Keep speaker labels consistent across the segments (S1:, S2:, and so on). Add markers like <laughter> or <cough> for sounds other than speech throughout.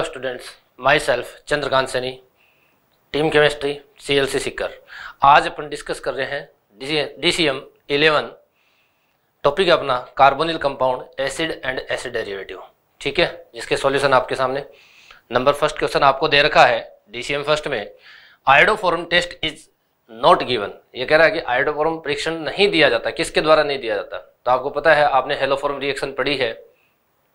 S1: Hello students, myself Chandrakant Seni, Team Chemistry, CLC सिक्कर आज अपन discuss कर रहे हैं D C M eleven topic है अपना carbonyl compound acid and acid derivative ठीक है जिसके सॉल्यूशन आपके सामने नंबर फर्स्ट क्वेश्चन आपको दे रखा है डीसीएम फर्स्ट में iodoform test is not given ये कह रहा है कि आयडोफोरम परीक्षण नहीं दिया जाता किसके द्वारा नहीं दिया जाता तो आपको पता है आपने हेलोफोरम रिएक्शन पढ़ी है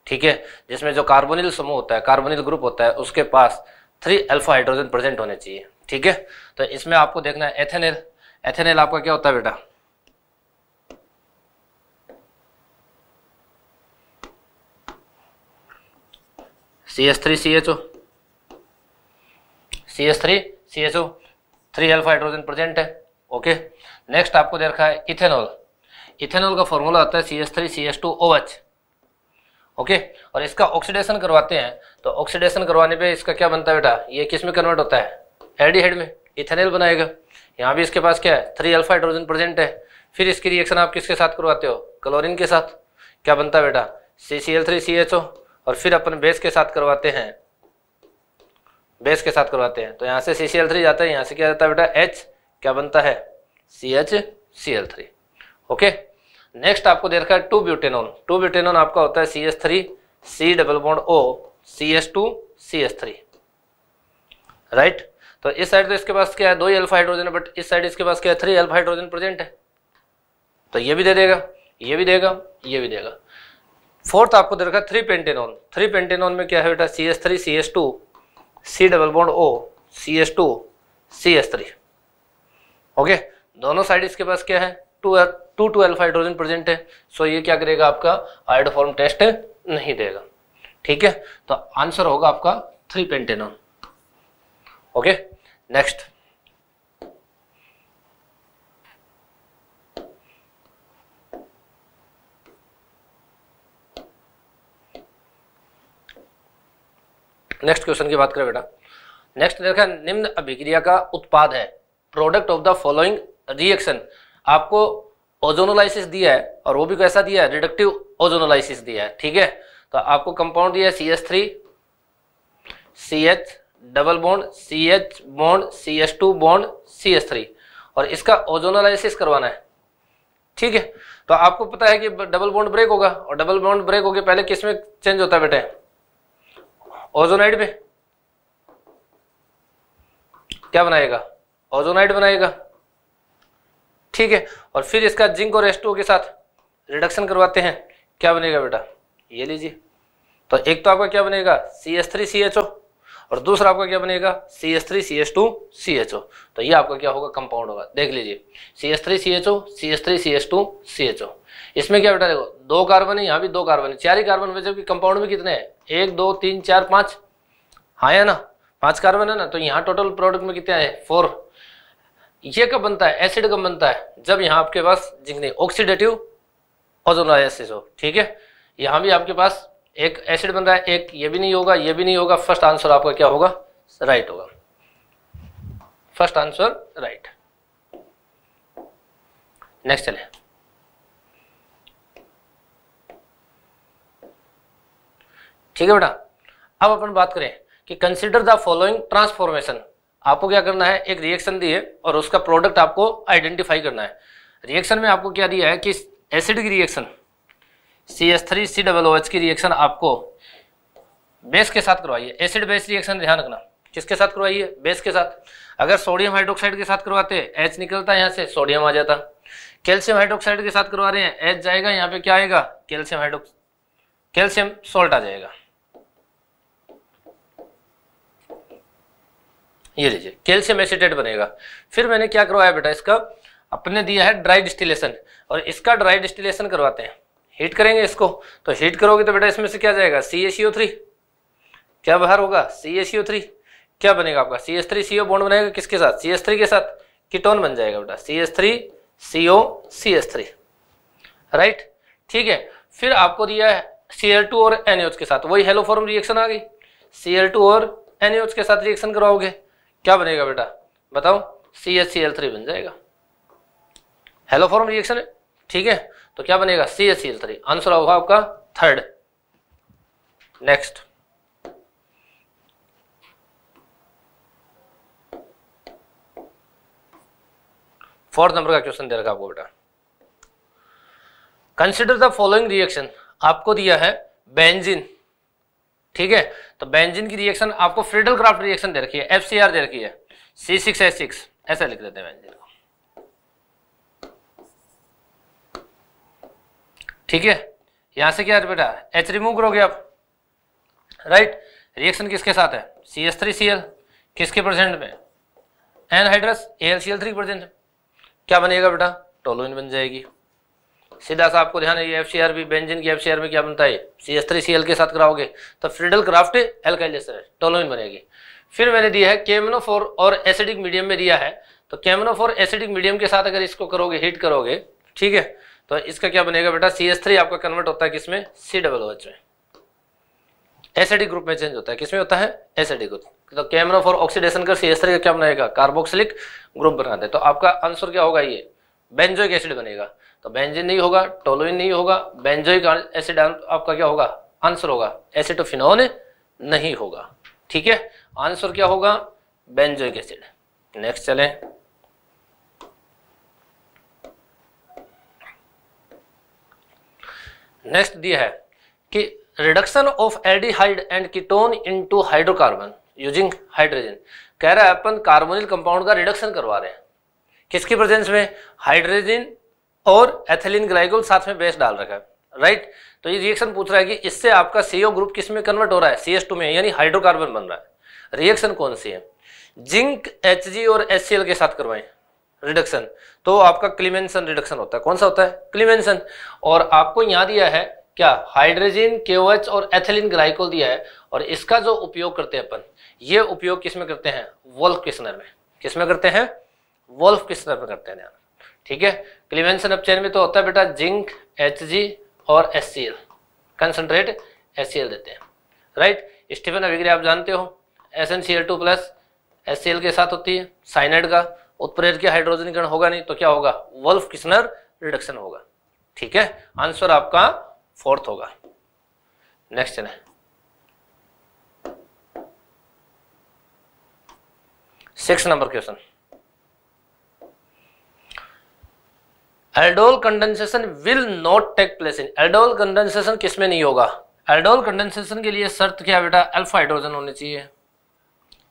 S1: ठीक है जिसमें जो कार्बोनिल समूह होता है कार्बोनिल ग्रुप होता है उसके पास थ्री अल्फा हाइड्रोजन प्रेजेंट होने चाहिए ठीक है तो इसमें आपको देखना है एथेनिल एथेनिल आपका क्या होता है बेटा C S three C H O C S three C H O three alpha hydrogen present है ओके नेक्स्ट आपको दे रखा है इथेनॉल इथेनॉल का फॉर्मूला होता है C S three C S two O H okay और इसका ऑक्सीडेशन करवाते हैं तो ऑक्सीडेशन करवाने पे इसका क्या बनता है बेटा ये किस में कन्वर्ट होता है एल्डिहाइड में इथेनल बनाएगा यहाँ भी इसके पास क्या है थ्री अल्फा हाइड्रोजन प्रेजेंट है फिर इसकी रिएक्शन आप किसके साथ करवाते हो क्लोरिन के साथ क्या बनता है बेटा C C L three C H O और फिर अपन बेस के साथ करवाते हैं बेस के साथ करवाते हैं तो यहाँ से सी सी एल थ्री जाता है यहाँ से क्या जाता है बेटा एच क्या बनता है C H C L three okay next आपको दे रखा है टू ब्यूटेनोन टू ब्यूटेनोन आपका होता है C S three C double bond O C S two C S three right तो इस साइड तो इसके पास क्या है दो ही अल्फा हाइड्रोजन है बट इस साइड इसके पास क्या है थ्री अल्फा हाइड्रोजन प्रेजेंट है तो ये भी दे देगा ये भी देगा ये भी देगा फोर्थ आपको दे रखा है थ्री पेंटेनोन थ्री पेंटेनोन में क्या है बेटा C S three C S two C double bond O C S two C S three okay दोनों साइड इसके पास क्या है two two twelve hydrogen present है सो ये क्या करेगा आपका आयोडोफॉर्म टेस्ट नहीं देगा ठीक है तो आंसर होगा आपका three pentane okay next next question की बात करें बेटा नेक्स्ट देखा निम्न अभिक्रिया का उत्पाद है product of the following reaction आपको ओजोनोलाइसिस दिया है और वो भी कैसा दिया है रिडक्टिव ओजोनोलाइसिस दिया है ठीक है तो आपको कंपाउंड दिया है C H three C H double bond C H bond C S two bond C S three और इसका ओजोनोलाइसिस करवाना है ठीक है तो आपको पता है कि डबल बॉन्ड ब्रेक होगा और डबल बॉन्ड ब्रेक होके पहले किस में चेंज होता है बेटे ओजोनाइड में क्या बनाएगा ओजोनाइड बनाएगा ठीक है और फिर इसका जिंक और एस के साथ रिडक्शन करवाते हैं क्या बनेगा बेटा ये लीजिए तो एक तो आपका क्या बनेगा C S three C H O और दूसरा आपका क्या बनेगा C S three C S two C H O तो ये आपका क्या होगा कंपाउंड होगा देख लीजिए C S three C H O C S three C S two C H O इसमें क्या बेटा देखो दो कार्बन है यहाँ भी दो कार्बन है चार ही कार्बन में जबकि कंपाउंड में कितने हैं एक दो तीन चार पाँच हाँ है ना पांच कार्बन है ना तो यहाँ टोटल प्रोडक्ट में कितने आए फोर ये कब बनता है एसिड कब बनता है जब यहाँ आपके पास जिंकनी ऑक्सीडेटिव ओजोनाइसिस हो ठीक है यहाँ भी आपके पास एक एसिड बन रहा है एक ये भी नहीं होगा ये भी नहीं होगा फर्स्ट आंसर आपका क्या होगा राइट होगा फर्स्ट आंसर राइट नेक्स्ट चले ठीक है बेटा अब अपन बात करें कि कंसिडर द फॉलोइंग ट्रांसफॉर्मेशन आपको क्या करना है एक रिएक्शन दी है और उसका प्रोडक्ट आपको आइडेंटिफाई करना है रिएक्शन में आपको क्या दिया है कि एसिड की reaction C S three C double O H की रिएक्शन आपको बेस के साथ करवाइए एसिड बेस रिएक्शन ध्यान रखना किसके साथ करवाइए बेस के साथ अगर सोडियम हाइड्रोक्साइड के साथ करवाते हैं एच निकलता है यहाँ से सोडियम आ जाता कैल्शियम हाइड्रोक्साइड के साथ करवा रहे हैं एच जाएगा यहाँ पे क्या आएगा कैल्शियम हाइड्रोक् कैल्शियम सोल्ट आ जाएगा ये लीजिए कैल्शियम एसिटेट बनेगा फिर मैंने क्या करवाया बेटा इसका अपने दिया है ड्राई डिस्टिलेशन और इसका ड्राई डिस्टिलेशन करवाते हैं हीट करेंगे इसको तो हीट करोगे तो बेटा इसमें से क्या जाएगा सी एस थ्री क्या बाहर होगा सी एस थ्री क्या बनेगा आपका C S three C O bond बनेगा किसके साथ सी एस थ्री के साथ कीटोन बन जाएगा बेटा C S three C O C S three right ठीक है फिर आपको दिया है सी एल टू और एनएच के साथ वही हेलोफॉर्म रिएक्शन आ गई सी एल टू और एनएच के साथ रिएक्शन करवाओगे क्या बनेगा बेटा बताओ C S C L three बन जाएगा हेलो फॉर्म रिएक्शन है ठीक है तो क्या बनेगा C S C L three answer होगा आपका थर्ड नेक्स्ट फोर्थ नंबर का क्वेश्चन दे रखा आपको बेटा कंसिडर द फॉलोइंग रिएक्शन आपको दिया है बेंजिन ठीक है तो बेंजिन की रिएक्शन आपको फ्रीडल क्राफ्ट रिएक्शन दे रखी है एफ दे रखी है सी सिक्स एस सिक्स ऐसा लिख देते हैं ठीक है यहां से क्या बेटा एच रिमूव करोगे आप राइट रिएक्शन किसके साथ है C S three C L किसके परसेंट में anhydrous A L C L three percent क्या बनेगा बेटा टोलोइन बन जाएगी सीधा सा आपको ध्यान है ये एफ सी आर भी बेंजिन की एफ सी आर में क्या बनता है C S three C L के साथ कराओगे तो फ्रीडल क्राफ्ट एल्काइलेस टोलोइन बनेगी फिर मैंने दिया है केमनोफोर और एसिडिक मीडियम में दिया है तो केमनोफोर एसिडिक मीडियम के साथ अगर इसको करोगे हीट करोगे ठीक है तो इसका क्या बनेगा बेटा सी एस थ्री आपका कन्वर्ट होता है किसमें सी डबल ओ एच में एसिडिक ग्रुप में चेंज होता है किसमें होता है एसिडिक ग्रुप तो कैमरा फॉर ऑक्सीडेशन कर सी एस थ्री का क्या बनाएगा कार्बोक्सिलिक ग्रुप बना दे तो आपका आंसर क्या होगा ये बेंजोइक एसिड बनेगा तो बेंजीन नहीं होगा टोलोइन नहीं होगा बेंजोइक एसिड आपका क्या होगा आंसर होगा एसिटोफिन नहीं होगा ठीक है आंसर क्या होगा बेंजोइक एसिड नेक्स्ट चलें नेक्स्ट दिया है कि reduction of aldehyde and ketone into hydrocarbon using hydrogen कह रहा है अपन कार्बोनिल कंपाउंड का रिडक्शन करवा रहे हैं किसकी प्रेजेंस में हाइड्रोजन और एथिलीन ग्लाइकोल साथ में बेस डाल रखा है राइट तो ये रिएक्शन पूछ रहा है कि इससे आपका सीओ ग्रुप किस में कन्वर्ट हो रहा है सी में यानी हाइड्रोकार्बन बन रहा है रिएक्शन कौन सी है जिंक एच और एच के साथ करवाएं रिडक्शन तो आपका क्लिमेंसन रिडक्शन होता है कौन सा होता है क्लिमेंसन और आपको यहाँ दिया है क्या हाइड्रोजन केओएच और एथिलीन ग्लाइकोल दिया है और इसका जो उपयोग करते हैं अपन ये उपयोग किस में करते हैं वोल्फ किसनर में किस में करते हैं वोल्फ किसनर में करते हैं ध्यान ठीक है क्लिवेंसन अपचयन में तो होता है बेटा जिंक एच और S C L concentrate S C L देते हैं राइट स्टीफन अभिग्रह आप जानते हो S N C L two plus S C L के साथ होती है साइनाइड का उत्प्रेर के हाइड्रोजनीकरण होगा नहीं तो क्या होगा वल्फ किसनर रिडक्शन होगा ठीक है आंसर आपका फोर्थ होगा नेक्स्ट है six number question aldol condensation will not take place in aldol condensation किसमें नहीं होगा एल्डोल कंडेंसेशन के लिए शर्त क्या बेटा अल्फा हाइड्रोजन होने चाहिए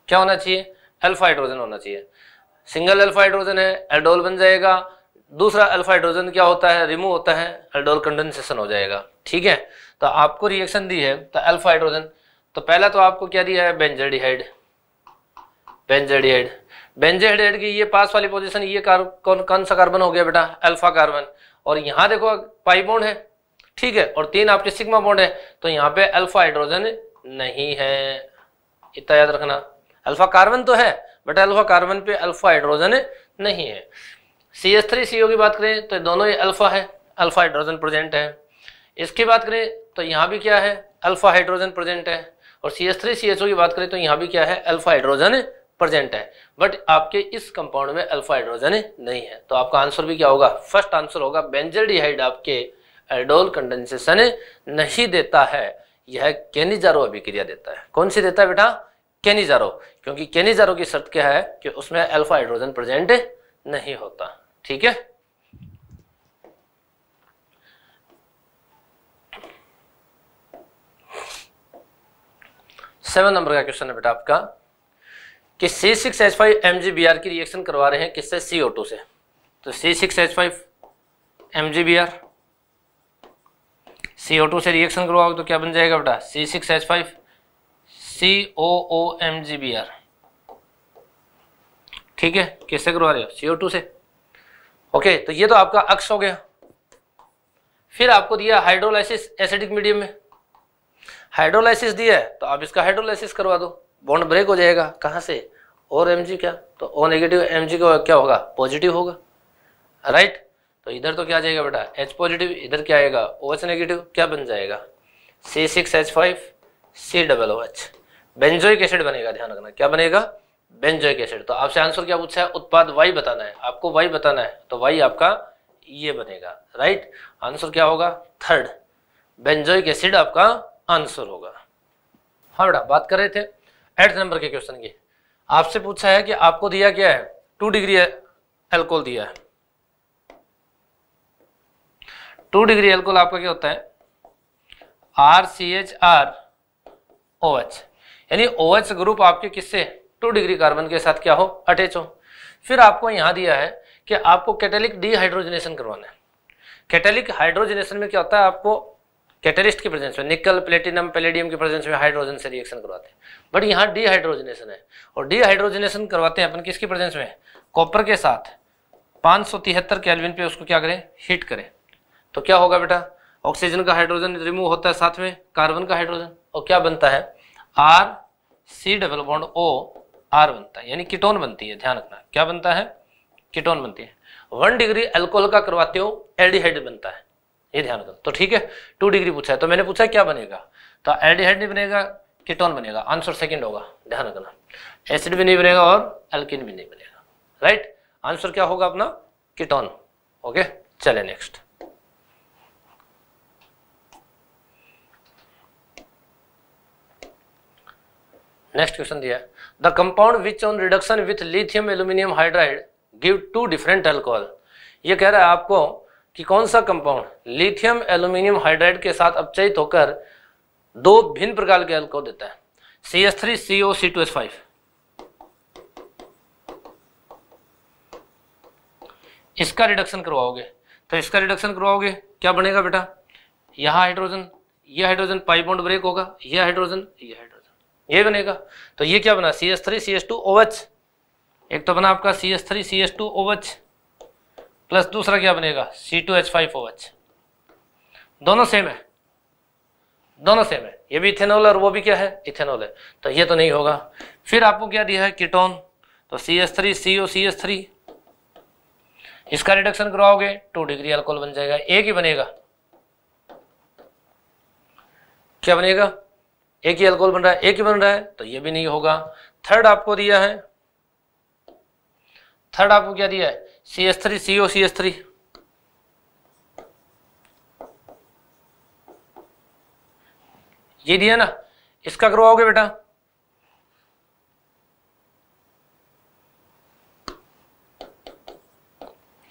S1: क्या होना चाहिए अल्फा हाइड्रोजन होना चाहिए सिंगल अल्फा हाइड्रोजन है एल्डोल बन जाएगा दूसरा अल्फा हाइड्रोजन क्या होता है रिमूव होता है एल्डोल कंडेंसेशन हो जाएगा ठीक है तो आपको रिएक्शन दी है तो अल्फा हाइड्रोजन तो पहला तो आपको क्या दिया है बेंजरडिहाइड बेंजरडिहाइड बेंजे की ये पास वाली पोजीशन ये कौन कौन सा कार्बन हो गया बेटा अल्फा कार्बन और यहाँ देखो पाई बोन्ड है ठीक है और तीन आपके सिग्मा बोन्ड है तो यहाँ पे अल्फा हाइड्रोजन नहीं है इतना याद रखना अल्फा कार्बन तो है बट अल्फा कार्बन पे अल्फा हाइड्रोजन नहीं है सी एस थ्री सीओ की बात करें तो दोनों ही अल्फा है अल्फा हाइड्रोजन प्रेजेंट है इसकी बात करें तो यहाँ भी क्या है अल्फा हाइड्रोजन प्रेजेंट है और C S three C S O की बात करें तो यहाँ भी क्या है अल्फा हाइड्रोजन प्रेजेंट है बट आपके इस कंपाउंड में अल्फा हाइड्रोजन नहीं है तो आपका आंसर भी क्या होगा फर्स्ट आंसर होगा बेंजल डिहाइड आपके एडोल कंडेंसेशन नहीं देता है यह केनिजारो अभिक्रिया देता है कौन सी देता है बेटा केनिजारो क्योंकि केनिजारो की शर्त क्या है कि उसमें अल्फा हाइड्रोजन प्रेजेंट नहीं होता ठीक है सेवन नंबर का क्वेश्चन है बेटा आपका कि C six H five M G B R की रिएक्शन करवा रहे हैं किससे सी ओ टू से तो C six H five M G B R C O two से रिएक्शन करवाओगे तो क्या बन जाएगा बेटा C six H five C O O M G B R ठीक है किससे करवा रहे हो सी ओ टू से ओके तो ये तो आपका अक्स हो गया फिर आपको दिया हाइड्रोलाइसिस एसिडिक मीडियम में हाइड्रोलाइसिस दिया है तो आप इसका हाइड्रोलाइसिस करवा दो बॉन्ड ब्रेक हो जाएगा कहाँ से और एम क्या तो ओ नेगेटिव एम जी क्या होगा पॉजिटिव होगा राइट तो इधर तो क्या जाएगा बेटा एच पॉजिटिव इधर क्या आएगा ओ एच नेगेटिव क्या बन जाएगा C six H five C double O H benzoic acid बनेगा ध्यान रखना क्या बनेगा बेंजोइक एसिड तो आपसे आंसर क्या पूछा है उत्पाद वाई बताना है आपको वाई बताना है तो वाई आपका ये बनेगा राइट आंसर क्या होगा थर्ड बेंजोइक एसिड आपका आंसर होगा हाँ बेटा बात कर रहे थे एट नंबर के क्वेश्चन की आपसे पूछा है कि आपको दिया क्या है टू डिग्री एल्कोहल दिया है टू डिग्री एल्कोहल आपका क्या होता है R C H R O H यानी ओ एच ग्रुप आपके किससे टू डिग्री कार्बन के साथ क्या हो अटैच हो फिर आपको यहां दिया है कि आपको कैटेलिक डिहाइड्रोजनेशन करवाना है कैटेलिक हाइड्रोजनेशन में क्या होता है आपको कैटलिस्ट की प्रेजेंस में निकल प्लेटिनम पेलेडियम की प्रेजेंस में हाइड्रोजन से रिएक्शन करवाते हैं बट यहाँ डीहाइड्रोजनेशन है और डीहाइड्रोजनेशन करवाते हैं अपन किसकी प्रेजेंस में कॉपर के साथ पाँच सौ तिहत्तर कैलविन पे उसको क्या करें हीट करें तो क्या होगा बेटा ऑक्सीजन का हाइड्रोजन रिमूव होता है साथ में कार्बन का हाइड्रोजन और क्या बनता है R C double bond O R बनता है यानी कीटोन बनती है ध्यान रखना क्या बनता है कीटोन बनती है वन डिग्री एल्कोहल का करवाते हो एल्डिहाइड बनता है ये ध्यान रखो तो ठीक है टू डिग्री पूछा है तो मैंने पूछा क्या बनेगा तो एल्डिहाइड नहीं बनेगा कीटोन बनेगा आंसर सेकंड होगा ध्यान रखना एसिड भी नहीं बनेगा और एल्किन भी नहीं बनेगा राइट आंसर क्या होगा अपना कीटोन ओके चले नेक्स्ट नेक्स्ट क्वेश्चन दिया the compound which on reduction with lithium aluminium hydride give two different alcohol ये कह रहा है आपको कि कौन सा कंपाउंड लिथियम एल्यूमिनियम हाइड्राइड के साथ अपचयित होकर दो भिन्न प्रकार के अल्कोहल देता है C S three C O C two S five इसका रिडक्शन करवाओगे तो इसका रिडक्शन करवाओगे क्या बनेगा बेटा यहां हाइड्रोजन ये हाइड्रोजन पाइप बॉन्ड ब्रेक होगा ये हाइड्रोजन ये हाइड्रोजन ये बनेगा तो ये क्या बना C S three C S two O H एक तो बना आपका C S three C S two O H plus दूसरा क्या बनेगा C two H five O H दोनों सेम है दोनों सेम है ये भी इथेनॉल और वो भी क्या है इथेनॉल है तो ये तो नहीं होगा फिर आपको क्या दिया है कीटोन तो C S three C O C S three इसका रिडक्शन करवाओगे टू डिग्री अल्कोहल बन जाएगा एक ही बनेगा क्या बनेगा एक ही अल्कोहल बन रहा है एक ही बन रहा है तो ये भी नहीं होगा थर्ड आपको दिया है थर्ड आपको क्या दिया है C S three C O C S three ये दिया ना इसका करवाओगे बेटा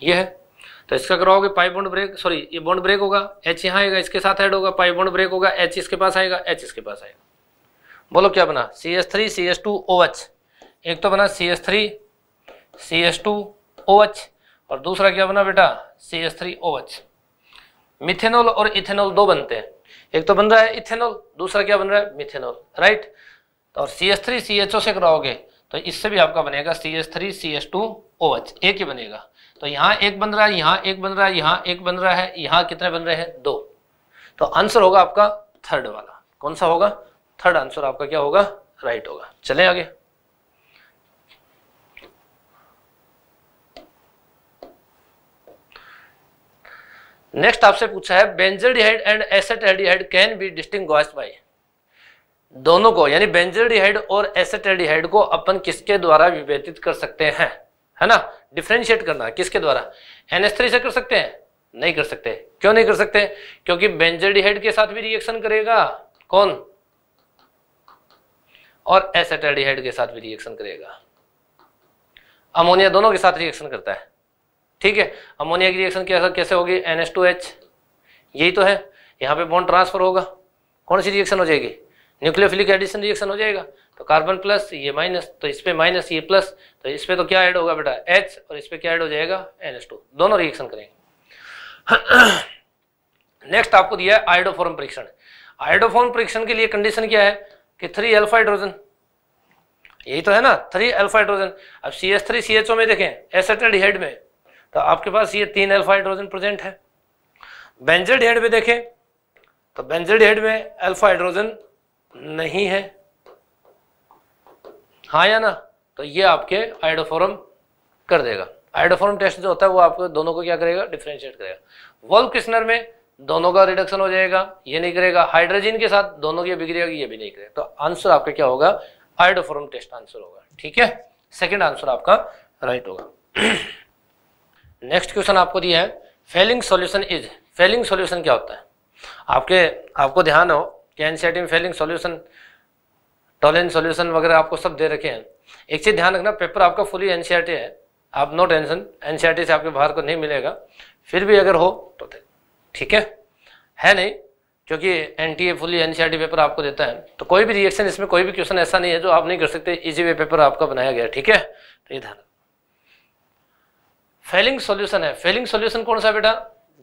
S1: ये है तो इसका करवाओगे पाइप बॉन्ड ब्रेक सॉरी ये बॉन्ड ब्रेक होगा एच यहां आएगा इसके साथ ऐड होगा पाइप बॉन्ड ब्रेक होगा एच इसके पास आएगा एच इसके पास आएगा बोलो क्या बना C S three C S two O H एक तो बना C S three C S two OH और दूसरा क्या बना बेटा C S three O H methanol और इथेनॉल दो बनते हैं एक तो बन रहा है इथेनॉल दूसरा क्या बन रहा है मिथेनॉल राइट तो और C S three C H O से कराओगे तो इससे भी आपका बनेगा C S three C S two O H एक ही बनेगा तो यहाँ एक बन रहा है यहाँ एक बन रहा है यहाँ एक बन रहा है यहाँ कितने बन रहे हैं दो तो आंसर होगा आपका थर्ड वाला कौन सा होगा थर्ड आंसर आपका क्या होगा राइट होगा चले आगे नेक्स्ट आपसे पूछा है benzaldehyde and acetaldehyde can be distinguish by दोनों को यानी बेंजलडिहाइड और एसेटल्डिहाइड को अपन किसके द्वारा विभेदित कर सकते हैं है ना डिफ्रेंशिएट करना किसके द्वारा एनएस से कर सकते हैं नहीं कर सकते क्यों नहीं कर सकते क्योंकि बेंजलडिहाइड के साथ भी रिएक्शन करेगा कौन और एसेटल्डिहाइड के साथ भी रिएक्शन करेगा अमोनिया दोनों के साथ रिएक्शन करता है ठीक है अमोनिया की रिएक्शन कैसा कैसे होगी एन एस टू एच यही तो है यहाँ पे बॉन्ड ट्रांसफर होगा कौन सी रिएक्शन हो जाएगी न्यूक्लियोफिलिक एडिशन रिएक्शन हो जाएगा तो कार्बन प्लस ये माइनस तो इस पर माइनस ये प्लस तो इस पर तो क्या ऐड होगा बेटा एच और इस पर क्या ऐड हो जाएगा एन एस टू दोनों रिएक्शन करेंगे नेक्स्ट <clears throat> आपको दिया है आयोडोफॉर्म परीक्षण आयोडोफॉर्म परीक्षण के लिए कंडीशन क्या है कि थ्री अल्फा हाइड्रोजन यही तो है ना थ्री अल्फा हाइड्रोजन अब C S three C H O में देखें एसेटेड हेड में तो आपके पास ये तीन अल्फा हाइड्रोजन प्रेजेंट है बेंजेड हेड में देखें तो बेंजेड हेड में अल्फा हाइड्रोजन नहीं है हाँ या ना तो ये आपके आइडोफोरम कर देगा आइडोफोरम टेस्ट जो होता है वो आपको दोनों को क्या करेगा डिफ्रेंशिएट करेगा वॉल्व किस्नर में दोनों का रिडक्शन हो जाएगा ये नहीं करेगा हाइड्रोजन के साथ दोनों की होगी ये भी नहीं करेगा तो आंसर आपका क्या होगा आइडोफोरम टेस्ट आंसर होगा ठीक है सेकेंड आंसर आपका राइट होगा <clears throat> नेक्स्ट क्वेश्चन आपको दिया है Fehling solution is Fehling solution क्या होता है आपके आपको ध्यान हो कि एनसीईआरटी में फेलिंग सॉल्यूशन टॉलेंट सॉल्यूशन वगैरह आपको सब दे रखे हैं एक चीज़ ध्यान रखना पेपर आपका फुली एनसीईआरटी है आप नो टेंशन एनसीईआरटी से आपके बाहर को नहीं मिलेगा फिर भी अगर हो तो ठीक है है नहीं क्योंकि एनटीए फुली एनसीईआरटी पेपर आपको देता है तो कोई भी रिएक्शन इसमें कोई भी क्वेश्चन ऐसा नहीं है जो आप नहीं कर सकते इजी वे पेपर आपका बनाया गया ठीक है तो ये ध्यान रखना फेलिंग सॉल्यूशन है फेलिंग सॉल्यूशन कौन सा बेटा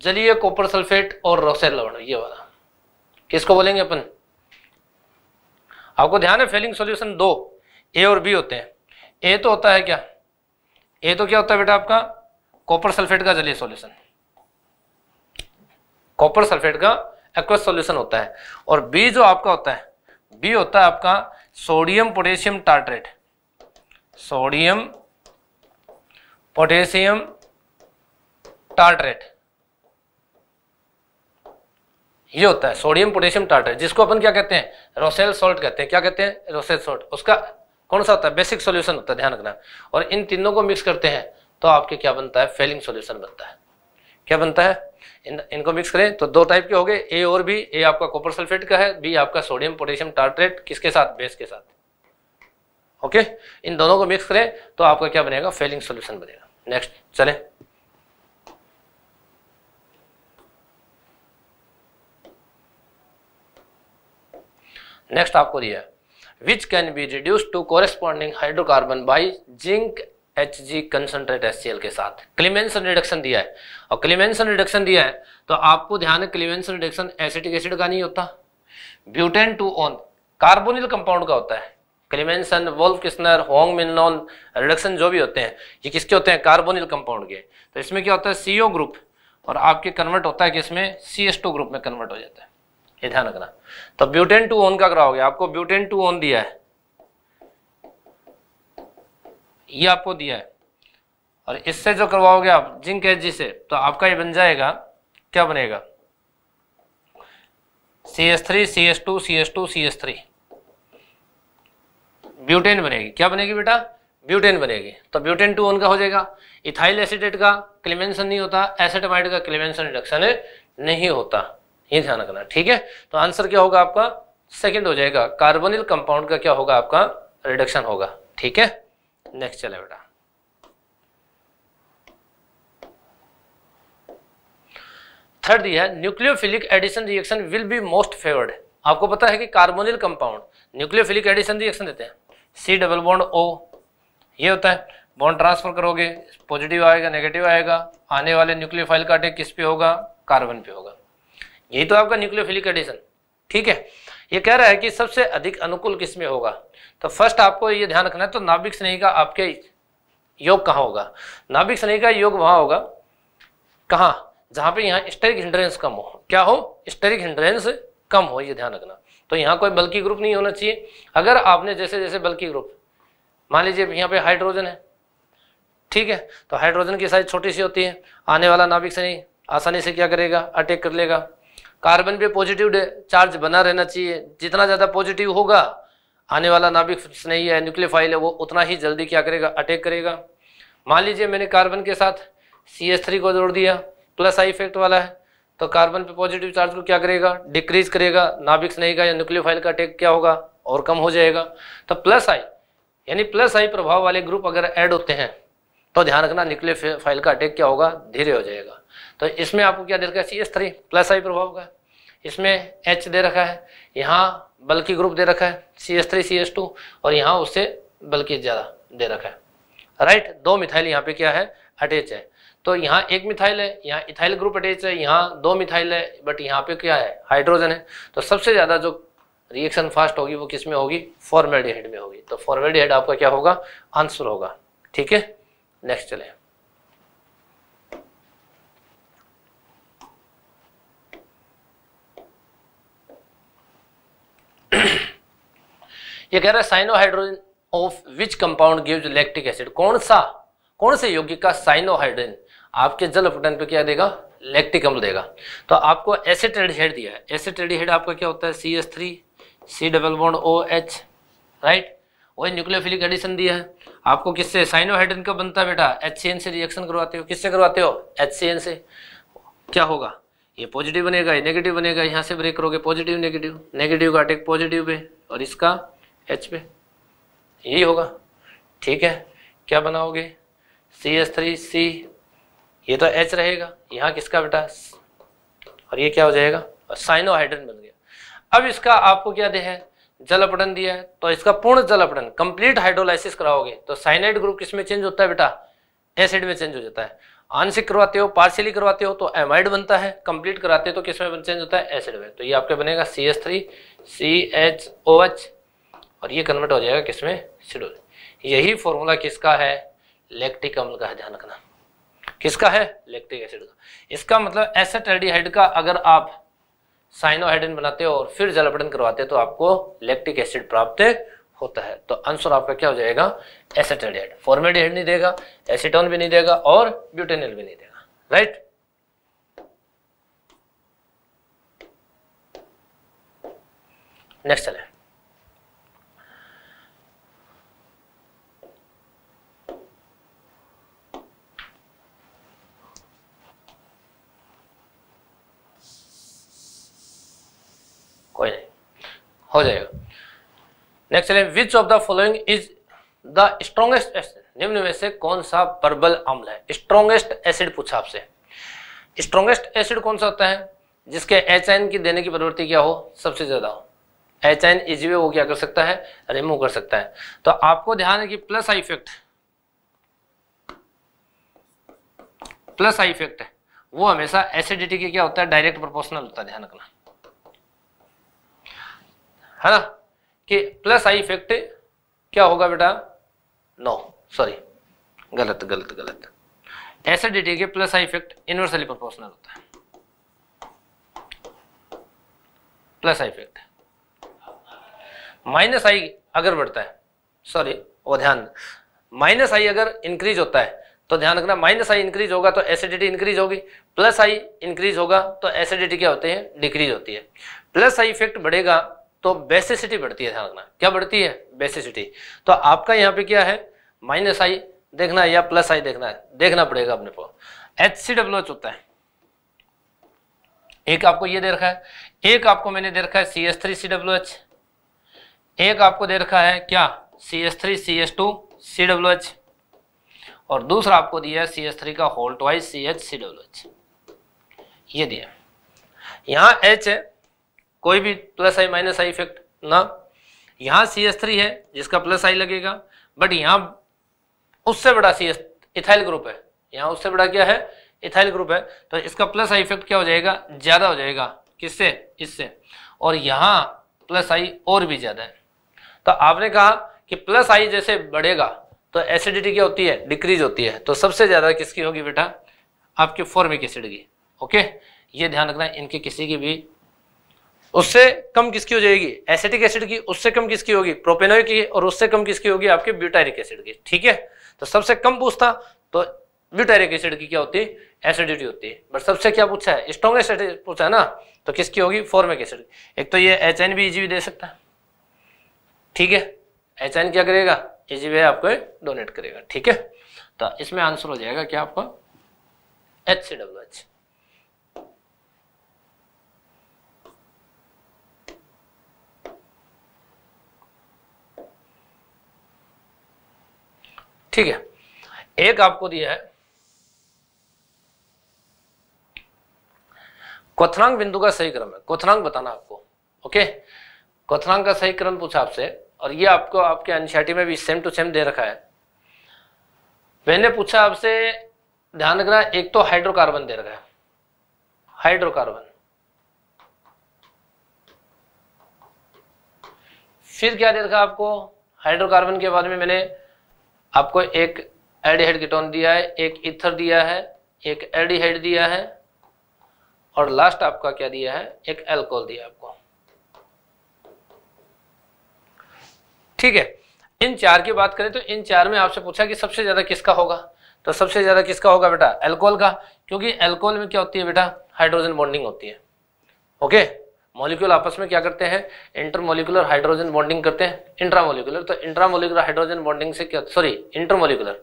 S1: जलीय कॉपर सल्फेट और रोसेल लवण ये वाला किसको बोलेंगे अपन आपको ध्यान है फेलिंग सॉल्यूशन दो ए और बी होते हैं ए तो होता है क्या ए तो क्या होता है बेटा आपका कॉपर सल्फेट का जलीय सॉल्यूशन कॉपर सल्फेट का एक्वस सॉल्यूशन होता है और बी जो आपका होता है बी होता है आपका sodium potassium tartrate sodium potassium tartrate ये होता है सोडियम पोटेशियम टार्ट्रेट जिसको अपन क्या कहते हैं रोसेल सोल्ट कहते हैं क्या कहते हैं रोसेल सोल्ट उसका कौन सा होता है बेसिक सोल्यूशन होता है ध्यान रखना और इन तीनों को मिक्स करते हैं तो आपके क्या बनता है फेलिंग सोल्यूशन बनता है क्या बनता है इन इनको मिक्स करें तो दो टाइप के हो गए ए और बी ए आपका कॉपर सल्फेट का है बी आपका सोडियम पोटेशियम टार्ट्रेट किसके साथ बेस के साथ ओके इन दोनों को मिक्स करें तो आपका क्या बनेगा फेलिंग सोल्यूशन बनेगा नेक्स्ट चले नेक्स्ट आपको दिया है which can be reduce to corresponding hydrocarbon by zinc H G concentrate S के साथ क्लिमेंसन रिडक्शन दिया है और क्लिमेंसन रिडक्शन दिया है तो आपको ध्यान है क्लिमेंसन रिडक्शन एसिटिक एसिड का नहीं होता butane two on carbonyl compound का होता है क्लिमेंसन वोल्फ किस्नर होंग मिनोन रिडक्शन जो भी होते हैं ये किसके होते हैं कार्बोनिल कंपाउंड के तो इसमें क्या होता है सी ग्रुप और आपके कन्वर्ट होता है कि इसमें सी ग्रुप में कन्वर्ट हो जाता है ये ध्यान रखना तो ब्यूटेन टू ओन का कराओगे आपको ब्यूटेन टू ओन दिया है ये आपको दिया है और इससे जो करवाओगे आप जिंक एच से तो आपका ये बन जाएगा क्या बनेगा C S three C S two C S two C S three butane बनेगी क्या बनेगी बेटा ब्यूटेन बनेगी तो ब्यूटेन टू ओन का हो जाएगा इथाइल एसिडेट का क्लिमेंशन नहीं होता एसिडमाइड का क्लिमेंशन रिडक्शन नहीं होता ये ध्यान रखना ठीक है तो आंसर क्या होगा आपका सेकेंड हो जाएगा कार्बोनिल कंपाउंड का क्या होगा आपका रिडक्शन होगा ठीक है नेक्स्ट चले बेटा थर्ड दिया है nucleophilic addition reaction will be most favoured आपको पता है कि carbonyl compound nucleophilic addition reaction देते हैं सी डबल बॉन्ड ओ ये होता है बॉन्ड ट्रांसफर करोगे पॉजिटिव आएगा नेगेटिव आएगा आने वाले न्यूक्लियोफाइल का अटैक किस पे होगा कार्बन पे होगा यही तो आपका न्यूक्लियोफिलिक एडिशन ठीक है ये कह रहा है कि सबसे अधिक अनुकूल किसमें होगा तो फर्स्ट आपको ये ध्यान रखना है तो नाभिक स्नेही का आपके योग कहाँ होगा नाभिक स्नेही का योग वहां होगा कहाँ जहां पे यहाँ स्टेरिक हिंड्रेंस कम हो क्या हो स्टेरिक हिंड्रेंस कम हो ये ध्यान रखना तो यहाँ कोई बल्कि ग्रुप नहीं होना चाहिए अगर आपने जैसे जैसे बल्कि ग्रुप मान लीजिए यहाँ पे हाइड्रोजन है ठीक है तो हाइड्रोजन की साइज छोटी सी होती है आने वाला नाभिक स्नेही आसानी से क्या करेगा अटैक कर लेगा कार्बन पे पॉजिटिव चार्ज बना रहना चाहिए जितना ज़्यादा पॉजिटिव होगा आने वाला नाभिक नहीं है न्यूक्लियोफाइल है वो उतना ही जल्दी क्या करेगा अटैक करेगा मान लीजिए मैंने कार्बन के साथ सी एस थ्री को जोड़ दिया प्लस आई इफेक्ट वाला है तो कार्बन पे पॉजिटिव चार्ज को क्या करेगा डिक्रीज करेगा नाभिक स्नेही का या न्यूक्लियोफाइल का अटैक क्या होगा और कम हो जाएगा तो प्लस आई यानी प्लस आई प्रभाव वाले ग्रुप अगर ऐड होते हैं तो ध्यान रखना न्यूक्लियोफाइल का अटैक क्या होगा धीरे हो जाएगा तो इसमें आपको क्या दे रखा है C S three plus I प्रभाव का इसमें एच दे रखा है यहाँ बल्कि ग्रुप दे रखा है C S three C S two और यहाँ उससे बल्कि ज़्यादा दे रखा है राइट दो मिथाइल यहाँ पे क्या है अटैच है तो यहाँ एक मिथाइल है यहाँ इथाइल ग्रुप अटैच है यहाँ दो मिथाइल है बट यहाँ पे क्या है हाइड्रोजन है तो सबसे ज़्यादा जो रिएक्शन फास्ट होगी वो किस में होगी फॉर्मेल्डिहाइड में होगी तो फॉर्मेल्डिहाइड आपका क्या होगा आंसर होगा ठीक है नेक्स्ट चले ये कह रहा है cyanohydrin of which compound gives lactic acid कौन सा कौन से यौगिक का साइनोहाइड्रोजन आपके जल अपटन पे क्या देगा लैक्टिक अम्ल देगा तो आपको एसिड हेड दिया है एसिड एडिहाइड आपका क्या होता है C S three C double bond O H right वही न्यूक्लियोफिलिक एडिशन दिया है आपको किससे साइनोहाइड्रोजन का बनता है बेटा एच सी एन से रिएक्शन करवाते हो किससे करवाते हो एच सी एन से क्या होगा ये पॉजिटिव बनेगा ये नेगेटिव बनेगा यहाँ से ब्रेक करोगे पॉजिटिव नेगेटिव नेगेटिव का अटैक पॉजिटिव पे और इसका एच पे यही होगा ठीक है क्या बनाओगे सी एस थ्री सी ये तो एच रहेगा यहाँ किसका बेटा और ये क्या हो जाएगा साइनोहाइड्रन बन गया अब इसका आपको क्या दे है जल अपटन दिया है तो इसका पूर्ण जल अपटन कंप्लीट हाइड्रोलाइसिस कराओगे तो साइनाइड ग्रुप किस में चेंज होता है बेटा एसिड में चेंज हो जाता है आंशिक करवाते हो पार्शियली करवाते हो तो एमाइड बनता है कंप्लीट कराते हो तो किसमें चेंज होता है एसिड में तो ये आपके बनेगा C S three C H O H और ये कन्वर्ट हो जाएगा किसमें शेड्यूल यही फॉर्मूला किसका है लेक्टिक अम्ल का ध्यान रखना किसका है लेक्टिक एसिड का इसका मतलब एसेट का अगर आप साइनोहाइड्रिन बनाते हो और फिर जलपटन करवाते हो तो आपको लेक्टिक एसिड प्राप्त होता है तो आंसर आपका क्या हो जाएगा एसेट एल्डिहाइड फॉर्मेडिहाइड नहीं देगा एसिटोन भी नहीं देगा और ब्यूटेनिल भी नहीं देगा राइट नेक्स्ट चले हो जाएगा नेक्स्ट चले which of the following is the strongest acid निम्न में से कौन सा प्रबल अम्ल है स्ट्रॉन्गेस्ट एसिड पूछा आपसे स्ट्रॉन्गेस्ट एसिड कौन सा होता है जिसके एच आइन की देने की प्रवृत्ति क्या हो सबसे ज्यादा हो एच आइन इजीवे वो क्या कर सकता है रिमूव कर सकता है तो आपको ध्यान है कि plus I effect plus I effect वो हमेशा एसिडिटी के क्या होता है डायरेक्ट प्रोपोर्शनल होता है ध्यान रखना है ना कि प्लस आई इफेक्ट क्या होगा बेटा नो सॉरी गलत गलत गलत एसिडिटी के plus I effect inversely proportional होता है plus I effect minus I अगर बढ़ता है सॉरी वो ध्यान माइनस आई अगर इंक्रीज होता है तो ध्यान रखना माइनस आई इंक्रीज होगा तो एसिडिटी इंक्रीज होगी प्लस आई इंक्रीज होगा तो एसिडिटी क्या होती है डिक्रीज होती है प्लस आई इफेक्ट बढ़ेगा तो बेसिसिटी बढ़ती है ध्यान रखना क्या बढ़ती है बेसिसिटी तो आपका यहाँ पे क्या है माइनस आई देखना है या प्लस आई देखना है देखना पड़ेगा अपने को एच सी डब्ल्यू एच होता है एक आपको ये दे रखा है एक आपको मैंने दे रखा है C S three C W H एक आपको दे रखा है क्या C S three C S two C W H और दूसरा आपको दिया है सी एस थ्री का whole two C H C W H ये दिया यहां एच है कोई भी plus I minus I effect ना यहाँ सी एस थ्री है जिसका प्लस आई लगेगा बट यहाँ उससे बड़ा सी एस इथाइल ग्रुप है यहाँ उससे बड़ा क्या है इथाइल ग्रुप है तो इसका प्लस आई इफेक्ट क्या हो जाएगा ज़्यादा हो जाएगा किससे इससे और यहाँ प्लस आई और भी ज़्यादा है तो आपने कहा कि प्लस आई जैसे बढ़ेगा तो एसिडिटी क्या होती है डिक्रीज होती है तो सबसे ज़्यादा किसकी होगी बेटा आपकी फॉर्मिक एसिड की ओके ये ध्यान रखना इनके किसी की भी उससे कम किसकी हो जाएगी एसिटिक एसिड की उससे कम किसकी होगी प्रोपेनोइक की और उससे कम किसकी होगी आपके ब्यूटायरिक एसिड की ठीक है तो सबसे कम पूछता तो ब्यूटायरिक एसिड की क्या होती है एसिडिटी होती है बट सबसे क्या पूछा है स्ट्रॉन्ग एसिड पूछा है ना तो किसकी होगी फॉर्मिक एसिड एक तो ये एच एन भी इजी e दे सकता है ठीक है एच एन क्या करेगा इजी e आपको डोनेट करेगा ठीक है तो इसमें आंसर हो जाएगा क्या आपका एच सी डब्ल्यू एच ठीक है एक आपको दिया है क्वथनांक बिंदु का सही क्रम है क्वथनांक बताना आपको ओके क्वथनांक का सही क्रम पूछा आपसे और ये आपको आपके एनसीआरटी में भी सेम टू सेम दे रखा है मैंने पूछा आपसे ध्यान रखना एक तो हाइड्रोकार्बन दे रखा है हाइड्रोकार्बन फिर क्या दे रखा आपको हाइड्रोकार्बन के बारे में मैंने आपको एक एडीहाइड कीटोन दिया है एक इथर दिया है एक एडीहाइड दिया है और लास्ट आपका क्या दिया है एक एल्कोहल दिया आपको ठीक है इन चार की बात करें तो इन चार में आपसे पूछा कि सबसे ज्यादा किसका होगा तो सबसे ज्यादा किसका होगा बेटा एल्कोहल का क्योंकि एल्कोहल में क्या होती है बेटा हाइड्रोजन बॉन्डिंग होती है ओके मॉलिक्यूल आपस में क्या करते हैं इंटरमोलिकुलर हाइड्रोजन बॉन्डिंग करते हैं इंट्रामोलिकुलर तो इंट्रामोलिकुलर हाइड्रोजन बॉन्डिंग से क्या sorry intermolecular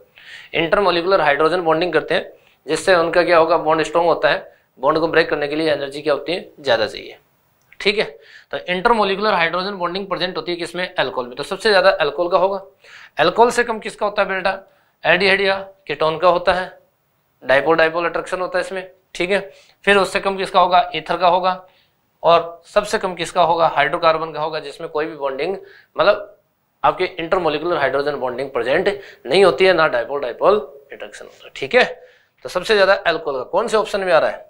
S1: intermolecular hydrogen bonding करते हैं जिससे उनका क्या होगा बॉन्ड स्ट्रॉन्ग होता है बॉन्ड को ब्रेक करने के लिए एनर्जी क्या होती है ज़्यादा चाहिए ठीक है तो इंटरमोलिकुलर हाइड्रोजन बॉन्डिंग प्रेजेंट होती है किसमें एल्कोल में तो सबसे ज़्यादा एल्कोल का होगा एल्कोल से कम किसका होता है बेटा एडिहेडिया केटोन का होता है डाइपोल डाइपोल अट्रैक्शन होता है इसमें ठीक है फिर उससे कम किसका होगा ईथर का होगा और सबसे कम किसका होगा हाइड्रोकार्बन का होगा जिसमें कोई भी बॉन्डिंग मतलब आपके इंटरमोलिकुलर हाइड्रोजन बॉन्डिंग प्रेजेंट नहीं होती है ना डायपोल डायपोल इंट्रक्शन होता है ठीक है तो सबसे ज्यादा एल्कोहल का कौन से ऑप्शन में आ रहा है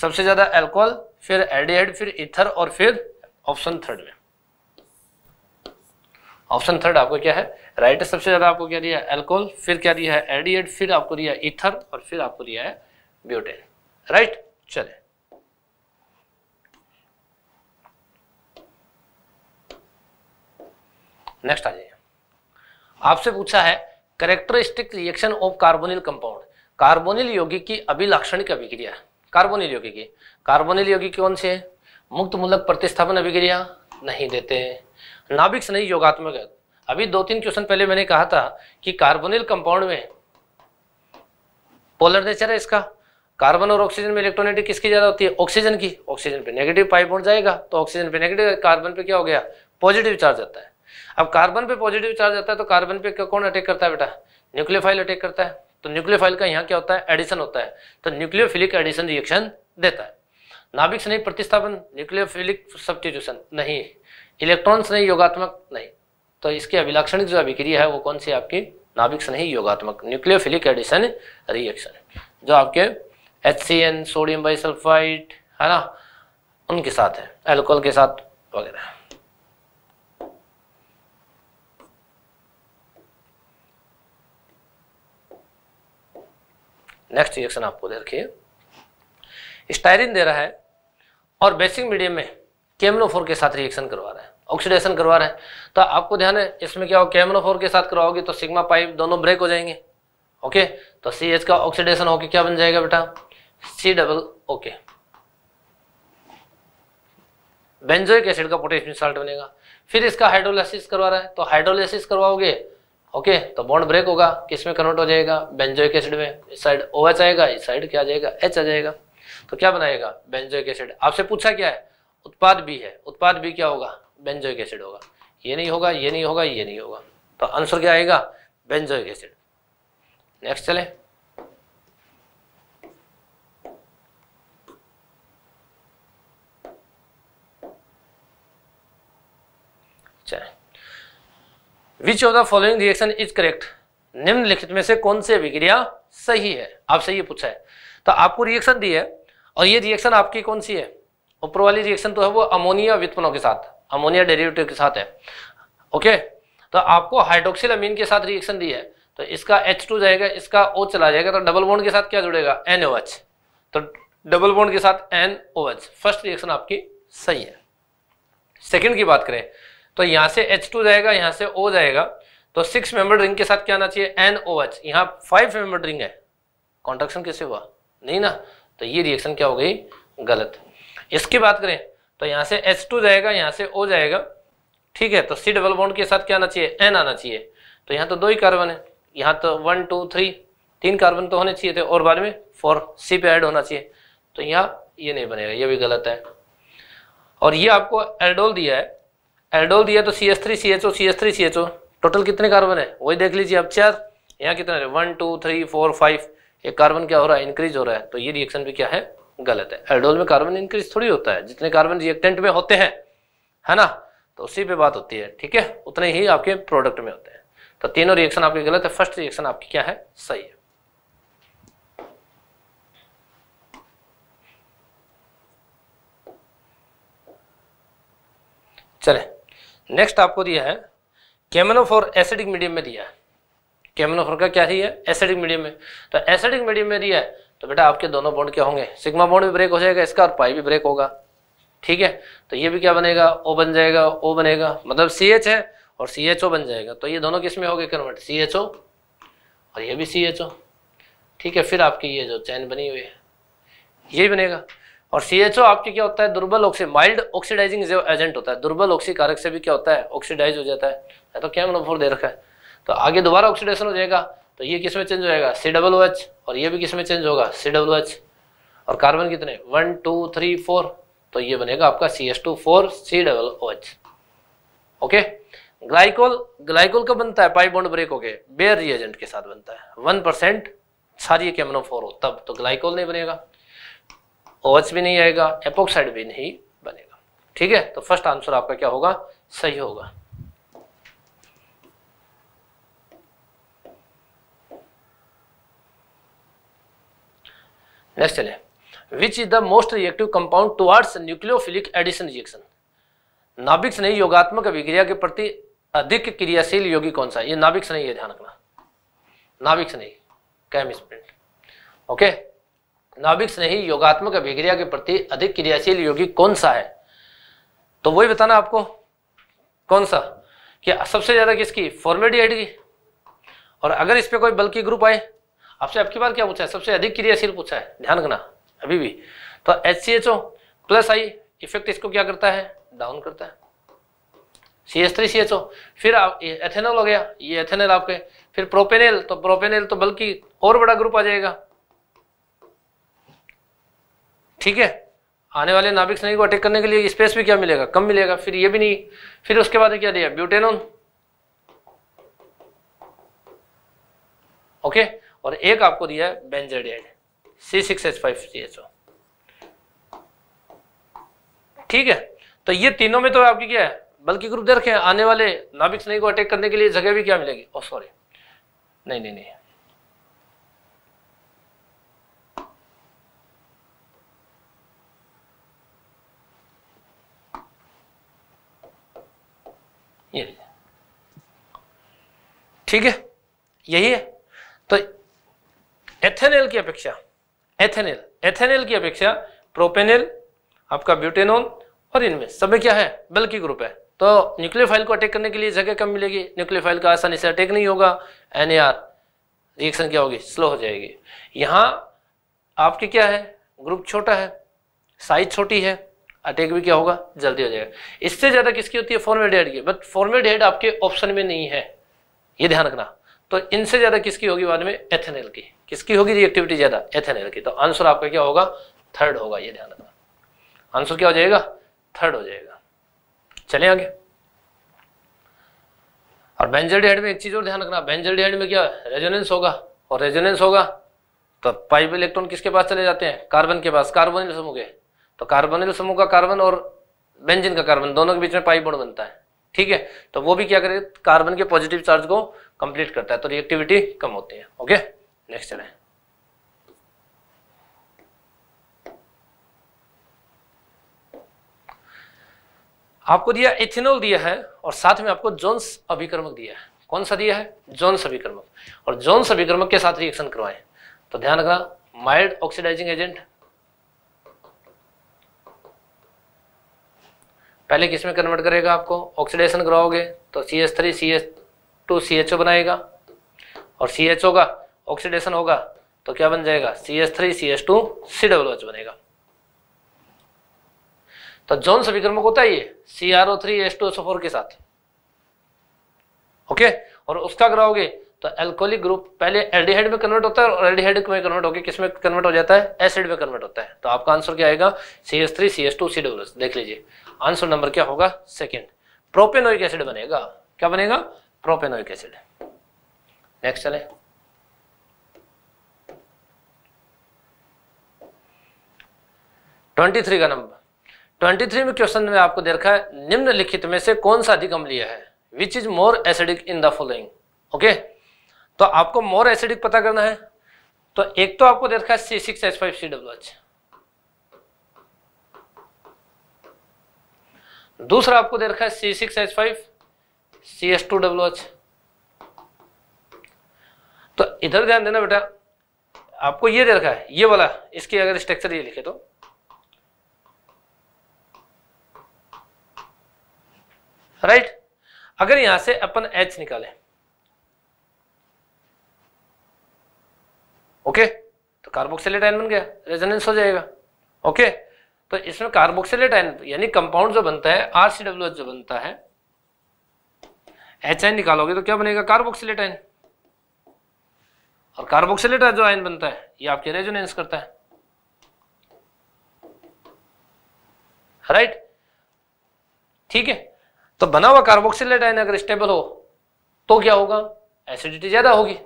S1: सबसे ज्यादा एल्कोहल फिर एडिहाइड फिर इथर और फिर ऑप्शन थर्ड में ऑप्शन थर्ड आपको क्या है राइट right, सबसे ज्यादा आपको क्या दिया है एल्कोहल फिर क्या दिया है एडिएड फिर आपको दिया है इथर और फिर आपको दिया है ब्यूटेन राइट right? चले नेक्स्ट आ जाइए आपसे पूछा है characteristic reaction of carbonyl compound carbonyl यौगिक की अभिलाक्षणिक अभिक्रिया कार्बोनिल यौगिक की कार्बोनिल यौगिक कौन से मुक्त मूलक प्रतिस्थापन अभिक्रिया नहीं देते नाभिक नहीं योगात्मक अभी दो तीन क्वेश्चन पहले मैंने कहा था कि कार्बोनिल कंपाउंड में पोलर नेचर है इसका कार्बन और ऑक्सीजन में इलेक्ट्रोनिटी किसकी ज्यादा होती है ऑक्सीजन की ऑक्सीजन पे नेगेटिव पाइप बोर्ड जाएगा तो ऑक्सीजन पे नेगेटिव कार्बन पे क्या हो गया पॉजिटिव चार्ज आता है अब कार्बन पे पॉजिटिव चार्ज आता है तो कार्बन पे क्या कौन अटैक करता है बेटा न्यूक्लियोफाइल अटैक करता है तो न्यूक्लियोफाइल का यहाँ क्या होता है एडिशन होता है तो न्यूक्लियोफिलिक एडिशन रिएक्शन देता है नाभिक से नहीं प्रतिस्थापन न्यूक्लियोफिलिक सब्सटीट्यूशन नहीं इलेक्ट्रॉन नहीं योगात्मक नहीं तो इसकी अभिलाक्षणिक जो अभिक्रिया है वो कौन सी आपकी नाभिक से नहीं योगात्मक न्यूक्लियोफिलिक एडिशन रिएक्शन जो आपके एच सोडियम बाइसल्फाइड है ना उनके साथ है एल्कोहल के साथ वगैरह नेक्स्ट इंजेक्शन आपको दे रखिए स्टायरिन दे रहा है और बेसिक मीडियम में केमनोफोर के साथ रिएक्शन करवा रहा है ऑक्सीडेशन करवा रहा है तो आपको ध्यान है इसमें क्या हो केमनोफोर के साथ करवाओगे तो सिग्मा पाइप दोनों ब्रेक हो जाएंगे ओके तो सी एच का ऑक्सीडेशन होके क्या बन जाएगा बेटा C double okay benzoic acid का पोटेशियम साल्ट बनेगा फिर इसका हाइड्रोलाइसिस करवा रहा है तो हाइड्रोलाइसिस करवाओगे ओके तो बॉन्ड ब्रेक होगा किस में कन्वर्ट हो जाएगा बेंजोइक एसिड में इस साइड ओ एच आएगा इस साइड क्या जाएगा एच आ जाएगा तो क्या बनाएगा बेंजोइक एसिड आपसे पूछा क्या है उत्पाद बी है उत्पाद बी क्या होगा बेंजोइक एसिड होगा ये नहीं होगा ये नहीं होगा ये नहीं होगा तो आंसर क्या आएगा बेंजोइक एसिड नेक्स्ट चले which of the following reaction is correct निम्नलिखित में से कौन से अभिक्रिया सही है आपसे ये पूछा है तो आपको रिएक्शन दी है और ये रिएक्शन आपकी कौन सी है ऊपर वाली रिएक्शन तो है वो अमोनिया वित्पनों के साथ अमोनिया डेरिवेटिव के साथ है ओके तो आपको हाइड्रोक्सिल अमीन के साथ रिएक्शन दी है तो इसका एच टू जाएगा इसका ओ चला जाएगा तो डबल बॉन्ड के साथ क्या जुड़ेगा एन ओ एच तो डबल बॉन्ड के साथ NOH एच फर्स्ट रिएक्शन आपकी सही है सेकेंड की बात करें तो यहाँ से H2 जाएगा यहाँ से O जाएगा तो सिक्स मेंबर रिंग के साथ क्या आना चाहिए एन ओ एच यहाँ फाइव मेंबर रिंग है कॉन्ट्रक्शन कैसे हुआ नहीं ना तो ये रिएक्शन क्या हो गई गलत इसकी बात करें तो यहाँ से H2 जाएगा यहाँ से O जाएगा ठीक है तो सी डबल बॉन्ड के साथ क्या आना चाहिए एन आना चाहिए तो यहाँ तो दो ही कार्बन है यहाँ तो वन टू थ्री तीन कार्बन तो होने चाहिए थे और बाद में फोर सी पे ऐड होना चाहिए तो यहाँ ये नहीं बनेगा ये भी गलत है और ये आपको एल्डोल दिया है एल्डोल दिया तो C S three C H O C S three C H O total कितने कार्बन है वही देख लीजिए अब चार यहाँ कितना है one two three four five ये कार्बन क्या हो रहा है इंक्रीज हो रहा है तो ये रिएक्शन भी क्या है गलत है एल्डोल में कार्बन इंक्रीज थोड़ी होता है जितने कार्बन रिएक्टेंट में होते हैं है ना तो उसी पे बात होती है ठीक है उतने ही आपके प्रोडक्ट में होते हैं तो तीनों रिएक्शन आपके गलत है फर्स्ट रिएक्शन आपकी क्या है सही है चले नेक्स्ट आपको दिया है केमनोफोर एसिडिक मीडियम में दिया है केमनोफोर का क्या दिया है एसिडिक मीडियम में तो एसिडिक मीडियम में दिया है तो बेटा आपके दोनों बॉन्ड क्या होंगे सिग्मा बॉन्ड भी ब्रेक हो जाएगा इसका और पाई भी ब्रेक होगा ठीक है तो ये भी क्या बनेगा ओ बन जाएगा ओ बनेगा मतलब सी एच है और सी एच ओ बन जाएगा तो ये दोनों किस में हो गए कन्वर्ट सी एच ओ और ये भी सी एच ओ ठीक है फिर आपकी ये जो चैन बनी हुई है ये बनेगा और सी एच ओ आपके क्या होता है दुर्बल ऑक्सी माइल्ड ऑक्सीडाइजिंग एजेंट होता है दुर्बल ऑक्सी कारक से भी क्या होता है ऑक्सीडाइज हो जाता है तो क्या मनोफोर दे रखा है तो आगे दोबारा ऑक्सीडेशन हो जाएगा तो ये किस में चेंज हो जाएगा सी डब्लू एच और ये भी किस में चेंज होगा सी डब्लू एच और कार्बन कितने वन टू थ्री फोर तो ये बनेगा आपका C S two four C double O H okay glycol glycol का बनता है पाई बॉन्ड ब्रेक हो गए बेयर रिएजेंट के साथ बनता है वन परसेंट क्षारिय के हो तब तो ग्लाइकोल नहीं बनेगा ओवच भी नहीं आएगा एपोक्साइड भी नहीं बनेगा ठीक है तो फर्स्ट आंसर आपका क्या होगा सही होगा नेक्स्ट चले which is the most reactive compound towards nucleophilic addition reaction नाभिक स्नेही योगात्मक अभिक्रिया के प्रति अधिक क्रियाशील योगी कौन सा ये नाभिक स्नेही है ध्यान रखना नाभिक स्नेही कैम स्प्रिंट ओके okay? नाभिक नहीं योगात्मक अभिक्रिया के प्रति अधिक क्रियाशील योगी कौन सा है तो वही बताना आपको कौन सा कि सबसे ज़्यादा किसकी फॉर्मेडिहाइड की और अगर इस पर कोई बल्कि ग्रुप आए आपसे आपकी बार क्या पूछा है सबसे अधिक क्रियाशील पूछा है ध्यान रखना अभी भी तो H C H O plus I effect इसको क्या करता है डाउन करता है C S three C H O फिर आप एथेनॉल हो गया ये एथेनॉल आपके फिर प्रोपेनल तो प्रोपेनल तो बल्कि और बड़ा ग्रुप आ जाएगा ठीक है आने वाले नाभिक स्नायु को अटैक करने के लिए स्पेस भी क्या मिलेगा कम मिलेगा फिर ये भी नहीं फिर उसके बाद क्या दिया ब्यूटेन ओके और एक आपको दिया बेंजेड C six H five C H O ठीक है तो ये तीनों में तो आपकी क्या है बल्कि ग्रुप दे रखे आने वाले नाभिक स्नायु को अटैक करने के लिए जगह भी क्या मिलेगी ओ oh, सॉरी नहीं नहीं नहीं ठीक है यही है तो एथेनेल की अपेक्षा एथेनेल एथेनेल की अपेक्षा प्रोपेनेल आपका ब्यूटेनोन और इनमें सभी क्या है बल्कि ग्रुप है तो न्यूक्लियर फाइल को अटैक करने के लिए जगह कम मिलेगी न्यूक्लियर फाइल का आसानी से अटैक नहीं होगा एन रिएक्शन क्या होगी स्लो हो जाएगी यहाँ आपके क्या है ग्रुप छोटा है साइज छोटी है अटैक भी क्या होगा जल्दी हो जाएगा इससे ज़्यादा किसकी होती है फॉर्मेड हेड की बट फॉर्मेड हेड आपके ऑप्शन में नहीं है ये ध्यान रखना तो इनसे ज्यादा किसकी होगी बाद में एथेनल की किसकी होगी रिएक्टिविटी ज्यादा एथेनल की तो आंसर आपका क्या होगा थर्ड होगा ये ध्यान रखना आंसर क्या हो जाएगा थर्ड हो जाएगा चले आगे और बेंजर बेंजलडीहाइड में एक चीज और ध्यान रखना बेंजर बेंजलडीहाइड में क्या रेजोनेंस होगा और रेजोनेंस होगा तो पाइप इलेक्ट्रॉन किसके पास चले जाते हैं कार्बन के पास कार्बोनिल समूह के तो कार्बोनिल समूह का कार्बन और बेंजिन का कार्बन दोनों के बीच में पाइप बोर्ड बनता है ठीक है तो वो भी क्या करे कार्बन के पॉजिटिव चार्ज को कंप्लीट करता है तो रिएक्टिविटी कम होती है ओके नेक्स्ट चले आपको दिया इथेनॉल दिया है और साथ में आपको जोन्स अभिक्रमक दिया है कौन सा दिया है जोन्स अभिक्रमक और जोन्स अभिक्रमक के साथ रिएक्शन करवाएं तो ध्यान रखना माइल्ड ऑक्सीडाइजिंग एजेंट पहले किस में कन्वर्ट करेगा आपको ऑक्सीडेशन कराओगे तो C S three C S two C H O बनाएगा और सी एच ओ का ऑक्सीडेशन होगा तो क्या बन जाएगा C S three C S two C W H बनेगा तो जौन समीकरण होता है ये C R O three S two S O four के साथ ओके और उसका कराओगे तो एल्कोहलिक ग्रुप पहले एल्डिहाइड में कन्वर्ट होता है और एल्डिहाइड में कन्वर्ट होकर किस में कन्वर्ट हो जाता है एसिड में कन्वर्ट होता है तो आपका आंसर क्या आएगा C S three C S two C W देख लीजिए आंसर नंबर क्या होगा सेकेंड प्रोपेनोइक एसिड बनेगा क्या बनेगा प्रोपेनोइक एसिड नेक्स्ट चले ट्वेंटी थ्री का नंबर ट्वेंटी थ्री में क्वेश्चन में आपको देखा है निम्नलिखित में से कौन सा अधिक अम्लीय है which is more acidic in the following okay तो आपको मोर एसिडिक पता करना है तो एक तो आपको देखा है C six H five C W H दूसरा आपको दे रखा है C six H five C S two W H तो इधर ध्यान देना बेटा आपको ये दे रखा है ये वाला इसकी अगर स्ट्रक्चर ये लिखे तो राइट अगर यहां से अपन एच निकाले ओके तो कार्बोक्सिलेट आयन बन गया रेजोनेंस हो जाएगा ओके तो इसमें कार्बोक्सिलेट आयन यानी कंपाउंड जो बनता है आर सी डब्ल्यू एच जो बनता है एच आयन निकालोगे तो क्या बनेगा कार्बोक्सिलेट आयन और कार्बोक्सिलेट जो आयन बनता है ये आपके रेजोनेंस करता है राइट ठीक है तो बना हुआ कार्बोक्सिलेट आयन अगर स्टेबल हो तो क्या होगा एसिडिटी ज्यादा होगी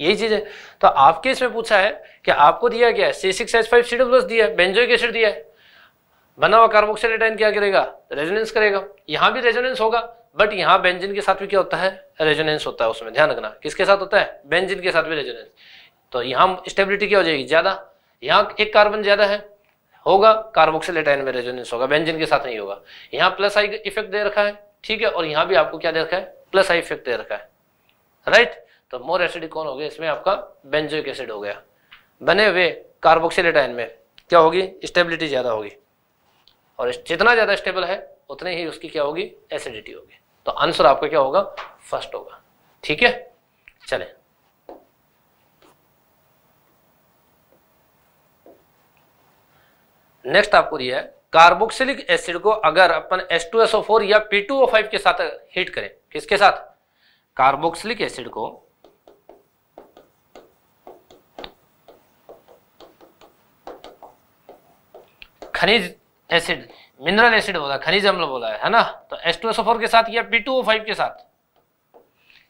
S1: यही चीज है तो आपके इसमें पूछा है कि आपको दिया गया है C six H five C W S दिया है बेंजोइक एसिड दिया है बना हुआ कार्बोक्सिलेटाइन क्या करेगा रेजोनेंस करेगा यहां भी रेजोनेंस होगा बट यहाँ बेंजिन के साथ भी क्या होता है रेजोनेंस होता है उसमें ध्यान रखना किसके साथ होता है बेंजिन के साथ भी रेजोनेंस तो यहाँ स्टेबिलिटी क्या हो जाएगी ज्यादा यहाँ एक कार्बन ज्यादा है होगा कार्बोक्सिलेटाइन में रेजोनेंस होगा बेंजिन के साथ नहीं होगा यहाँ प्लस आई इफेक्ट दे रखा है ठीक है और यहाँ भी आपको क्या दे रखा है प्लस आई इफेक्ट दे रखा है राइट तो मोर एसिड कौन हो गया इसमें आपका बेंजोइक एसिड हो गया बने हुए कार्बोक्सिलेटाइन में क्या होगी स्टेबिलिटी ज्यादा होगी और जितना ज़्यादा स्टेबल है उतने ही उसकी क्या होगी एसिडिटी होगी तो आंसर आपका क्या होगा फर्स्ट होगा ठीक है चले नेक्स्ट आपको दिया है कार्बोक्सिलिक एसिड को अगर अपन H2SO4 या P2O5 के साथ हीट करें किसके साथ कार्बोक्सिलिक एसिड को खनिज एसिड मिनरल एसिड बोला खनिज अम्ल बोला है, है ना तो एस टू एसओ फोर के साथ या पी टू ओ फाइव के साथ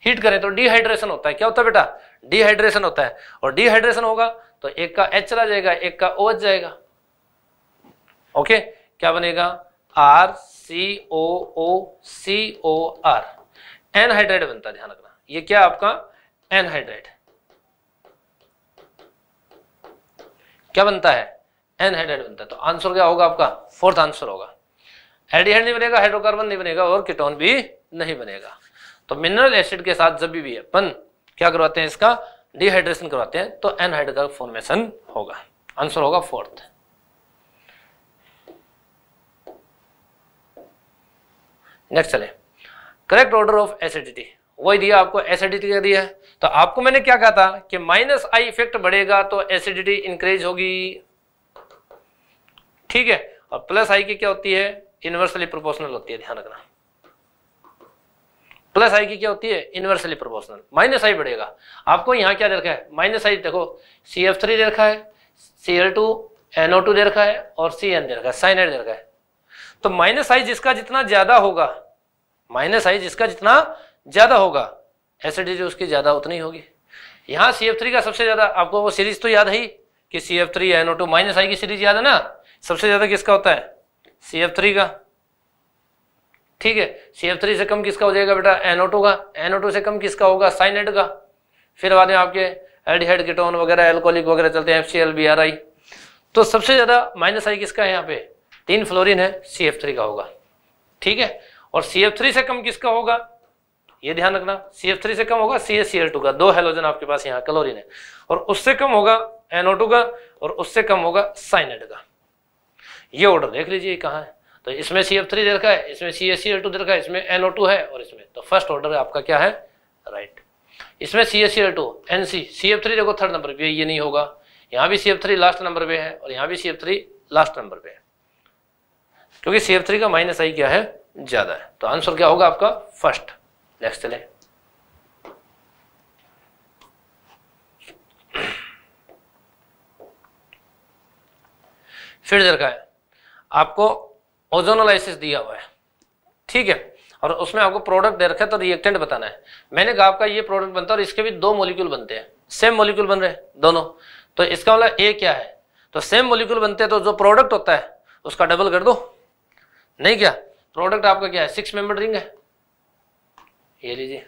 S1: हीट करें तो डिहाइड्रेशन होता है क्या होता है बेटा डिहाइड्रेशन होता है और डिहाइड्रेशन होगा तो एक का एच चला जाएगा एक का ओ एच जाएगा ओके क्या बनेगा R C O O C O R anhydride बनता है ध्यान रखना ये क्या आपका एनहाइड्रेट क्या बनता है एन हेड बनता है तो आंसर क्या होगा आपका फोर्थ आंसर होगा हेड नहीं बनेगा हाइड्रोकार्बन नहीं बनेगा और कीटोन भी नहीं बनेगा तो मिनरल एसिड के साथ जब भी अपन क्या करवाते हैं इसका डिहाइड्रेशन करवाते हैं तो एनहाइड का फॉर्मेशन होगा आंसर होगा फोर्थ नेक्स्ट चले करेक्ट ऑर्डर ऑफ एसिडिटी वही दिया आपको एसिडिटी का दिया है तो आपको मैंने क्या कहा था कि माइनस आई इफेक्ट बढ़ेगा तो एसिडिटी इंक्रीज होगी ठीक है और प्लस आई की क्या होती है इनवर्सली प्रोपोर्शनल होती है ध्यान रखना प्लस आई की क्या होती है इनवर्सली प्रोपोर्शनल माइनस आई बढ़ेगा आपको यहाँ क्या दे रखा है माइनस आई देखो सी एफ थ्री दे रखा है C L two NO two दे रखा है और सी एन दे रखा है साइन एड दे रखा है तो माइनस आई जिसका जितना ज्यादा होगा माइनस आई जिसका जितना ज्यादा होगा एसिडिटी उसकी ज्यादा उतनी होगी यहाँ सी एफ थ्री का सबसे ज्यादा आपको वो सीरीज तो याद है ही कि C F three NO two minus I की सीरीज याद है ना सबसे ज़्यादा किसका होता है सी एफ थ्री का ठीक है सी एफ थ्री से कम किसका हो जाएगा बेटा एनओ टू का एनओ टू से कम किसका होगा साइनेट का फिर बाद में आपके एल्डिहाइड कीटोन वगैरह एल्कोलिक वगैरह चलते हैं F C L B R I तो सबसे ज़्यादा माइनस आई किसका है यहाँ पे तीन फ्लोरिन है सी एफ थ्री का होगा ठीक है और सी एफ थ्री से कम किसका होगा ये ध्यान रखना सी एफ थ्री से कम होगा C S C L two का दो हेलोजन आपके पास यहाँ क्लोरिन है और उससे कम होगा एनओ टू का और उससे कम होगा साइनेट का ये ऑर्डर देख लीजिए कहाँ है तो इसमें सी एफ थ्री दे रखा है इसमें C S C L two दे रखा है इसमें एन ओ टू है और इसमें तो फर्स्ट ऑर्डर आपका क्या है राइट right. इसमें C S C L two N C C F three देखो थर्ड नंबर पे ये नहीं होगा यहाँ भी C F three last number पे है और यहाँ भी C F three last number पे है क्योंकि सी एफ थ्री का माइनस आई क्या है ज़्यादा है तो आंसर क्या होगा आपका फर्स्ट नेक्स्ट चले फिर दे रखा है आपको ओजोनोलाइसिस दिया हुआ है ठीक है और उसमें आपको प्रोडक्ट दे रखा है तो रिएक्टेंट बताना है मैंने कहा आपका ये प्रोडक्ट बनता है और इसके भी दो मोलिक्यूल बनते हैं सेम मोलिक्यूल बन रहे हैं दोनों तो इसका मतलब ए क्या है तो सेम मोलिक्यूल बनते हैं तो जो प्रोडक्ट होता है उसका डबल कर दो नहीं क्या प्रोडक्ट आपका क्या है सिक्स मेंबर रिंग है ये लीजिए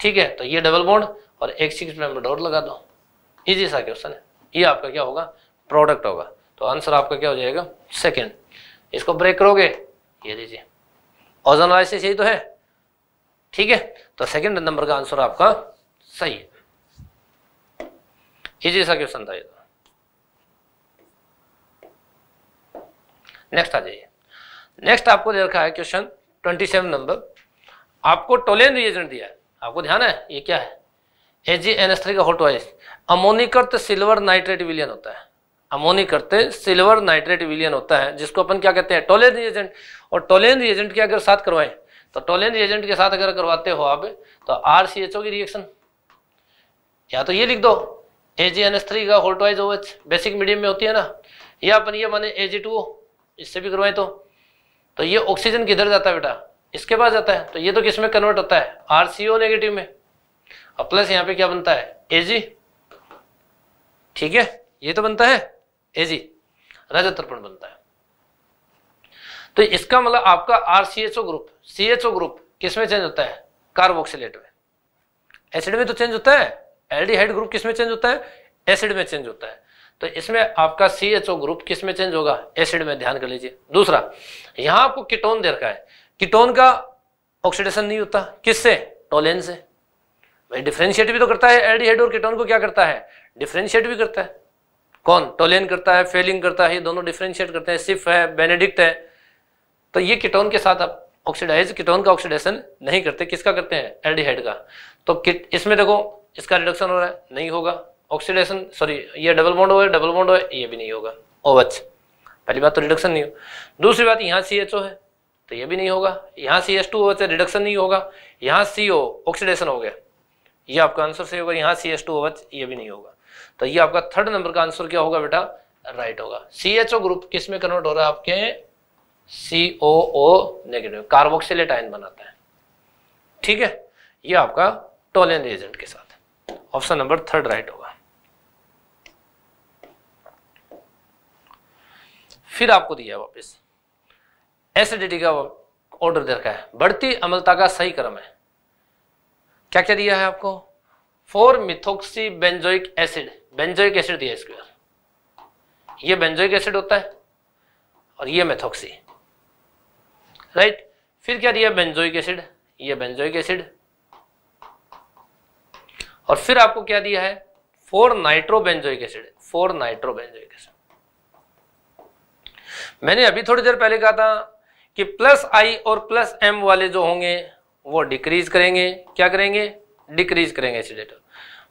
S1: ठीक है तो ये डबल बॉन्ड और एक सिक्स मेंबर डोर लगा दो इजी सा क्वेश्चन है ये आपका क्या होगा प्रोडक्ट होगा तो आंसर आपका क्या हो जाएगा सेकेंड इसको ब्रेक करोगे ये दीजिए ओजन एनालिसिस यही तो है ठीक है तो सेकंड नंबर का आंसर आपका सही है इजी सा क्वेश्चन था ये तो नेक्स्ट आ जाइए नेक्स्ट आपको दे रखा है क्वेश्चन ट्वेंटी सेवन नंबर आपको टोलेन रिएजेंट दिया है आपको ध्यान है ये क्या है एजी एनएस थ्री का होटवाइस अमोनिकर्त सिल्वर नाइट्रेट विलियन होता है अमोनी करते सिल्वर नाइट्रेट विलियन होता है जिसको अपन क्या कहते हैं टोलेन रिएजेंट और टोलेन रिएजेंट के अगर साथ करवाए तो टोलेन रिएजेंट के साथ अगर करवाते हो आप तो आर सी एच ओ की रिएक्शन या तो ये लिख दो A G N S three का होल्टवाइज ओ एच बेसिक मीडियम में होती है ना या अपन ये माने ए जी टू ओ इससे भी करवाए तो तो ये ऑक्सीजन किधर जाता है बेटा इसके पास जाता है तो ये तो किस में कन्वर्ट होता है आर सी ओ नेगेटिव में और प्लस यहाँ पे क्या बनता है ए जी ठीक है ये तो बनता है एजी रजत तर्पण बनता है तो इसका मतलब आपका R C H O group C H O group किसमें चेंज होता है कार्बोक्सिलेट में एसिड में तो चेंज होता है एल्डिहाइड ग्रुप किसमें चेंज होता है एसिड में चेंज होता है तो इसमें आपका सी एच ओ ग्रुप किसमें चेंज होगा एसिड में ध्यान कर लीजिए दूसरा यहां आपको कीटोन दे रखा है कीटोन का ऑक्सीडेशन नहीं होता किससे टोलेन से भाई डिफ्रेंशिएट भी तो करता है एल्डिहाइड और कीटोन को क्या करता है डिफ्रेंशिएट भी करता है कौन टोलियन करता है फेलिंग करता है ये दोनों डिफ्रेंशिएट करते हैं सिफ है बेनेडिक्ट है तो ये कीटोन के साथ आप ऑक्सीडाइज कीटोन का ऑक्सीडेशन नहीं करते किसका करते हैं एल्डिहाइड का तो इसमें देखो इसका रिडक्शन हो रहा है नहीं होगा ऑक्सीडेशन सॉरी ये डबल बॉन्ड हो डबल बॉन्ड हो ये भी नहीं होगा ओवच oh, अच्छा। पहली बात तो रिडक्शन नहीं हो दूसरी बात यहाँ सी एच ओ है तो ये भी नहीं होगा यहाँ सी एस टू ओवच है रिडक्शन नहीं होगा यहाँ सी ओ ऑक्सीडेशन हो गया ये आपका आंसर सही होगा यहाँ सी एस टू ओवच ये भी नहीं होगा तो ये आपका थर्ड नंबर का आंसर क्या होगा बेटा राइट होगा सी एच ओ ग्रुप किस में कन्वर्ट हो रहा है आपके C O O negative carboxylate ion बनाता है ठीक है ये आपका टोलेन एजेंट के साथ ऑप्शन नंबर थर्ड राइट होगा फिर आपको दिया वापस एसिडिटी का ऑर्डर दे रखा है बढ़ती अम्लता का सही क्रम है क्या क्या दिया है आपको four methoxy benzoic acid benzoic acid दिया इसके बाद ये बेंजोइक एसिड होता है और ये मेथोक्सी राइट फिर क्या दिया बेंजोइक एसिड ये बेंजोइक एसिड और फिर आपको क्या दिया है four nitro benzoic acid four nitro benzoic acid मैंने अभी थोड़ी देर पहले कहा था कि प्लस आई और प्लस एम वाले जो होंगे वो डिक्रीज करेंगे क्या करेंगे डिक्रीज करेंगे एसिडेटर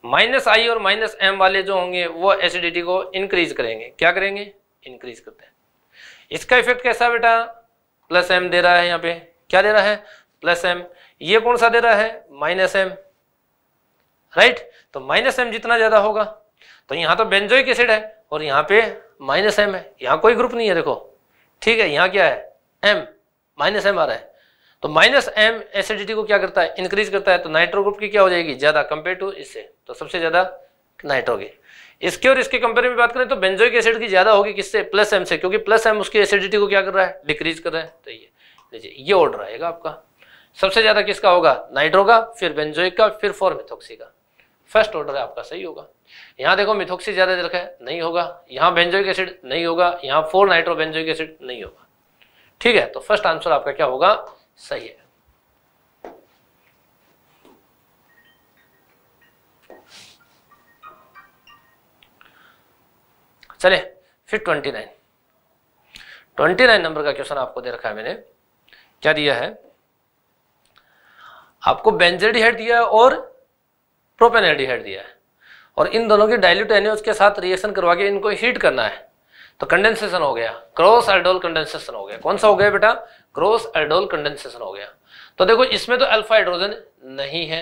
S1: माइनस आई और माइनस एम वाले जो होंगे वो एसिडिटी को इंक्रीज करेंगे क्या करेंगे इंक्रीज करते हैं इसका इफेक्ट कैसा बेटा प्लस एम दे रहा है यहाँ पे क्या दे रहा है प्लस एम ये कौन सा दे रहा है माइनस एम राइट तो माइनस एम जितना ज्यादा होगा तो यहाँ तो बेंजोइक एसिड है और यहाँ पे माइनस एम है यहाँ कोई ग्रुप नहीं है देखो ठीक है यहाँ क्या है एम माइनस एम आ रहा है तो माइनस एम एसिडिटी को क्या करता है इंक्रीज करता है तो नाइट्रो ग्रुप की क्या हो जाएगी ज्यादा कंपेयर टू इससे तो सबसे ज्यादा नाइट्रो की इसके और इसके कंपेयर में बात करें तो बेंजोइक एसिड की ज्यादा होगी किससे प्लस एम से क्योंकि प्लस एम उसकी एसिडिटी को क्या कर रहा है डिक्रीज कर रहा है तो ये देखिए ये ऑर्डर आएगा आपका सबसे ज्यादा किसका होगा नाइट्रो का फिर बेंजोइक का फिर फोर मिथोक्सी का फर्स्ट ऑर्डर है आपका सही होगा यहाँ देखो मिथोक्सी ज्यादा रखा है नहीं होगा यहाँ बेंजोइक एसिड नहीं होगा यहाँ फोर नाइट्रो बेंजोइक एसिड नहीं होगा ठीक है तो फर्स्ट आंसर आपका क्या होगा सही है चले फिर twenty nine twenty nine number का क्वेश्चन आपको दे रखा है मैंने क्या दिया है आपको बेंजेडिहाइड दिया है और प्रोपेनाइडिहाइड दिया है और इन दोनों की डायल्यूट एनियोज के साथ रिएक्शन करवा के इनको हीट करना है तो कंडेंसेशन हो गया क्रॉस एल्डोल कंडेंसेशन हो गया कौन सा हो गया बेटा क्रॉस एल्डोल कंडेंसेशन हो गया तो देखो इसमें तो अल्फा हाइड्रोजन नहीं है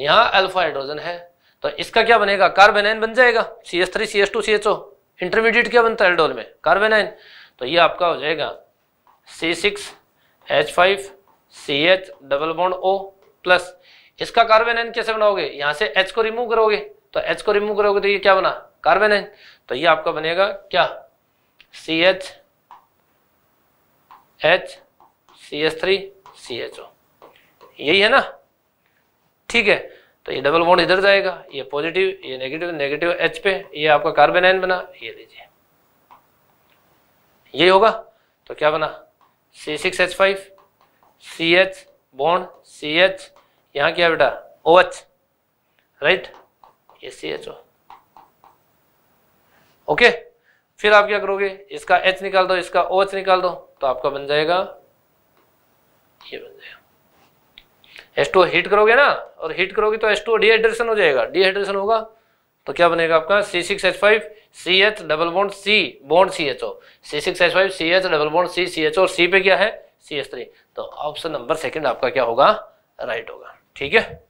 S1: यहां अल्फा हाइड्रोजन है तो इसका क्या बनेगा कार्बेनाइन बन जाएगा C S three C S two C H O intermediate क्या बनता है एल्डोल में कार्बेनाइन तो ये आपका हो जाएगा C six H five C H double bond O plus इसका कार्बेनाइन कैसे बनाओगे यहाँ से एच को रिमूव करोगे तो एच को रिमूव करोगे तो ये क्या बना कार्बन है तो ये आपका बनेगा क्या C H H C H three C H O यही है ना ठीक है तो ये डबल बॉन्ड इधर जाएगा ये पॉजिटिव ये नेगेटिव नेगेटिव एच पे ये आपका कार्बन आयन बना ये लीजिए यही होगा तो क्या बना C six H five C H bond C H यहाँ क्या बेटा ओ एच राइट ये सी एच ओ ओके फिर आप क्या करोगे इसका एच निकाल दो इसका ओ OH निकाल दो तो आपका बन जाएगा ये बन जाएगा एस टू हीट करोगे ना और हीट करोगे तो एस टू डिहाइड्रेशन हो जाएगा डिहाइड्रेशन होगा तो क्या बनेगा आपका C six H five C H double bond C bond C H O C six H five C H double bond C C H O और सी पे क्या है सी एच थ्री तो ऑप्शन नंबर सेकेंड आपका क्या होगा right होगा ठीक है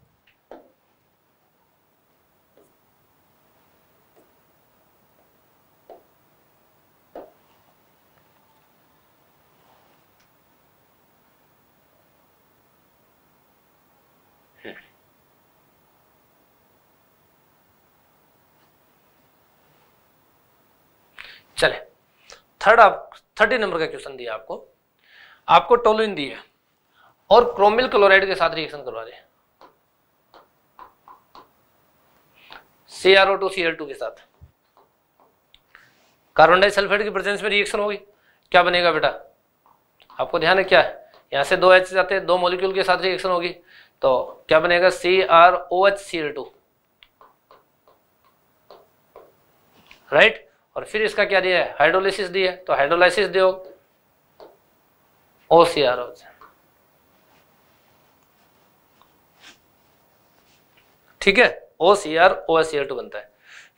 S1: चले थर्ड आप थर्टी नंबर का क्वेश्चन दिया आपको आपको टोलिन दी है और क्रोमिल क्लोराइड के साथ रिएक्शन करवा दे सी टू सी के साथ कार्बन डाइसल्फाइड की प्रेजेंस में रिएक्शन होगी क्या बनेगा बेटा आपको ध्यान है क्या है यहां से दो एच जाते हैं दो मॉलिक्यूल के साथ रिएक्शन होगी तो क्या बनेगा C R O H C L two right और फिर इसका क्या दिया है हाइड्रोलिसिस दिया तो हाइड्रोलाइसिस दो ओ ठीक है O C R O S C R two बनता है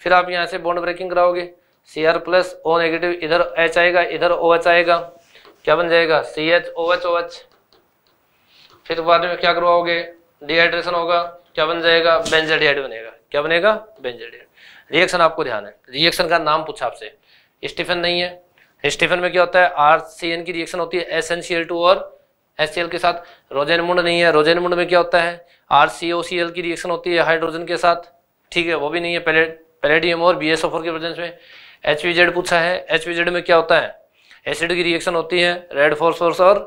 S1: फिर आप यहां से बॉन्ड ब्रेकिंग कराओगे C R plus O negative इधर एच आएगा इधर ओ एच आएगा क्या बन जाएगा C H O H O H फिर बाद में क्या करवाओगे डिहाइड्रेशन होगा क्या बन जाएगा बेंजेडिहाइड बनेगा क्या बनेगा बेंजेडिहाइड रिएक्शन आपको ध्यान है रिएक्शन का नाम पूछा आपसे स्टीफन नहीं है स्टीफन में क्या होता है आर सी एन की रिएक्शन होती है S N C L two और एस सी एल के साथ रोजेनमुंड नहीं है रोजेनमुंड में क्या होता है R C O C L की रिएक्शन होती है हाइड्रोजन के साथ ठीक है वो भी नहीं है पेलेट पेलेडियम और बी एस ओ फोर के प्रेजेंस में एच वी जेड पूछा है एच वी जेड में क्या होता है एसिड की रिएक्शन होती है रेड फोर्स और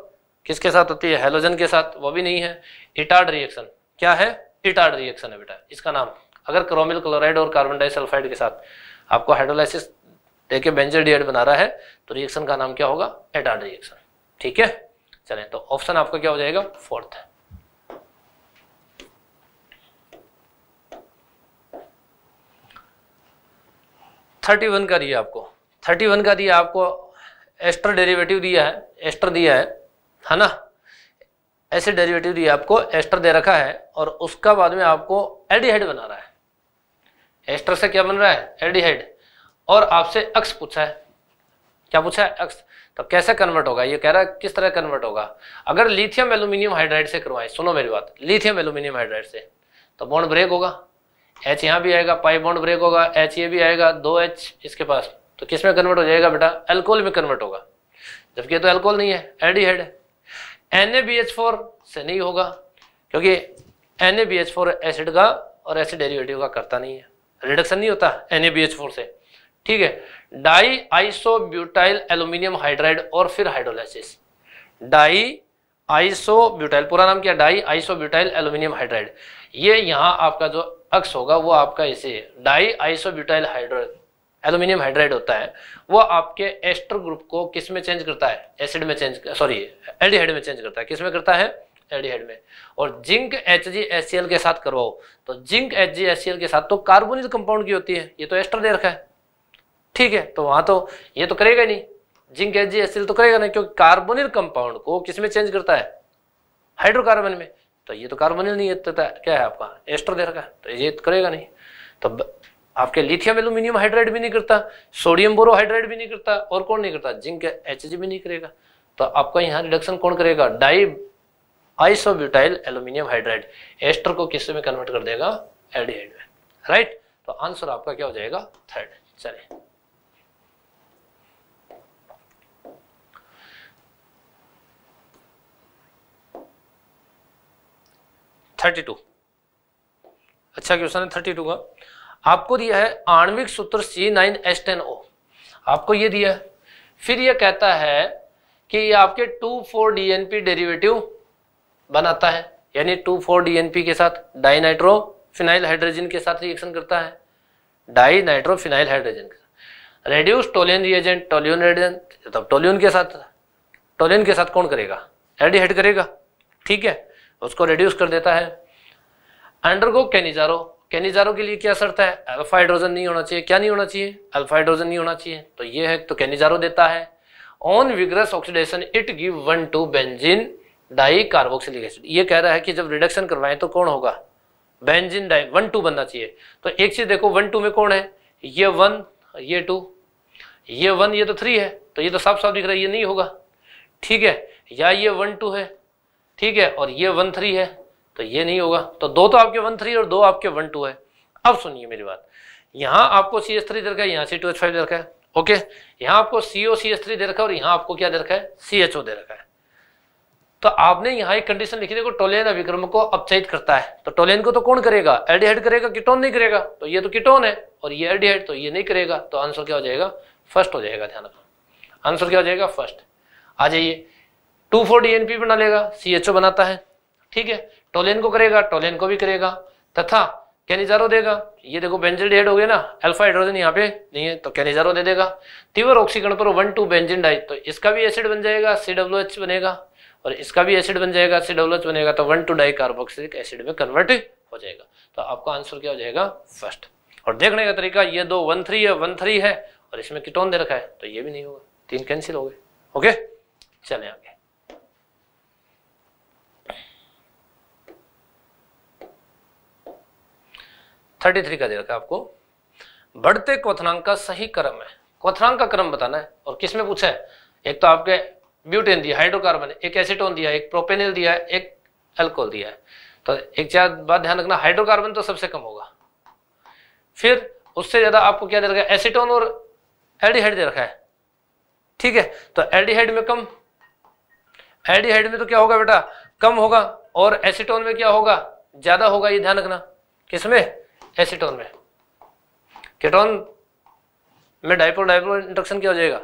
S1: किसके साथ होती है हेलोजन के साथ वो भी नहीं है इटार्ड रिएक्शन क्या है इटार्ड रिएक्शन है बेटा इसका नाम अगर क्रोमिल क्लोराइड और कार्बन डाइसल्फाइड के साथ आपको हाइड्रोलाइसिस देके बेंजर डीएड बना रहा है तो रिएक्शन का नाम क्या होगा एटाड रिएक्शन ठीक है चलें तो ऑप्शन आपका क्या हो जाएगा फोर्थ थर्टी वन का दिया आपको थर्टी वन का दिया आपको एस्टर डेरिवेटिव दिया है एस्टर दिया है है ना ऐसे डेरिवेटिव दिया आपको एस्टर दे रखा है और उसका बाद में आपको एडिहाइड बना रहा है एस्टर से क्या बन रहा है एल्डिहाइड और आपसे अक्स पूछा है क्या पूछा है अक्स तो कैसे कन्वर्ट होगा ये कह रहा है किस तरह कन्वर्ट होगा अगर लिथियम एल्यूमिनियम हाइड्राइड से करवाए सुनो मेरी बात लिथियम एल्यूमिनियम हाइड्राइड से तो बॉन्ड ब्रेक होगा एच यहाँ भी आएगा पाई बॉन्ड ब्रेक होगा एच ये भी आएगा दो एच इसके पास तो किस में कन्वर्ट हो जाएगा बेटा एल्कोहल में कन्वर्ट होगा जबकि ये तो एल्कोहल नहीं है है एन से नहीं होगा क्योंकि एन एसिड का और एसिड डेरिवेटिव का करता नहीं है रिडक्शन नहीं होता एन से ठीक है डाई आइसोब्यूटाइल एल्यूमिनियम हाइड्राइड और फिर हाइड्रोलाइसिस डाई आइसोब्यूटाइल पूरा नाम क्या डाई आइसोब्यूटाइल एल्यूमिनियम हाइड्राइड ये यहाँ आपका जो अक्स होगा वो आपका इसे di isobutyl hydride aluminium hydride होता है वो आपके एस्टर ग्रुप को किस में चेंज करता है एसिड में चेंज सॉरी एल्डिहाइड में चेंज करता है किस में करता है एल्डिहाइड में और जिंक एच के साथ करवाओ तो जिंक एच के साथ तो कार्बोनिल कंपाउंड की होती है ये तो एस्टर दे रखा है ठीक है तो वहां तो ये तो करेगा नहीं जिंक एच तो करेगा नहीं क्योंकि कार्बोनिल कंपाउंड को किसमें चेंज करता है हाइड्रोकार्बन में तो ये तो कार्बोनिल नहीं है तो क्या है आपका एस्टर दे रखा है तो ये तो करेगा नहीं तो आपके लिथियम एल्यूमिनियम हाइड्राइड भी नहीं करता सोडियम बोरोहाइड्राइड भी नहीं करता और कौन नहीं करता जिंक एच भी नहीं करेगा तो आपका यहाँ रिडक्शन कौन करेगा di isobutyl aluminium hydride ester को किस में कन्वर्ट कर देगा एल्डिहाइड में राइट तो आंसर आपका क्या हो जाएगा थर्ड चले थर्टी टू अच्छा क्वेश्चन है थर्टी टू का आपको दिया है आणविक सूत्र C nine S ten O आपको ये दिया है फिर ये कहता है कि ये आपके टू फोर डीएनपी डेरिवेटिव बनाता है यानी टू फोर डीएनपी के साथ डाइनाइट्रो फिनाइल हाइड्रोजन के साथ रिएक्शन करता है डाइनाइट्रो फिनाइल हाइड्रोजन के साथ रेड्यूस टोलियन रिएजेंट टोलियन रेडियन तब टोलियन के साथ टोलियन के साथ कौन करेगा एडिहाइड करेगा ठीक है उसको रेड्यूस कर देता है अंडरगो कैनिजारो कैनिजारो के लिए क्या शर्त है अल्फा हाइड्रोजन नहीं होना चाहिए क्या नहीं होना चाहिए अल्फा हाइड्रोजन नहीं होना चाहिए तो ये है तो कैनिजारो देता है on vigorous oxidation it give one two benzene di carboxylic acid ये कह रहा है कि जब रिडक्शन करवाएं तो कौन होगा बेंजिन डाई वन टू बनना चाहिए तो एक चीज देखो वन टू में कौन है ये वन ये टू ये वन ये तो थ्री है तो ये तो साफ साफ दिख रहा है ये नहीं होगा ठीक है या ये वन टू है ठीक है और ये वन थ्री है तो ये नहीं होगा तो दो तो आपके वन थ्री और दो आपके वन टू है अब सुनिए मेरी बात यहाँ आपको सी एस थ्री दे रखा है यहाँ सी टू एच फाइव दे रखा है ओके यहाँ आपको सी ओ सी एस थ्री दे रखा है और यहाँ आपको क्या दे रखा है सी एच ओ दे रखा है तो आपने यहाँ एक कंडीशन लिखी देखो टोलेन अभिक्रम को अपचयित करता है तो टोलेन को तो कौन करेगा एडिहाइड करेगा कीटोन नहीं करेगा तो ये तो कीटोन है और ये एडिहाइड तो ये नहीं करेगा तो आंसर क्या हो जाएगा फर्स्ट हो जाएगा ध्यान रखना आंसर क्या हो जाएगा फर्स्ट आ जाइए टू फोर डीएनपी बना लेगा सी एच ओ बनाता है ठीक है टोलेन को करेगा टोलेन को भी करेगा तथा कैनिजारो देगा ये देखो बेंजिन डेड हो गया ना अल्फा हाइड्रोजन यहाँ पे नहीं है तो कैनिजारो दे देगा तीव्र ऑक्सीकरण पर वन टू बेंजिन डाइज तो इसका भी एसिड बन जाएगा सी डब्ल्यू एच बनेगा और इसका भी एसिड बन जाएगा एसिड डबलच बनेगा तो one two di carboxylic acid में कन्वर्ट हो जाएगा तो आपका आंसर क्या हो जाएगा फर्स्ट और देखने का तरीका ये दो वन थ्री है वन थ्री है और इसमें किटोन दे रखा है तो ये भी नहीं होगा तीन कैंसिल हो गए ओके चले आगे थर्टी थ्री का दे रखा है आपको बढ़ते क्वथनांक का सही क्रम है क्वथनांक का क्रम बताना है और किसमें पूछा है एक तो आपके ब्यूटेन दिया हाइड्रोकार्बन एक एसिटोन दिया एक प्रोपेनिल दिया एक अल्कोहल दिया है तो एक चार बात ध्यान रखना हाइड्रोकार्बन तो सबसे कम होगा फिर उससे ज़्यादा आपको क्या दे रखा है एसिटोन और एल्डिहाइड दे रखा है ठीक है तो एल्डिहाइड में कम एल्डिहाइड में तो क्या होगा बेटा कम होगा और एसिटोन में क्या होगा ज़्यादा होगा ये ध्यान रखना किसमें एसिटोन में केटोन में डाइपोल डाइपोल इंडक्शन क्या हो जाएगा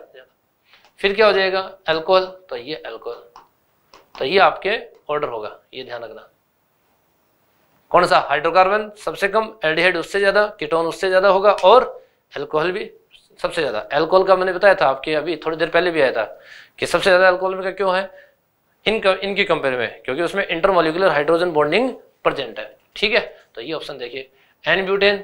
S1: फिर क्या हो जाएगा अल्कोहल तो ये अल्कोहल तो ये आपके ऑर्डर होगा ये ध्यान रखना कौन सा हाइड्रोकार्बन सबसे कम एल्डिहाइड उससे ज्यादा कीटोन उससे ज्यादा होगा और अल्कोहल भी सबसे ज्यादा अल्कोहल का मैंने बताया था आपके अभी थोड़ी देर पहले भी आया था कि सबसे ज्यादा अल्कोहल में का क्यों है इन इनकी कंपेयर में क्योंकि उसमें इंटरमोलिकुलर हाइड्रोजन बॉन्डिंग प्रजेंट है ठीक है तो ये ऑप्शन देखिए एनब्यूटेन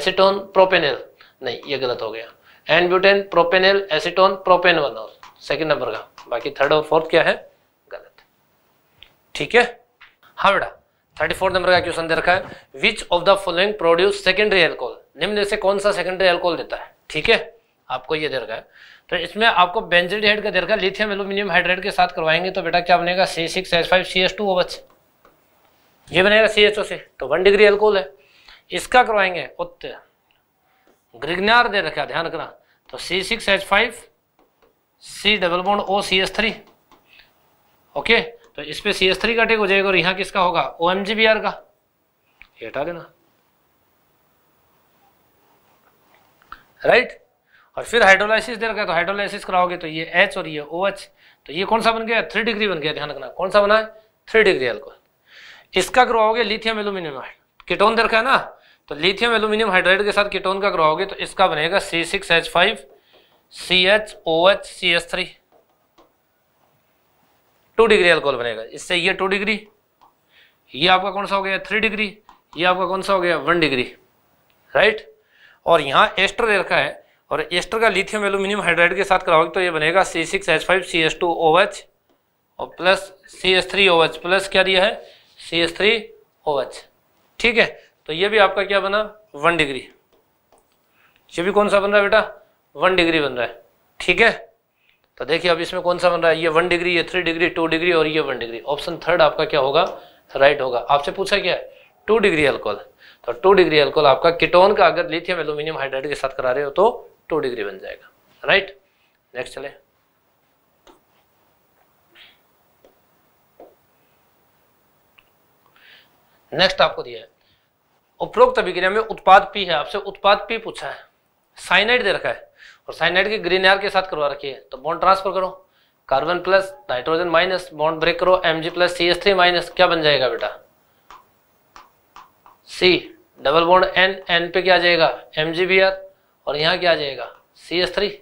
S1: एसिटोन प्रोपेनल नहीं ये गलत हो गया N butane propanal acetone propane बनाओ सेकेंड नंबर का बाकी थर्ड और फोर्थ क्या है गलत ठीक है हा बेटा थर्टी फोर्थ नंबर का क्वेश्चन दे रखा है which of the following produce secondary alcohol निम्न से कौन सा सेकेंडरी एल्कोहल देता है ठीक है आपको ये दे रखा है तो इसमें आपको बेंजिल का दे रखा है लिथियम एल्यूमिनियम हाइड्रेट के साथ करवाएंगे तो बेटा क्या बनेगा C six S five C S two ओवच ये बनेगा सी एच ओ से तो वन डिग्री एल्कोहल है इसका करवाएंगे उत्तर ग्रिगनार दे रखा ध्यान रखना तो C six H five C double bond O C S three okay तो इस पर सी एस थ्री का टेक हो जाएगा और यहाँ किसका होगा O M G B R का ये हटा देना राइट और फिर हाइड्रोलाइसिस दे रखा है तो हाइड्रोलाइसिस कराओगे तो ये एच और ये ओ एच तो ये कौन सा बन गया थ्री डिग्री बन गया ध्यान रखना कौन सा बना है थ्री डिग्री एल्कोहल इसका करवाओगे लिथियम एल्यूमिनियम आयन कीटोन दे रखा है ना तो लिथियम एल्यूमिनियम हाइड्राइड के साथ कीटोन का करवाओगे तो इसका बनेगा C six H five C H O H C H three two degree alcohol बनेगा इससे ये टू डिग्री ये आपका कौन सा हो गया थ्री डिग्री ये आपका कौन सा हो गया वन डिग्री राइट और यहाँ एस्टर दे रखा है और एस्टर का लिथियम एल्यूमिनियम हाइड्राइड के साथ कराओगे तो ये बनेगा C six H five C S two O H और plus C S three O H plus क्या दिया है C S three O H ठीक है तो ये भी आपका क्या बना वन डिग्री ये भी कौन सा बन रहा है बेटा वन डिग्री बन रहा है ठीक है तो देखिए अब इसमें कौन सा बन रहा है ये वन डिग्री ये थ्री डिग्री टू डिग्री और ये वन डिग्री ऑप्शन थर्ड आपका क्या होगा राइट होगा आपसे पूछा क्या है टू डिग्री अल्कोहल तो टू डिग्री अल्कोहल आपका किटोन का अगर लिथियम एल्यूमिनियम हाइड्राइड के साथ करा रहे हो तो टू डिग्री बन जाएगा राइट नेक्स्ट चले नेक्स्ट आपको दिया है उपरोक्त अभिक्रिया में उत्पाद पी है आपसे उत्पाद पी पूछा है साइनाइड दे रखा है और साइनाइड की ग्रीन एर के साथ करवा रखी है तो बॉन्ड ट्रांसफर करो carbon plus nitrogen minus bond break करो M G plus C S three minus क्या बन जाएगा बेटा C double bond N N पे क्या आ जाएगा एम जी बी आर और यहाँ क्या आ जाएगा सी एस थ्री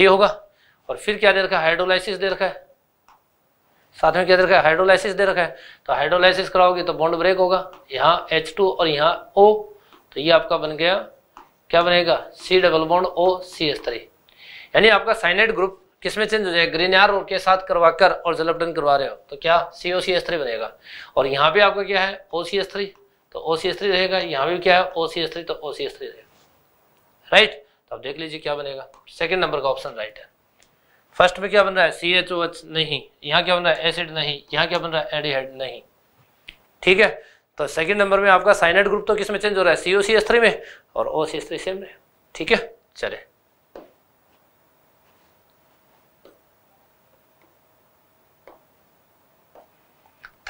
S1: ये होगा और फिर क्या दे रखा है हाइड्रोलाइसिस दे रखा है साथ में क्या दे रखा है हाइड्रोलाइसिस दे रखा है तो हाइड्रोलाइसिस कराओगे तो बॉन्ड ब्रेक होगा यहाँ एच टू और यहाँ ओ तो ये आपका बन गया क्या बनेगा C double bond O C S three यानी आपका साइनाइड ग्रुप किसमें चेंज हो जाएगा ग्रीन आर के साथ करवा कर और जलपटन करवा रहे हो तो क्या सी ओ सी एस थ्री बनेगा और यहाँ भी आपका क्या है ओ सी एस थ्री तो ओ सी एस थ्री रहेगा यहाँ भी क्या है ओ सी एस थ्री तो ओ सी एस थ्री रहेगा राइट तो आप देख लीजिए क्या बनेगा सेकेंड नंबर का ऑप्शन राइट है फर्स्ट में क्या बन रहा है सी एच ओ एच नहीं यहाँ क्या बन रहा है एसिड नहीं यहाँ क्या बन रहा है एडीहाइड नहीं ठीक है तो सेकंड नंबर में आपका साइनाइड ग्रुप तो किस में चेंज हो रहा है सी ओ सी एस थ्री में और O C S three same में ठीक है चले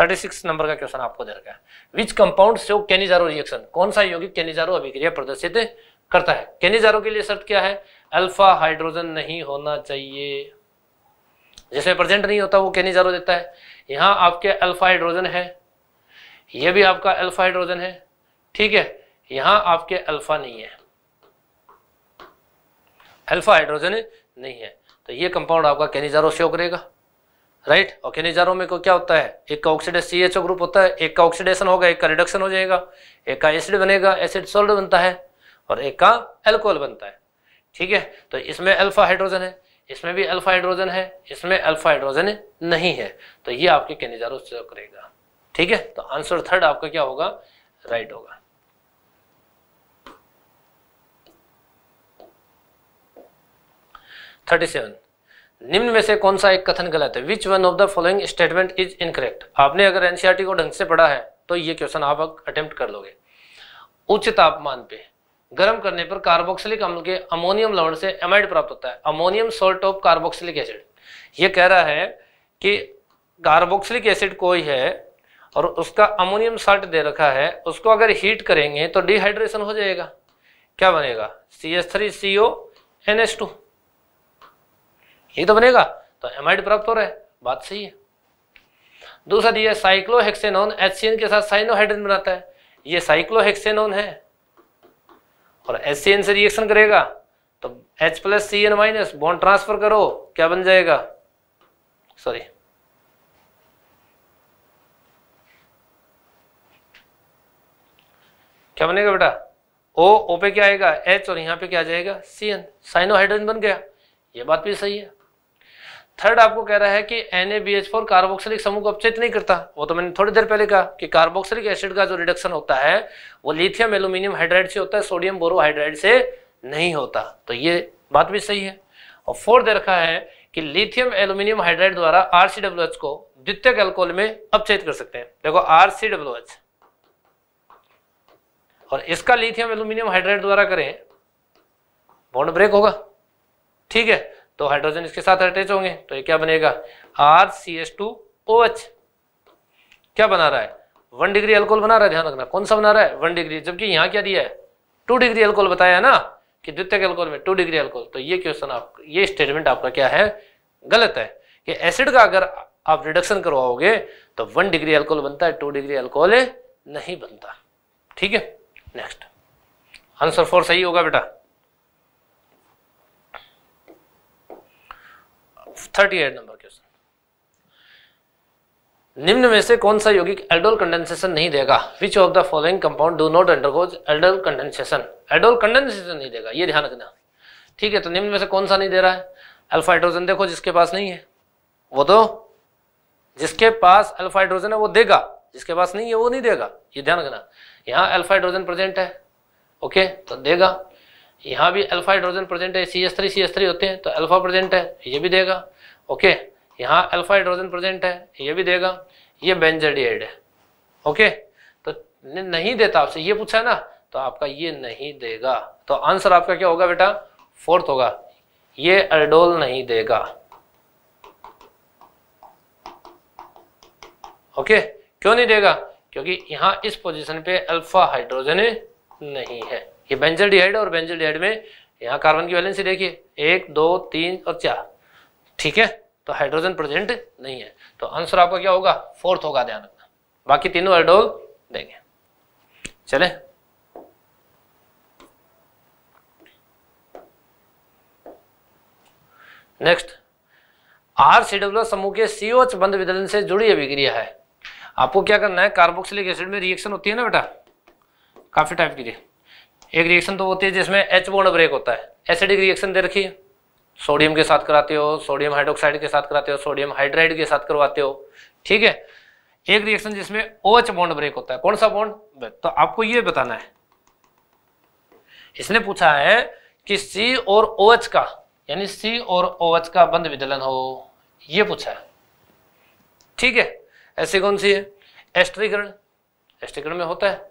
S1: थर्टी सिक्स नंबर का क्वेश्चन आपको दे रखा है which compound show Cannizzaro reaction कौन सा यौगिक कैनिजारो अभिक्रिया प्रदर्शित करता है कैनिजारो के लिए शर्त क्या है अल्फा हाइड्रोजन नहीं होना चाहिए जैसे प्रेजेंट नहीं होता वो कैनिजारो देता है यहां आपके अल्फा हाइड्रोजन है ये भी आपका अल्फा हाइड्रोजन है ठीक है यहां आपके अल्फा नहीं है अल्फा हाइड्रोजन नहीं है तो ये कंपाउंड आपका कैनिजारो शो करेगा राइट और कैनिजारो में को क्या होता है एक का oxidase C H O group होता है एक का ऑक्सीडेशन होगा एक का रिडक्शन हो जाएगा एक का एसिड बनेगा एसिड सोल्ड बनता है और एक का एल्कोहल बनता है ठीक है तो इसमें अल्फा हाइड्रोजन है इसमें भी अल्फा हाइड्रोजन है इसमें अल्फा हाइड्रोजन नहीं है तो ये आपके रहा सर्व करेगा ठीक है तो आंसर थर्ड आपका क्या होगा राइट होगा थर्टी सेवन निम्न में से कौन सा एक कथन गलत है which one of the following statement is incorrect आपने अगर एनसीआरटी e को ढंग से पढ़ा है तो ये क्वेश्चन आप अटेम्प्ट कर लोगे उच्च तापमान पे गर्म करने पर कार्बोक्सिलिक अम्ल के अमोनियम लवण से एमाइड प्राप्त होता है ammonium salt of carboxylic acid ये कह रहा है कि कार्बोक्सिलिक एसिड कोई है और उसका अमोनियम सॉल्ट दे रखा है उसको अगर हीट करेंगे तो डिहाइड्रेशन हो जाएगा क्या बनेगा C S three C O N S two ये तो बनेगा तो एमाइड प्राप्त हो रहा है बात सही है दूसरा दिया साइक्लोहेक्सेनोन एच के साथ साइनोहाइड्रिन बनाता है ये साइक्लोहेक्सेनोन है और एस सी एन से रिएक्शन करेगा तो H plus C N minus bond transfer करो क्या बन जाएगा सॉरी क्या बनेगा बेटा ओ ओ पे क्या आएगा H और यहाँ पे क्या आ जाएगा सी एन साइनो हाइड्रोजन बन गया ये बात भी सही है थर्ड आपको कह रहा है कि N A B H four carboxylic समूह को अपचित नहीं करता वो तो मैंने थोड़ी देर पहले कहा कि कार्बोक्सिलिक एसिड का जो रिडक्शन होता है वो लिथियम एल्यूमिनियम हाइड्राइड से होता है सोडियम बोरोहाइड्राइड से नहीं होता तो ये बात भी सही है और फोर्थ दे रखा है कि लिथियम एल्यूमिनियम हाइड्राइड द्वारा आर को द्वितीय एल्कोहल में अपचित कर सकते हैं देखो आर और इसका लिथियम एल्यूमिनियम हाइड्राइड द्वारा करें बॉन्ड ब्रेक होगा ठीक है तो हाइड्रोजन इसके साथ अटैच होंगे तो ये क्या बनेगा R C S two O H क्या बना रहा है वन डिग्री अल्कोहल बना रहा है ध्यान रखना कौन सा बना रहा है वन डिग्री जबकि यहाँ क्या दिया है टू डिग्री अल्कोहल बताया है ना कि द्वितीय अल्कोहल में टू डिग्री अल्कोहल तो ये क्वेश्चन आप ये स्टेटमेंट आपका क्या है गलत है कि एसिड का अगर आप रिडक्शन करवाओगे तो वन डिग्री अल्कोहल बनता है टू डिग्री अल्कोहल नहीं बनता ठीक है नेक्स्ट आंसर फोर सही होगा बेटा थर्टी एट नंबर क्वेश्चन निम्न में से कौन सा यौगिक एल्डोल कंडेंसेशन नहीं देगा which of the following compound do not undergoes aldol condensation aldol condensation नहीं देगा ये ध्यान रखना ठीक है तो निम्न में से कौन सा नहीं दे रहा है अल्फा हाइड्रोजन देखो जिसके पास नहीं है वो तो जिसके पास अल्फा हाइड्रोजन है वो देगा जिसके पास नहीं है वो नहीं देगा ये ध्यान रखना यहाँ अल्फा हाइड्रोजन प्रेजेंट है ओके तो देगा यहाँ भी अल्फा हाइड्रोजन प्रेजेंट है C S three C S three होते हैं तो अल्फा प्रेजेंट है ये भी देगा ओके यहाँ अल्फा हाइड्रोजन प्रेजेंट है ये भी देगा ये बेंजडिएड है ओके तो नहीं देता आपसे ये पूछा है ना तो आपका ये नहीं देगा तो आंसर आपका क्या होगा बेटा फोर्थ होगा ये अल्डोल नहीं देगा ओके क्यों नहीं देगा क्योंकि यहां इस पोजीशन पे अल्फा हाइड्रोजन नहीं है ये बेंजल और बेंजल में यहां कार्बन की वैलेंसी देखिए एक दो तीन और चार ठीक है तो हाइड्रोजन प्रेजेंट नहीं है तो आंसर आपका क्या होगा फोर्थ होगा ध्यान रखना बाकी तीनों एडोल देंगे चले नेक्स्ट आर सीडब्ल्यू समूह के सीओ बंद विदलन से जुड़ी अभिक्रिया है आपको क्या करना है कार्बोक्सिलिक एसिड में रिएक्शन होती है ना बेटा काफी टाइप की एक रिएक्शन तो होती है जिसमें एच बोन ब्रेक होता है एसिडिक रिएक्शन दे रखी है सोडियम के साथ कराते हो सोडियम हाइड्रोक्साइड के साथ कराते हो सोडियम हाइड्राइड के साथ करवाते हो ठीक है एक रिएक्शन जिसमें ओएच बॉन्ड ब्रेक होता है कौन सा बॉन्ड तो आपको यह बताना है इसने पूछा है कि सी और ओएच का यानी सी और ओएच का बंद विदलन हो यह पूछा है ठीक है ऐसी कौन सी है एस्ट्रीकरण एस्ट्रीकरण में होता है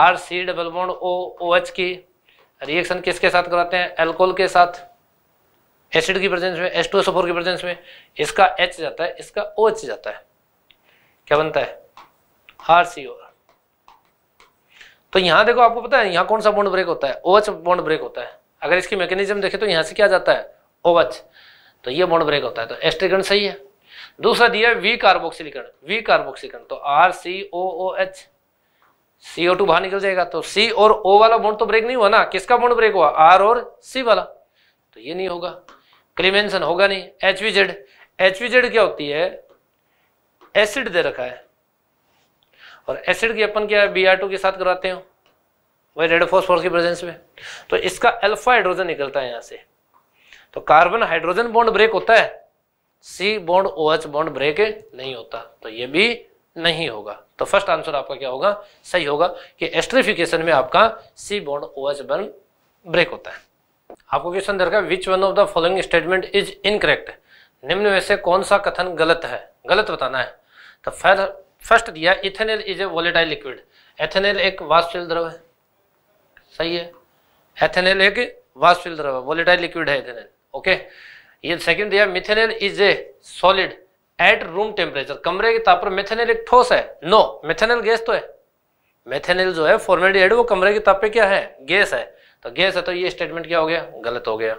S1: R C double bond O O की रिएक्शन किसके साथ कराते हैं एल्कोल के साथ एसिड की प्रेजेंस में एस टू की प्रेजेंस में इसका एच जाता है इसका ओ OH जाता है क्या बनता है आर सी ओ तो यहां देखो आपको पता है यहां कौन सा बॉन्ड ब्रेक होता है ओ ओएच बॉन्ड ब्रेक होता है अगर इसकी मैकेनिज्म देखे तो यहां से क्या जाता है ओ ओएच तो ये बॉन्ड ब्रेक होता है तो एस्ट्रिकन सही है दूसरा दिया है वी कार्बोक्सिलिकन वी कार्बोक्सिलिकन तो R C O O H C O two बाहर निकल जाएगा तो सी और ओ वाला बॉन्ड तो ब्रेक नहीं हुआ ना किसका बॉन्ड ब्रेक हुआ आर और सी वाला तो ये नहीं होगा क्लीमेंशन होगा नहीं H V Z H V Z क्या होती है एसिड दे रखा है और एसिड की अपन क्या है बी आर टू के साथ कराते हो वही रेड फोस्फोरस की प्रेजेंस में तो इसका अल्फा हाइड्रोजन निकलता है यहां से तो कार्बन हाइड्रोजन बॉन्ड ब्रेक होता है C bond O H bond break नहीं होता तो ये भी नहीं होगा तो फर्स्ट आंसर आपका क्या होगा सही होगा कि एस्ट्रिफिकेशन में आपका C bond O H bond break होता है आपको क्वेश्चन दे रखा है which one of the following statement is incorrect निम्न में से कौन सा कथन गलत है गलत बताना है तो फिर फर्स्ट दिया ethanal is a volatile liquid ethanal एक वाष्पशील द्रव है सही है एथेनल एक वाष्पशील द्रव है वॉलेटाइल लिक्विड है एथेनल ओके ये सेकंड दिया methanal is a solid at room temperature कमरे के तापमान मिथेनल एक ठोस है नो मिथेनल गैस तो है मिथेनल जो है फॉर्मेलिडेड वो कमरे के ताप पे क्या है गैस है तो गैस है तो ये स्टेटमेंट क्या हो गया गलत हो गया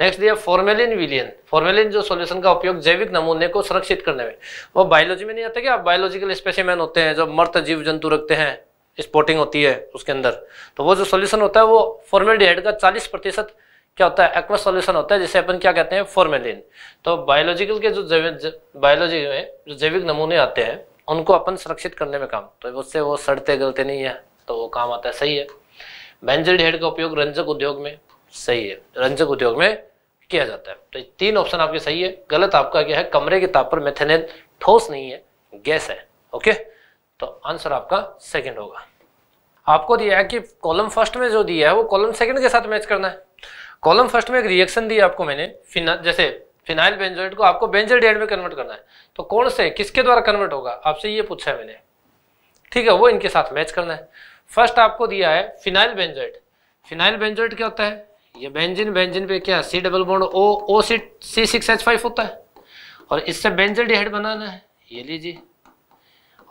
S1: नेक्स्ट दिया फॉर्मेलिन विलियन फॉर्मेलिन जो सॉल्यूशन का उपयोग जैविक नमूने को सुरक्षित करने में वो बायोलॉजी में नहीं आता क्या आप बायोलॉजिकल स्पेसिमैन होते हैं जो मर्त जीव जंतु रखते हैं स्पोटिंग होती है उसके अंदर तो वो जो सोल्यूशन होता है वो फॉर्मेल का चालीस प्रतिशत क्या होता है एक्वा सॉल्यूशन होता है जिसे अपन क्या कहते हैं फॉर्मेलिन तो बायोलॉजिकल के जो बायोलॉजी में जो जैविक नमूने आते हैं उनको अपन सुरक्षित करने में काम तो उससे वो सड़ते गलते नहीं है तो वो काम आता है सही है बेंजल ढेड का उपयोग रंजक उद्योग में सही है रंजक उद्योग में किया जाता है तो तीन ऑप्शन आपके सही है गलत आपका क्या है कमरे के ताप पर ठोस नहीं है गैस है ओके तो आंसर आपका सेकंड होगा आपको दिया है कि कॉलम फर्स्ट में जो दिया है वो कॉलम सेकंड के साथ मैच करना है कॉलम फर्स्ट में एक रिएक्शन दिया आपको मैंने फिना जैसे फिनाइल बेंजोइड को आपको बेंजल डेड में कन्वर्ट करना है तो कौन से किसके द्वारा कन्वर्ट होगा आपसे ये पूछा है मैंने ठीक है वो इनके साथ मैच करना है फर्स्ट आपको दिया है फिनाइल बेंजोइट फिनाइल बेंजोइट क्या होता है ये बेंजिन बेंजिन पे क्या C double bond O O C C six H five होता है और इससे बेंजल डिहाइड बनाना है ये लीजिए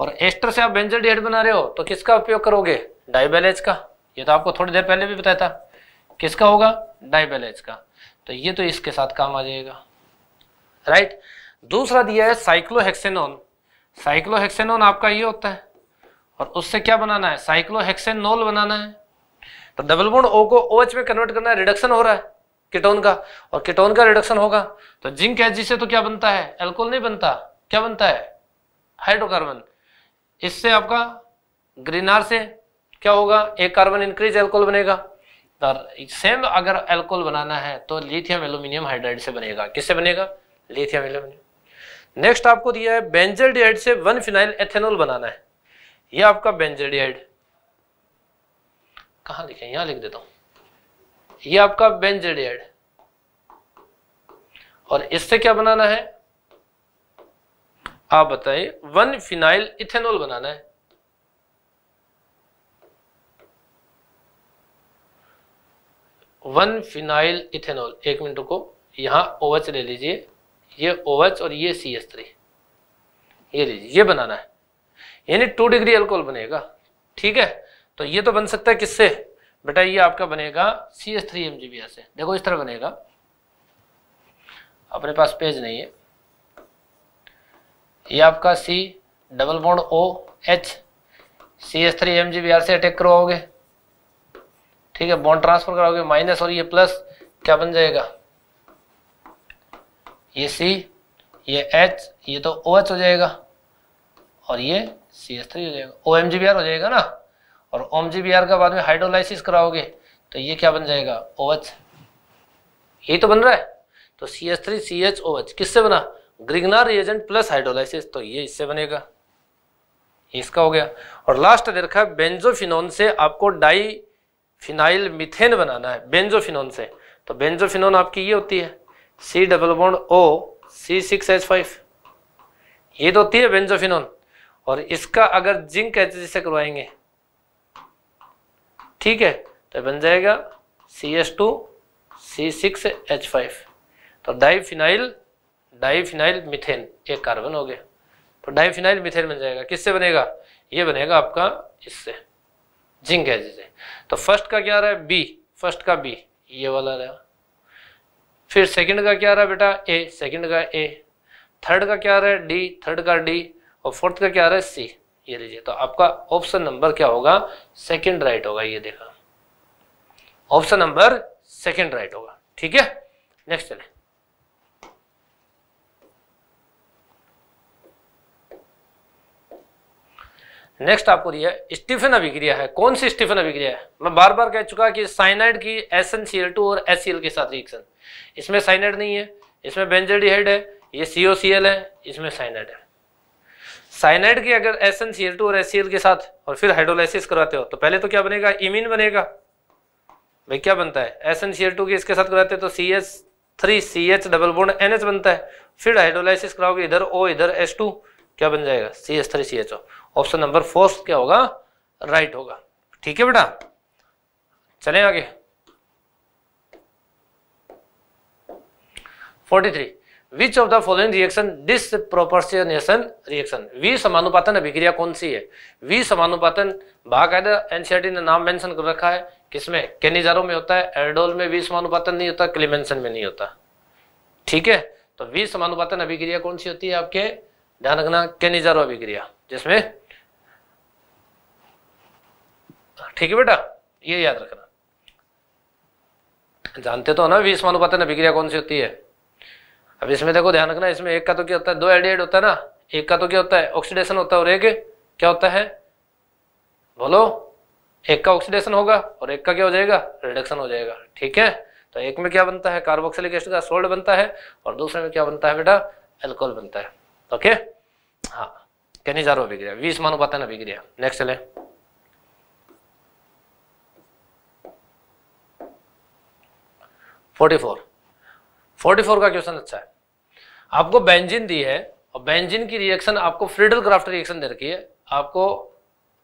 S1: और एस्टर से आप बेंजल डिहाइड बना रहे हो तो किसका उपयोग करोगे डाइबेलेज का ये तो आपको थोड़ी देर पहले भी बताया था किसका होगा डाइबेलेज का तो ये तो इसके साथ काम आ जाएगा राइट दूसरा दिया है साइक्लोहेक्सेनॉन साइक्लोहेक्सेनोन आपका ये होता है और उससे क्या बनाना है साइक्लोहेक्सेनोल बनाना है तो डबल बॉन्ड ओ को ओ में कन्वर्ट करना है रिडक्शन हो रहा है कीटोन का और कीटोन का रिडक्शन होगा तो जिंक एच से तो क्या बनता है एल्कोहल नहीं बनता क्या बनता है हाइड्रोकार्बन इससे आपका ग्रीनार से क्या होगा एक कार्बन इंक्रीज एल्कोहल बनेगा और सेम अगर एल्कोहल बनाना है तो लिथियम एल्यूमिनियम हाइड्राइड से बनेगा किससे बनेगा लिथियम एल्यूमिनियम नेक्स्ट आपको दिया है बेंजल से वन फिनाइल एथेनॉल बनाना है ये आपका बेंजेडियाइड कहा लिखे यहां लिख देता हूं ये आपका बेंजेडियाइड और इससे क्या बनाना है आप बताइए वन फिनाइल इथेनॉल बनाना है वन फिनाइल इथेनॉल एक मिनट को यहां ओवच ले लीजिए ये ओवच और ये सी एस थ्री ये लीजिए ये बनाना है यानी टू डिग्री अल्कोहल बनेगा ठीक है तो ये तो बन सकता है किससे बेटा ये आपका बनेगा C S three M G B से देखो इस तरह बनेगा अपने पास पेज नहीं है ये आपका C double bond O H C S three M G B R से अटैक करवाओगे ठीक है बॉन्ड ट्रांसफर कराओगे माइनस और ये प्लस क्या बन जाएगा ये सी ये एच ये तो ओ OH एच हो जाएगा और ये सी एस थ्री हो जाएगा O M G B R हो जाएगा ना और O M G B R के बाद में हाइड्रोलाइसिस कराओगे तो ये क्या बन जाएगा ओ एच यही तो बन रहा है तो C S three C H O H किससे बना ग्रिगनार रिएजेंट प्लस हाइड्रोलाइसिस तो ये इससे बनेगा इसका हो गया और लास्ट देखा बेंजोफिनोन से आपको डाई फिनाइल मिथेन बनाना है बेंजोफिनोन से तो बेंजोफिनोन आपकी ये होती है C double bond O C six H five ये तो होती है बेंजोफिनोन और इसका अगर जिंक एच तो से करवाएंगे ठीक है तो बन जाएगा C S two C six H five तो डाइफिनाइल डाइफिनाइल मिथेन एक कार्बन हो गया तो डाइफिनाइल मिथेन बन जाएगा किससे बनेगा ये बनेगा आपका इससे जिंक एच से तो फर्स्ट का क्या रहा है बी फर्स्ट का बी ये वाला रहा फिर सेकंड का क्या रहा बेटा ए सेकंड का ए थर्ड का क्या रहा है डी थर्ड का डी और फोर्थ का क्या आ रहा है सी ये लीजिए तो आपका ऑप्शन नंबर क्या होगा सेकंड राइट होगा ये देखा ऑप्शन नंबर सेकंड राइट होगा ठीक है नेक्स्ट चले नेक्स्ट आपको दिया स्टीफन अभिक्रिया है कौन सी स्टीफन अभिक्रिया है मैं बार बार कह चुका कि साइनाइड की S N C L two और एस सी एल के साथ रिएक्शन इसमें साइनाइड नहीं है इसमें बेंजेडिहाइड है ये सी ओ सी एल है इसमें साइनाइड है साइनाइड की अगर S N C L two और एस सी एल के साथ और फिर हाइड्रोलाइसिस करवाते हो तो पहले तो क्या बनेगा इमीन बनेगा भाई क्या बनता है S N C L two की इसके साथ कराते हो तो C H three C H double bond N H बनता है फिर हाइड्रोलाइसिस कराओगे इधर ओ इधर एस टू क्या बन जाएगा C H three C H O option number fourth क्या होगा राइट होगा ठीक है बेटा चले आगे forty three which of the following reaction disproportionation reaction वी समानुपातन अभिक्रिया कौन सी है वी समानुपातन बाकायदा एनसीआरटी ने नाम मेंशन कर रखा है किसमें केनिजारो में होता है एरडोल में वी समानुपातन नहीं होता क्लिमेंसन में नहीं होता ठीक है तो वी समानुपातन अभिक्रिया कौन सी होती है आपके ध्यान रखना केनिजारो अभिक्रिया जिसमें ठीक है बेटा ये याद रखना जानते तो ना वी समानुपातन अभिक्रिया कौन सी होती है अब इसमें देखो ध्यान रखना इसमें एक का तो क्या होता है दो एडिएट होता है ना एक का तो क्या होता है ऑक्सीडेशन होता है और एक क्या होता है बोलो एक का ऑक्सीडेशन होगा और एक का क्या हो जाएगा रिडक्शन हो जाएगा ठीक है तो एक में क्या बनता है कार्बोक्सिलिक एसिड का सोल्ट बनता है और दूसरे में क्या बनता है बेटा एल्कोहल बनता है ओके हाँ कहनी जा रहा अभिक्रिया वीस ना बिग्रिया नेक्स्ट चले फोर्टी फोर 44 का क्वेश्चन अच्छा है आपको बेंजिन दी है और बेंजिन की रिएक्शन आपको फ्रीडल क्राफ्ट रिएक्शन दे रखी है आपको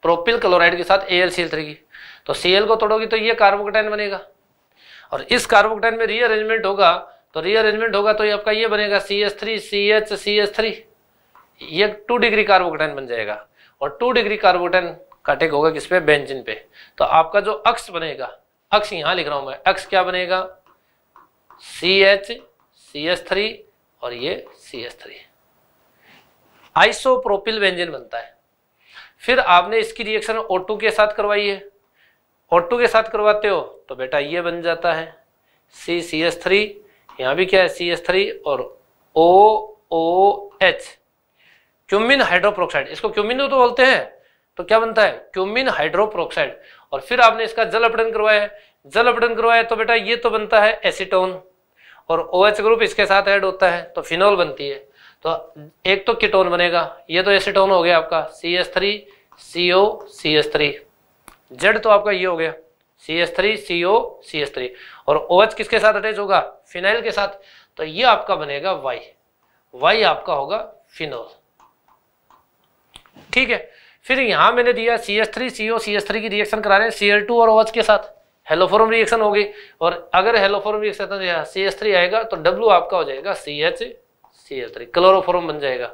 S1: प्रोपिल क्लोराइड के साथ A L C L three की तो सी एल को तोड़ोगी तो ये कार्बोकटाइन बनेगा और इस कार्बोकटाइन में रीअरेंजमेंट होगा तो रीअरेंजमेंट होगा तो ये आपका ये बनेगा C S three C H C S three ये टू डिग्री कार्बोकटाइन बन जाएगा और टू डिग्री कार्बोकटाइन कटेक होगा किस पे बेंजिन पे तो आपका जो अक्स बनेगा अक्स यहाँ लिख रहा हूँ मैं अक्स क्या बनेगा C H C S three और ये सी एस थ्री आइसोप्रोपिल व्यंजन बनता है फिर आपने इसकी रिएक्शन ओ टू के साथ करवाई है ओ टू के साथ करवाते हो तो बेटा ये बन जाता है सी सी एस थ्री यहाँ भी क्या है सी एस थ्री और ओ ओ एच क्यूमिन हाइड्रोप्रोक्साइड इसको क्यूमिन तो बोलते हैं तो क्या बनता है क्यूमिन हाइड्रोप्रोक्साइड और फिर आपने इसका जल अपटन करवाया है जल अपटन करवाया तो बेटा ये तो बनता है एसीटोन और ओ OH ग्रुप इसके साथ ऐड होता है तो फिनोल बनती है तो एक तो कीटोन बनेगा ये तो एसिटोन हो गया आपका C S three C O C S three Z तो आपका ये हो गया C S three C O C S three और ओ OH किसके साथ अटैच होगा फिनाइल के साथ तो ये आपका बनेगा वाई वाई आपका होगा फिनोल ठीक है फिर यहां मैंने दिया C S three C O C S three की रिएक्शन करा रहे हैं सी एल टू और ओ एच के साथ हेलोफॉर्म रिएक्शन होगी और अगर haloform reaction C H three आएगा तो डब्ल्यू आपका हो जाएगा C H C H three chloroform बन जाएगा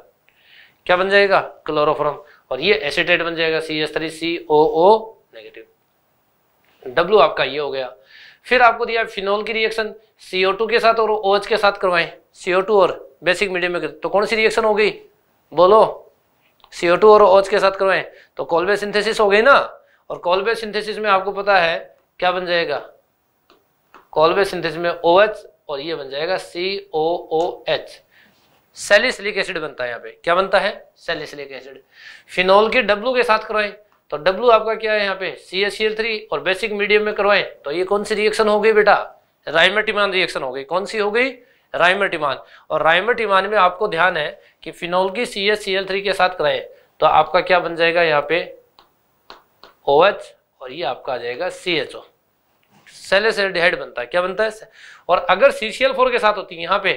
S1: क्या बन जाएगा क्लोरोफॉर्म और ये एसिटेट बन जाएगा C H three C O O negative W आपका ये हो गया फिर आपको दिया फिनोल की रिएक्शन सीओ टू के साथ और ओएच के साथ करवाए सीओ टू और बेसिक मीडियम में तो कौन सी रिएक्शन हो गई बोलो सीओ टू और ओएच के साथ करवाएं तो कॉलबे सिंथेसिस हो गई ना और कॉलबे सिंथेसिस में आपको पता है क्या बन जाएगा कॉलवे सिंथेसिस में ओ OH एच और ये बन जाएगा C O O H salicylic acid बनता है यहाँ पे क्या बनता है सेलिसलिक एसिड फिनोल के डब्लू के साथ करवाएं तो डब्लू आपका क्या है यहाँ पे सी एस थ्री और बेसिक मीडियम में करवाएं तो ये कौन सी रिएक्शन हो गई बेटा राइमेटिमान रिएक्शन हो गई कौन सी हो गई राइमेटिमान और राइमेटिमान में आपको ध्यान है कि फिनोल की सी एस थ्री के साथ कराएं तो आपका क्या बन जाएगा यहाँ पे ओ OH और ये आपका आ जाएगा सी एच ओ सेलेसेड बनता है क्या बनता है और अगर सी के साथ होती है यहाँ पे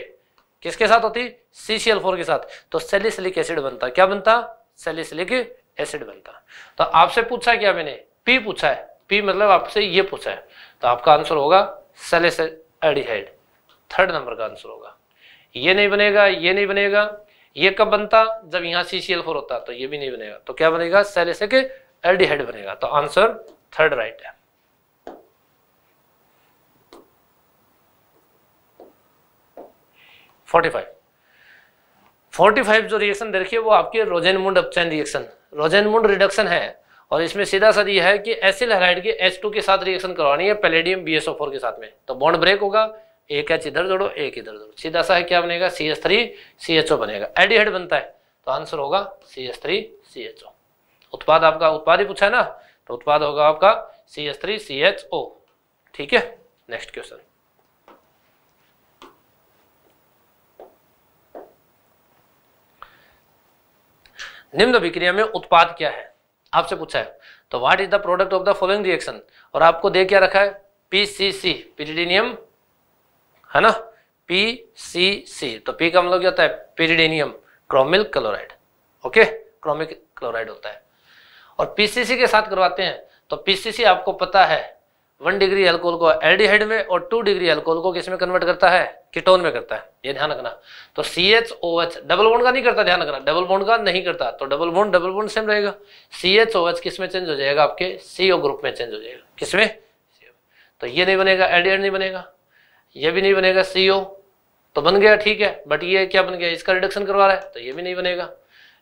S1: किसके साथ होती सी के साथ तो सेलिसलिक एसिड बनता क्या बनता सेलिसलिक एसिड बनता तो आपसे पूछा क्या मैंने पी पूछा है पी मतलब आपसे ये पूछा है तो आपका आंसर होगा सेलेसेड थर्ड नंबर का आंसर होगा ये नहीं बनेगा ये नहीं बनेगा ये कब बनता जब यहाँ सी होता तो ये भी नहीं बनेगा तो क्या बनेगा सेलेसिक एल्डिहाइड बनेगा तो आंसर थर्ड राइट है फोर्टी फाइव जो रिएक्शन देखिए वो आपके रोजेन मुंड अपचैन रिएक्शन रोजेन मुंड रिडक्शन है और इसमें सीधा सा यह है कि एसिल हेलाइड के एच के साथ रिएक्शन करवानी है पेलेडियम बी के साथ में तो बॉन्ड ब्रेक होगा एक एच इधर जोड़ो एक इधर जोड़ो सीधा सा है क्या बनेगा C S three C H O बनेगा एडीहेड बनता है तो आंसर होगा C S three C H O उत्पाद आपका उत्पाद ही पूछा है ना तो उत्पाद होगा आपका C S three C H O ठीक है नेक्स्ट क्वेश्चन निम्न अभिक्रिया में उत्पाद क्या है आपसे पूछा है तो what is the product of the following reaction और आपको दे क्या रखा है पीसीसी पीरिडीनियम है ना पीसीसी तो पी का मतलब क्या होता है pyridinium chromyl chloride okay chromic chloride होता है और पीसीसी के साथ करवाते हैं तो पीसीसी आपको पता है वन डिग्री अल्कोहल को एल्डिहाइड में और टू डिग्री अल्कोहल को किसमें कन्वर्ट करता है किटोन में करता है ये ध्यान रखना तो C H O H double bond का नहीं करता ध्यान रखना डबल बोन का नहीं करता तो double bond double bond same रहेगा सी एच ओ एच किस में चेंज हो जाएगा आपके सी ओ ग्रुप में चेंज हो जाएगा किसमें तो ये नहीं बनेगा एल्डिहाइड नहीं बनेगा ये भी नहीं बनेगा सी ओ तो बन गया ठीक है बट ये क्या बन गया इसका रिडक्शन करवा रहा है तो ये भी नहीं बनेगा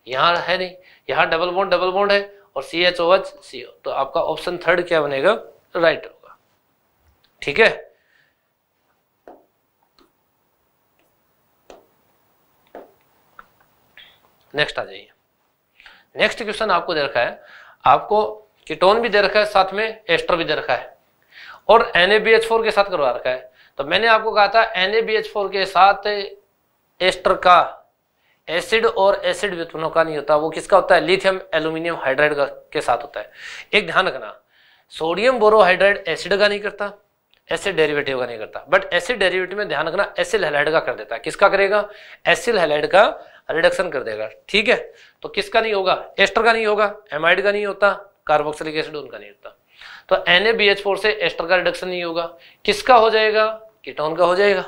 S1: यहाँ है नहीं यहाँ डबल बोन डबल बोन है और सी एच ओ एच सी ओ तो आपका ऑप्शन थर्ड क्या बनेगा राइट ठीक है नेक्स्ट आ जाइए नेक्स्ट क्वेश्चन आपको दे रखा है आपको कीटोन भी दे रखा है साथ में एस्टर भी दे रखा है और NaBH4 के साथ करवा रखा है तो मैंने आपको कहा था NaBH4 के साथ एस्टर का एसिड और एसिड व्युत्पन्नों का नहीं होता वो किसका होता है लिथियम एल्यूमिनियम हाइड्राइड का के साथ होता है एक ध्यान रखना सोडियम बोरोहाइड्राइड एसिड का नहीं करता ऐसे डेरिवेटिव का नहीं करता बट ऐसे डेरिवेटिव में ध्यान रखना एसिल हेलाइड का कर देता है किसका करेगा एसिल हेलाइड का रिडक्शन कर देगा ठीक है तो किसका नहीं होगा एस्टर का नहीं होगा एमाइड का नहीं होता कार्बोक्सिलिक एसिड उनका नहीं होता तो एन से एस्टर का रिडक्शन नहीं होगा किसका हो जाएगा कीटोन का हो जाएगा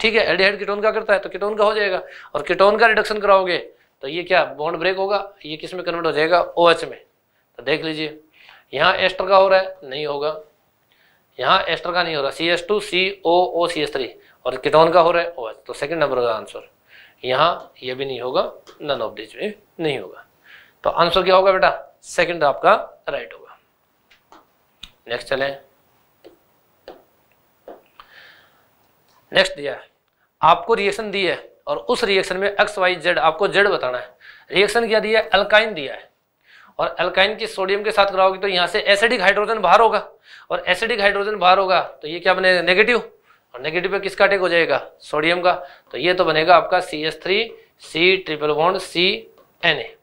S1: ठीक है एल्डिहाइड कीटोन का करता है तो कीटोन का हो जाएगा और कीटोन का रिडक्शन कराओगे तो ये क्या बॉन्ड ब्रेक होगा ये किस में कन्वर्ट हो जाएगा ओ OH में तो देख लीजिए यहाँ एस्टर का हो रहा है नहीं होगा यहाँ एस्टर का नहीं हो रहा C S two C O O C S three और किटोन का हो रहा है ओ एच तो सेकेंड नंबर का आंसर यहाँ ये भी नहीं होगा नन ऑफ दिस भी नहीं होगा तो आंसर क्या होगा बेटा सेकेंड आपका राइट होगा नेक्स्ट चले नेक्स्ट दिया आपको रिएक्शन दी है और उस रिएक्शन में एक्स वाई जेड आपको जेड बताना है रिएक्शन क्या दिया है अल्काइन दिया है और अल्काइन की सोडियम के साथ कराओगे तो यहाँ से एसिडिक हाइड्रोजन बाहर होगा और एसिडिक हाइड्रोजन बाहर होगा तो ये क्या बनेगा नेगेटिव और नेगेटिव पे किसका टेक हो जाएगा सोडियम का तो ये तो बनेगा आपका C S three C triple bond C N A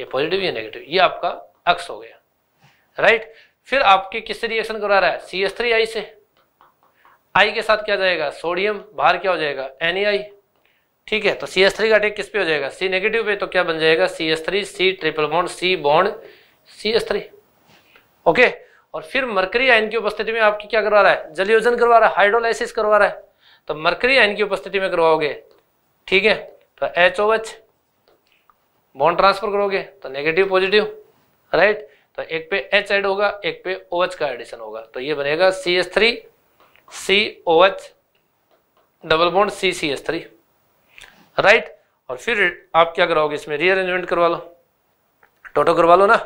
S1: ये पॉजिटिव या नेगेटिव ये आपका अक्स हो गया राइट फिर आपके किससे रिएक्शन करा रहा है सी एस थ्री आई से आई के साथ क्या जाएगा सोडियम बाहर क्या हो जाएगा एन ए आई ठीक है तो सी एस थ्री का अटैक किस पे हो जाएगा सी नेगेटिव पे तो क्या बन जाएगा C S three C triple bond C bond C S three okay और फिर मरकरी आयन की उपस्थिति में आपकी क्या करवा रहा है जलयोजन करवा रहा है हाइड्रोलाइसिस करवा रहा है तो मरकरी आयन की उपस्थिति में करवाओगे ठीक है तो H O H bond transfer करोगे तो नेगेटिव पॉजिटिव राइट तो एक पे एच एड होगा एक पे ओ OH का एडिशन होगा तो ये बनेगा C S three C O H double bond C C S three right और फिर आप क्या करवाओगे इसमें रीअरेंजमेंट करवा लो टोटो करवा लो ना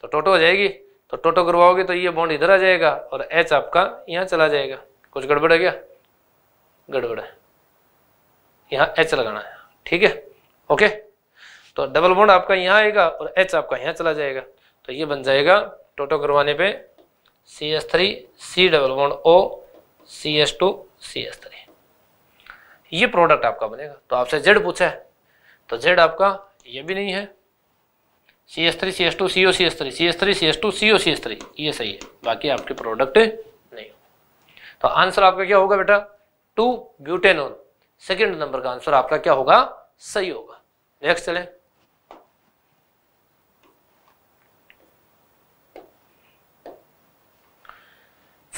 S1: तो टोटो हो जाएगी तो टोटो करवाओगे तो ये बॉन्ड इधर आ जाएगा और एच आपका यहाँ चला जाएगा कुछ गड़बड़ है क्या गड़बड़ है यहाँ एच लगाना है ठीक है ओके तो डबल बॉन्ड आपका यहाँ आएगा और एच आपका यहाँ चला जाएगा तो ये बन जाएगा टोटो करवाने पे C S three C double bond O C S two C S three ये प्रोडक्ट आपका बनेगा तो आपसे जेड पूछा है तो जेड आपका ये भी नहीं है C S three C S two C O C S three C S three C S two C O C S three ये सही है बाकी आपके प्रोडक्ट नहीं तो आंसर आपका क्या होगा बेटा टू ब्यूटेनोन सेकेंड नंबर का आंसर आपका क्या होगा सही होगा नेक्स्ट चले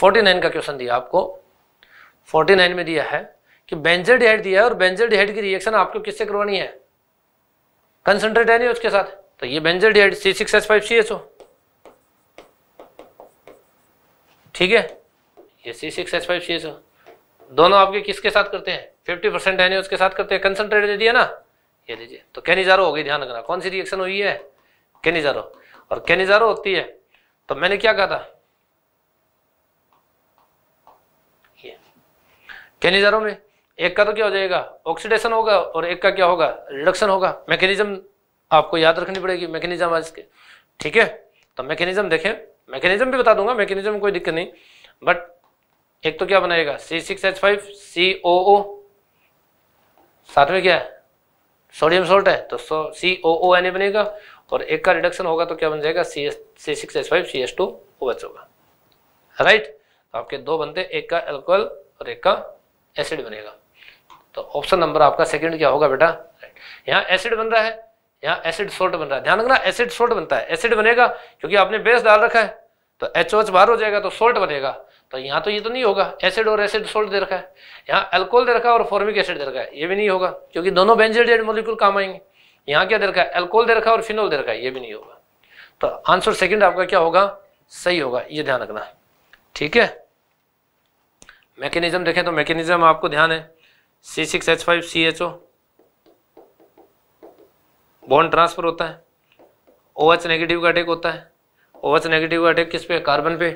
S1: फोर्टी नाइन का क्वेश्चन दिया आपको फोर्टी नाइन में दिया है कि बेंजल डिहाइड दिया है और बेंजल डिहाइड की रिएक्शन आपको किससे करवानी है कंसनट्रेट है नहीं उसके साथ तो ये benzaldehyde C six S five C S O ठीक है ये C six S five C S O दोनों आपके किसके साथ करते हैं फिफ्टी परसेंट है उसके साथ करते हैं कंसनट्रेट दे दिया ना ये लीजिए तो कैनिजारो हो गई ध्यान रखना कौन सी रिएक्शन हुई है कैनिजारो और कैनिजारो होती है तो मैंने क्या कहा था कैनिजारो में एक का तो क्या हो जाएगा ऑक्सीडेशन होगा और एक का क्या होगा रिडक्शन होगा मैकेनिज्म आपको याद रखनी पड़ेगी मैकेनिज्म आज के ठीक है तो मैकेनिज्म देखें मैकेनिज्म भी बता दूंगा मैकेनिज्म में कोई दिक्कत नहीं बट एक तो क्या बनाएगा C six H five C O O साथ में क्या है सोडियम सोल्ट है तो सो सी ओ ओ एन ए बनेगा और एक का रिडक्शन होगा तो क्या बन जाएगा C S C six H five C S two O H होगा राइट तो आपके दो बनते एक का एल्कोहल और एक का एसिड बनेगा तो ऑप्शन नंबर आपका सेकंड क्या होगा बेटा यहाँ एसिड बन रहा है यहाँ एसिड सोल्ट बन रहा है ध्यान रखना एसिड सोल्ट बनता है एसिड बनेगा क्योंकि आपने बेस डाल रखा है तो एच ओ एच बाहर हो जाएगा तो सोल्ट बनेगा तो यहाँ तो ये तो नहीं होगा एसिड और एसिड सोल्ट दे रखा है यहाँ एल्कोहल दे रखा है और फॉर्मिक एसिड दे रखा है ये भी नहीं होगा क्योंकि दोनों बेंजेडेड मोलिक्यूल काम आएंगे यहाँ क्या दे रखा है एल्कोहल दे रखा है और फिनोल दे रखा है ये भी नहीं होगा तो आंसर सेकंड आपका क्या होगा सही होगा ये ध्यान रखना ठीक है मैकेनिज्म देखें तो मैकेनिज्म आपको ध्यान है C six H five C H O bond transfer होता है ओ OH एच नेगेटिव का अटैक होता है ओ OH एच नेगेटिव का अटैक किस पे कार्बन पे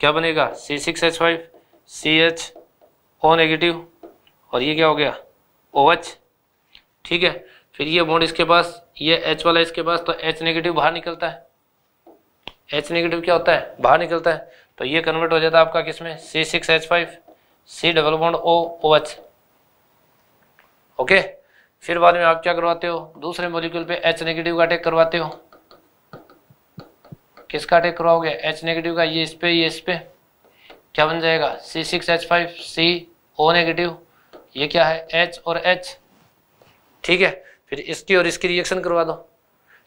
S1: क्या बनेगा C six H five C H O negative और ये क्या हो गया ओ OH, एच ठीक है फिर ये बॉन्ड इसके पास ये एच वाला इसके पास तो एच नेगेटिव बाहर निकलता है एच नेगेटिव क्या होता है बाहर निकलता है तो ये कन्वर्ट हो जाता है आपका किस में C six H five C double bond O O H okay फिर बाद में आप क्या करवाते हो दूसरे मॉलिक्यूल पे एच नेगेटिव का अटैक करवाते हो किसका अटैक करवाओगे एच नेगेटिव का ये इस पे ये इस पे क्या बन जाएगा C six H five C O negative ये क्या है एच और एच ठीक है फिर इसकी और इसकी रिएक्शन करवा दो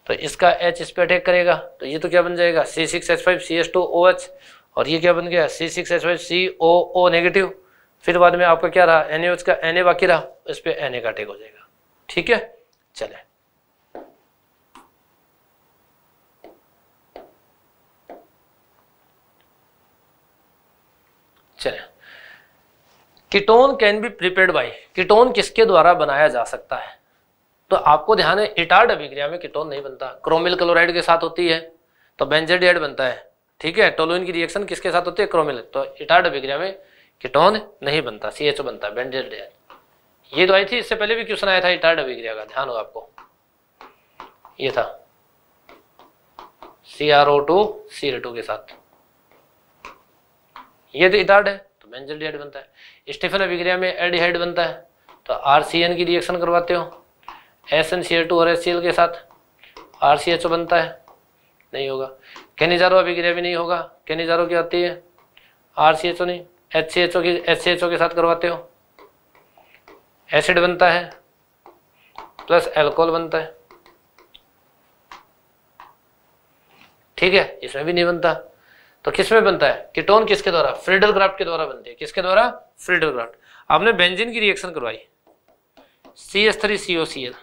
S1: तो इसका एच इस पे अटैक करेगा तो ये तो क्या बन जाएगा C six H five C S two O H और ये क्या बन गया C six H five C O O negative फिर बाद में आपका क्या रहा एन एच का एन ए बाकी रहा इस पर एन ए का टेक हो जाएगा ठीक है चले चले ketone can be prepared by ketone किसके द्वारा बनाया जा सकता है तो आपको ध्यान है इटार्ड अभिक्रिया में किटोन नहीं बनता क्रोमिल क्लोराइड के साथ होती है तो बेंजेडियाइड बनता है ठीक है टोलोइन की रिएक्शन किसके साथ होती है क्रोमिल तो इटार्ड अभिक्रिया में कीटोन नहीं बनता सी एच ओ बनता बेंडेड लेयर ये तो आई थी इससे पहले भी क्वेश्चन आया था इटार्ड अभिक्रिया का ध्यान हो आपको ये था C R O two C L two के साथ ये तो इटार्ड है तो बेंजल डिहाइड बनता है स्टीफन अभिक्रिया में एडिहाइड बनता है तो आर सी एन की रिएक्शन करवाते हो S N C L two और एस सी एल के साथ आर सी एच ओ बनता है नहीं होगा कैनिजारो अभिक्रिया भी नहीं होगा कैनिजारो क्या होती है आर सी एच ओ नहीं एच सी एच ओ के एच सी एच ओ के साथ करवाते हो एसिड बनता है प्लस एल्कोहल बनता है ठीक है इसमें भी नहीं बनता तो किस में बनता है कीटोन किसके द्वारा फ्रीडल क्राफ्ट के द्वारा बनती है किसके द्वारा फ्रीडल क्राफ्ट आपने बेंजीन की रिएक्शन करवाई C S three C O C L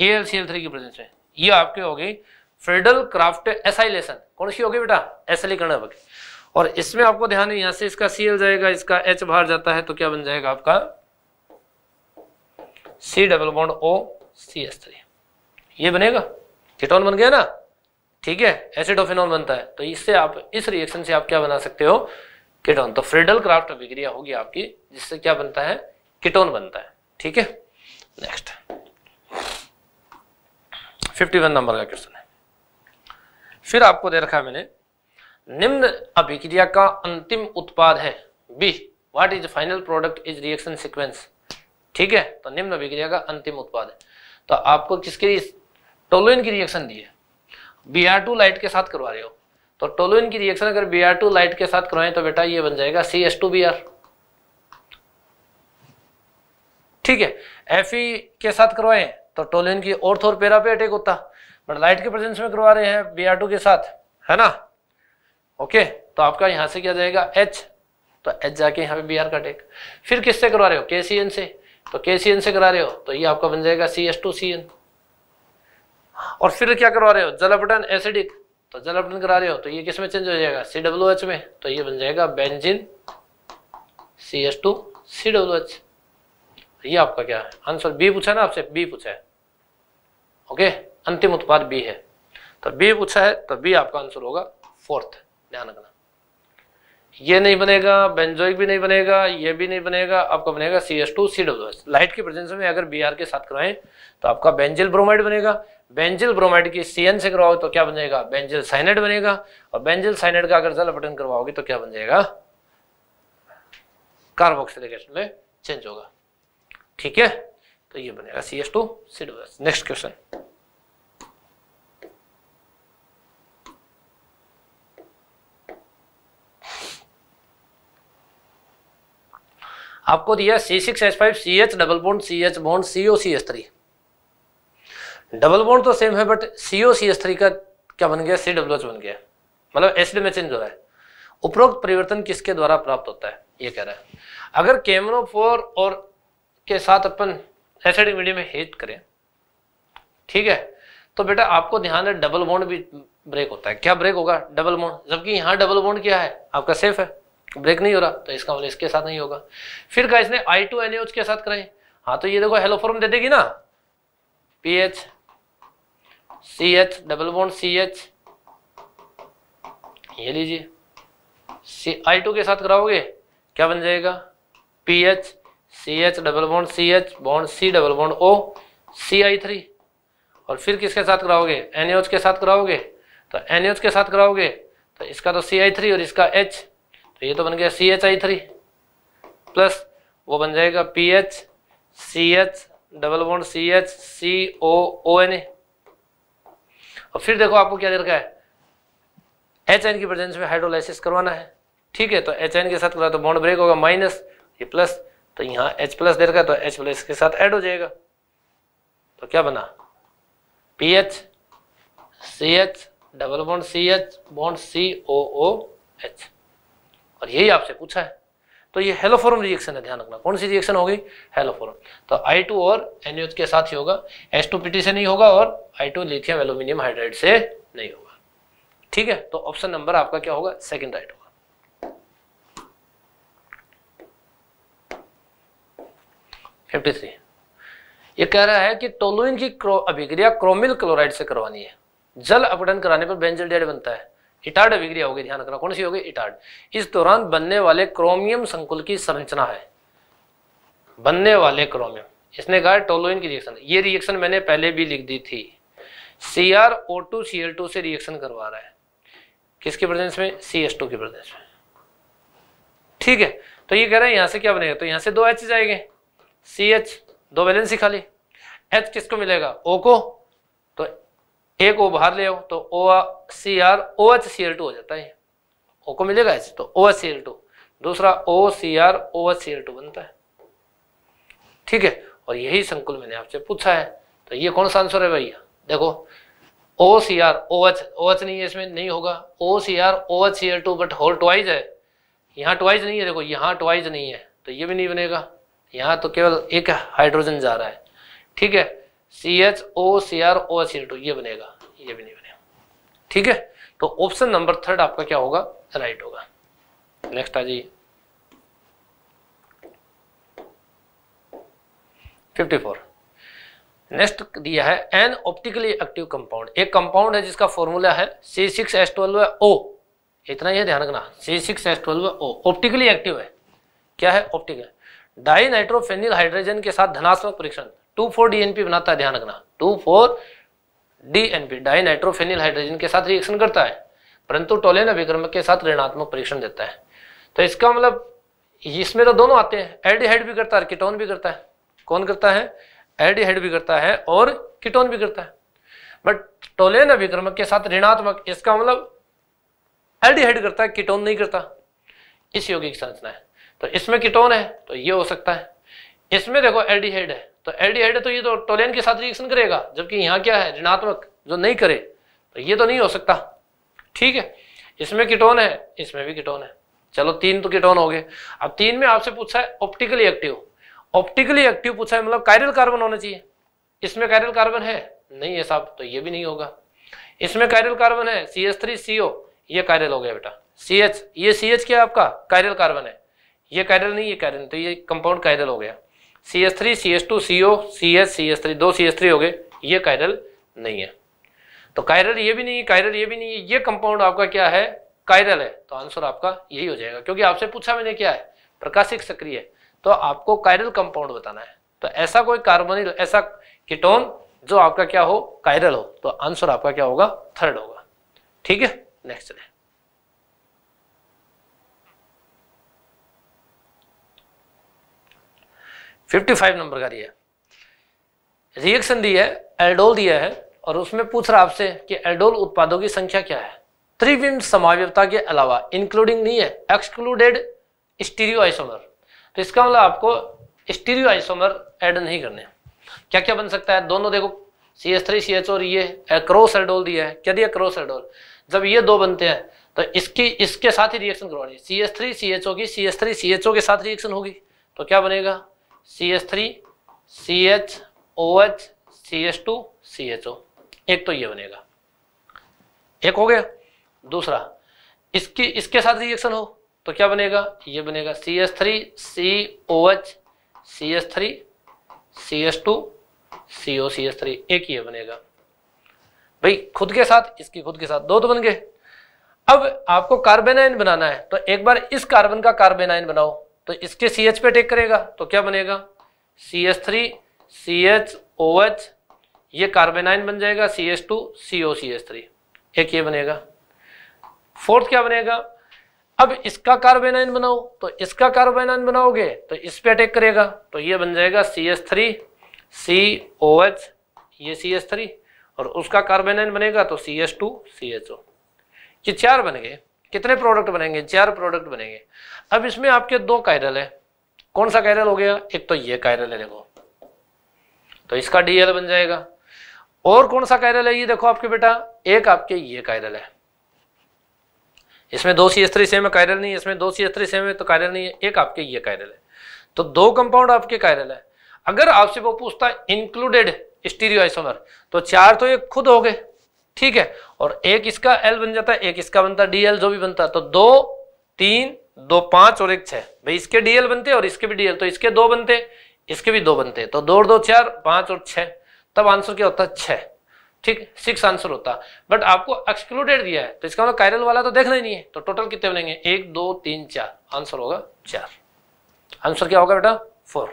S1: A L C L three की प्रेजेंस में ये आपकी होगी फ्रीडल क्राफ्ट एसाइलेशन कौन सी होगी बेटा एसलीकरण कर्ण और इसमें आपको ध्यान है यहां से इसका सी जाएगा इसका एच बाहर जाता है तो क्या बन जाएगा आपका C double bond O C S three ये बनेगा कीटोन बन गया ना ठीक है एसिडोफिनॉल बनता है तो इससे आप इस रिएक्शन से आप क्या बना सकते हो कीटोन तो फ्रिडल क्राफ्ट अभिक्रिया होगी आपकी जिससे क्या बनता है कीटोन बनता है ठीक है नेक्स्ट फिफ्टी वन नंबर का क्वेश्चन है फिर आपको दे रखा है मैंने निम्न अभिक्रिया का अंतिम उत्पाद है B what is final product is reaction sequence ठीक है तो निम्न अभिक्रिया का अंतिम उत्पाद है तो आपको किसके लिए टोलोइन की रिएक्शन दी है बी आर टू लाइट के साथ करवा रहे हो तो टोलोइन की रिएक्शन अगर बी आर टू लाइट के साथ करवाएं तो बेटा ये बन जाएगा C S two B R ठीक है एफ ई के साथ करवाएं तो टोलोइन की और और पेरा पे अटैक होता बट लाइट के प्रेजेंस में करवा रहे हैं बी आर टू के साथ है ना ओके तो आपका यहां से क्या जाएगा एच तो एच जाके यहाँ पे बी आर का टेक फिर किससे करवा रहे हो के सी एन से तो के सी एन से करा रहे हो तो ये आपका बन जाएगा C S two C N और फिर क्या करवा रहे हो जलपटन एसिडिक तो जलपटन करा रहे हो तो ये किस में चेंज हो जाएगा सी डब्ल्यू एच में तो ये बन जाएगा benzene C S two C W H ये आपका क्या है आंसर बी पूछा ना आपसे बी पूछा है ओके अंतिम उत्पाद बी है तो बी पूछा है तो बी आपका आंसर होगा फोर्थ ध्यान रखना ये नहीं बनेगा बेंजोइक भी नहीं बनेगा ये भी नहीं बनेगा आपका बनेगा C S two C W S light की प्रेजेंस में अगर बी आर के साथ करवाएं तो आपका बेंजिल ब्रोमाइड बनेगा बेंजिल ब्रोमाइड की सी एन से करवाओ तो क्या बनेगा बेंजिल साइनाइड बनेगा और बेंजिल साइनाइड का अगर जल अपटन करवाओगे तो क्या बन जाएगा कार्बोक्सिलिक एसिड में चेंज होगा ठीक है तो ये बनेगा C S two C W S next question आपको दिया C six H five C H double bond C H bond C O C S three double bond तो सेम है but C O C S three का क्या बन गया सी W H बन गया मतलब एसिड में चेंज हो रहा है उपरोक्त परिवर्तन किसके द्वारा प्राप्त होता है ये कह रहा है अगर कैमरो फोर और के साथ अपन एसिडिक मीडियम में हीट करें ठीक है तो बेटा आपको ध्यान है डबल बॉन्ड भी ब्रेक होता है क्या ब्रेक होगा डबल बॉन्ड जबकि यहाँ डबल बॉन्ड क्या है आपका सेफ है ब्रेक नहीं हो रहा तो इसका मतलब इसके साथ नहीं होगा फिर कहा इसने आई टू एन के साथ कराए हाँ तो ये देखो हेलो दे देगी ना P H C H double bond C H ये लीजिए सी आई टू के साथ कराओगे क्या बन जाएगा P H C H double bond C H bond C double bond O C I three और फिर किसके साथ कराओगे एन के साथ कराओगे तो एन के साथ कराओगे तो इसका तो सी आई थ्री और इसका एच तो ये तो बन गया C H I three plus वो बन जाएगा P H C H double bond C H C O O N A और फिर देखो आपको क्या दे रखा है एच एन की प्रेजेंस में हाइड्रोलाइसिस करवाना है ठीक है तो एच एन के साथ करा तो बॉन्ड ब्रेक होगा माइनस ये प्लस तो यहाँ एच प्लस दे रखा है तो एच प्लस के साथ ऐड हो जाएगा तो क्या बना P H C H double bond C H bond C O O H और यही आपसे पूछा है तो ये हेलोफोरम रिएक्शन है ध्यान रखना कौन सी रिएक्शन होगी हेलोफोरम तो I2 और एनएच के साथ ही होगा एस टू पीटी से नहीं होगा और I two lithium aluminium hydride से नहीं होगा ठीक है तो ऑप्शन नंबर आपका क्या होगा सेकेंड राइट होगा फिफ्टी थ्री ये कह रहा है कि टोलुइन की अभिक्रिया क्रोमिल क्लोराइड से करवानी है जल अपगठन कराने पर बेंजल बनता है इटार्ड अभिक्रिया होगी ध्यान रखना कौन सी होगी इटार्ड इस दौरान बनने वाले क्रोमियम संकुल की संरचना है बनने वाले क्रोमियम इसने कहा टोलोइन की रिएक्शन ये रिएक्शन मैंने पहले भी लिख दी थी C R O two C L two से रिएक्शन करवा रहा है किसके प्रेजेंस में सी एस टू के प्रेजेंस में ठीक है तो ये कह रहे हैं यहां से क्या बनेगा तो यहां से दो एच जाएंगे सी एच दो बैलेंस ही खाली एच किसको मिलेगा ओ को एक ओ बाहर ले आओ तो O C R O H C L two हो जाता है ओ को मिलेगा ऐसे तो O H C L two दूसरा O C R O H C L two बनता है ठीक है और यही संकुल मैंने आपसे पूछा है तो ये कौन सा आंसर है भैया देखो O C R O H O H नहीं है इसमें नहीं होगा O C R O H C L two but whole twice है यहाँ ट्वाइज नहीं है देखो यहाँ ट्वाइज नहीं है तो ये भी नहीं बनेगा यहाँ तो केवल एक हाइड्रोजन जा रहा है ठीक है C H O C R O S two ये बनेगा ये भी नहीं बनेगा ठीक है तो ऑप्शन नंबर थर्ड आपका क्या होगा राइट होगा नेक्स्ट आ जाइए फिफ्टी फोर नेक्स्ट दिया है एन ऑप्टिकली एक्टिव कंपाउंड एक कंपाउंड है जिसका फॉर्मूला है C six S twelve O इतना ही ध्यान रखना C six S twelve O optically active है क्या है ऑप्टिकल डाई नाइट्रोफेनिल हाइड्रोजन के साथ धनात्मक परीक्षण टू फोर डीएनपी बनाता है ध्यान रखना two four DNP di nitrophenyl hydrogen के साथ रिएक्शन करता है परंतु टोलेन अभिक्रमक के साथ ऋणात्मक परीक्षण देता है तो इसका मतलब इसमें तो दोनों आते हैं एल्डिहाइड भी करता है कीटोन भी करता है कौन करता है एल्डिहाइड भी करता है और कीटोन भी करता है बट टोलेन अभिक्रमक के साथ ऋणात्मक इसका मतलब एल्डिहाइड करता है कीटोन नहीं करता इस योगिक संरचना है तो इसमें कीटोन है तो ये हो सकता है इसमें देखो एल्डिहाइड है तो एल्डिहाइड है तो ये तो टोलेन के साथ रिएक्शन करेगा जबकि यहाँ क्या है ऋणात्मक जो नहीं करे तो ये तो नहीं हो सकता ठीक है इसमें कीटोन है इसमें भी कीटोन है चलो तीन तो कीटोन हो गए अब तीन में आपसे पूछा है ऑप्टिकली एक्टिव ऑप्टिकली एक्टिव पूछा है मतलब कायरल कार्बन होना चाहिए इसमें कायरल कार्बन है नहीं है साहब तो ये भी नहीं होगा इसमें कायरल कार्बन है सी एच थ्री सी ओ ये कायरल हो गया बेटा सी एच ये सी एच क्या आपका कायरल कार्बन है ये कायरल नहीं ये कायरल तो ये कंपाउंड कायरल हो गया C S three C S two C O C S C S three दो सी एस थ्री हो गए ये कायरल नहीं है तो कायरल ये भी नहीं है कायरल ये भी नहीं है ये कंपाउंड आपका क्या है कायरल है तो आंसर आपका यही हो जाएगा क्योंकि आपसे पूछा मैंने क्या है प्रकाशिक सक्रिय तो आपको कायरल कंपाउंड बताना है तो ऐसा कोई कार्बोनिल ऐसा कीटोन जो आपका क्या हो कायरल हो तो आंसर आपका क्या होगा थर्ड होगा ठीक है नेक्स्ट 55 नंबर का दिया रिएक्शन दिया है एल्डोल दिया है और उसमें पूछ रहा आपसे कि एल्डोल उत्पादों की संख्या क्या है त्रिविम समाव्यता के अलावा इंक्लूडिंग नहीं है एक्सक्लूडेड स्टीरियो आइसोमर तो इसका मतलब आपको स्टीरियो आइसोमर ऐड नहीं करने क्या क्या बन सकता है दोनों देखो C S three C H और ये क्रोस एल्डोल दिया है क्या दिया क्रोस एल्डोल जब ये दो बनते हैं तो इसकी इसके साथ ही रिएक्शन करवानी C S three C H O की C S three C H O के साथ रिएक्शन होगी तो क्या बनेगा C H three C H O H C H two C H O एक तो ये बनेगा एक हो गया दूसरा इसकी इसके साथ रिएक्शन हो तो क्या बनेगा ये बनेगा C S three C O H C S three C S two C O C S three एक ये बनेगा भाई खुद के साथ इसकी खुद के साथ दो तो बन गए अब आपको कार्बेनाइन बनाना है तो एक बार इस कार्बन का कार्बेनाइन बनाओ तो इसके सी एच पे टेक करेगा तो क्या बनेगा C H three C H O H ये कार्बेनाइन बन जाएगा C H two C O C H three एक ये बनेगा फोर्थ क्या बनेगा अब इसका कार्बेनाइन बनाओ तो इसका कार्बेनाइन बनाओगे तो इस पे अटैक करेगा तो ये बन जाएगा C S three C O H ये सी एस थ्री और उसका कार्बेनाइन बनेगा तो C S two C H O ये चार बन गए कितने प्रोडक्ट बनेंगे चार प्रोडक्ट बनेंगे अब इसमें आपके दो कायरल है कौन सा कायरल हो गया एक तो ये कायरल है देखो तो इसका डीएल बन जाएगा और कौन सा कायरल है ये देखो आपके बेटा एक आपके ये कायरल है इसमें दो सी स्त्री सेम है कायरल नहीं है इसमें दो सी स्त्री सेम है तो कायरल नहीं है एक आपके ये कायरल है तो दो कंपाउंड आपके कायरल है अगर आपसे वो पूछता इंक्लूडेड स्टीरियो आइसोमर तो चार तो ये खुद हो गए ठीक है और एक इसका एल बन जाता है एक इसका बनता है डीएल जो भी बनता है तो दो तीन दो पांच और एक छह इसके डीएल बनते और इसके भी डीएल तो इसके दो बनते इसके भी दो बनते तो दो और दो चार पांच और छह तब आंसर क्या होता है छह ठीक सिक्स आंसर होता बट आपको एक्सक्लूडेड दिया है तो इसका मतलब कायरल वाला तो देखना ही नहीं है तो टोटल कितने बनेंगे एक दो तीन चार आंसर होगा चार आंसर क्या होगा बेटा फोर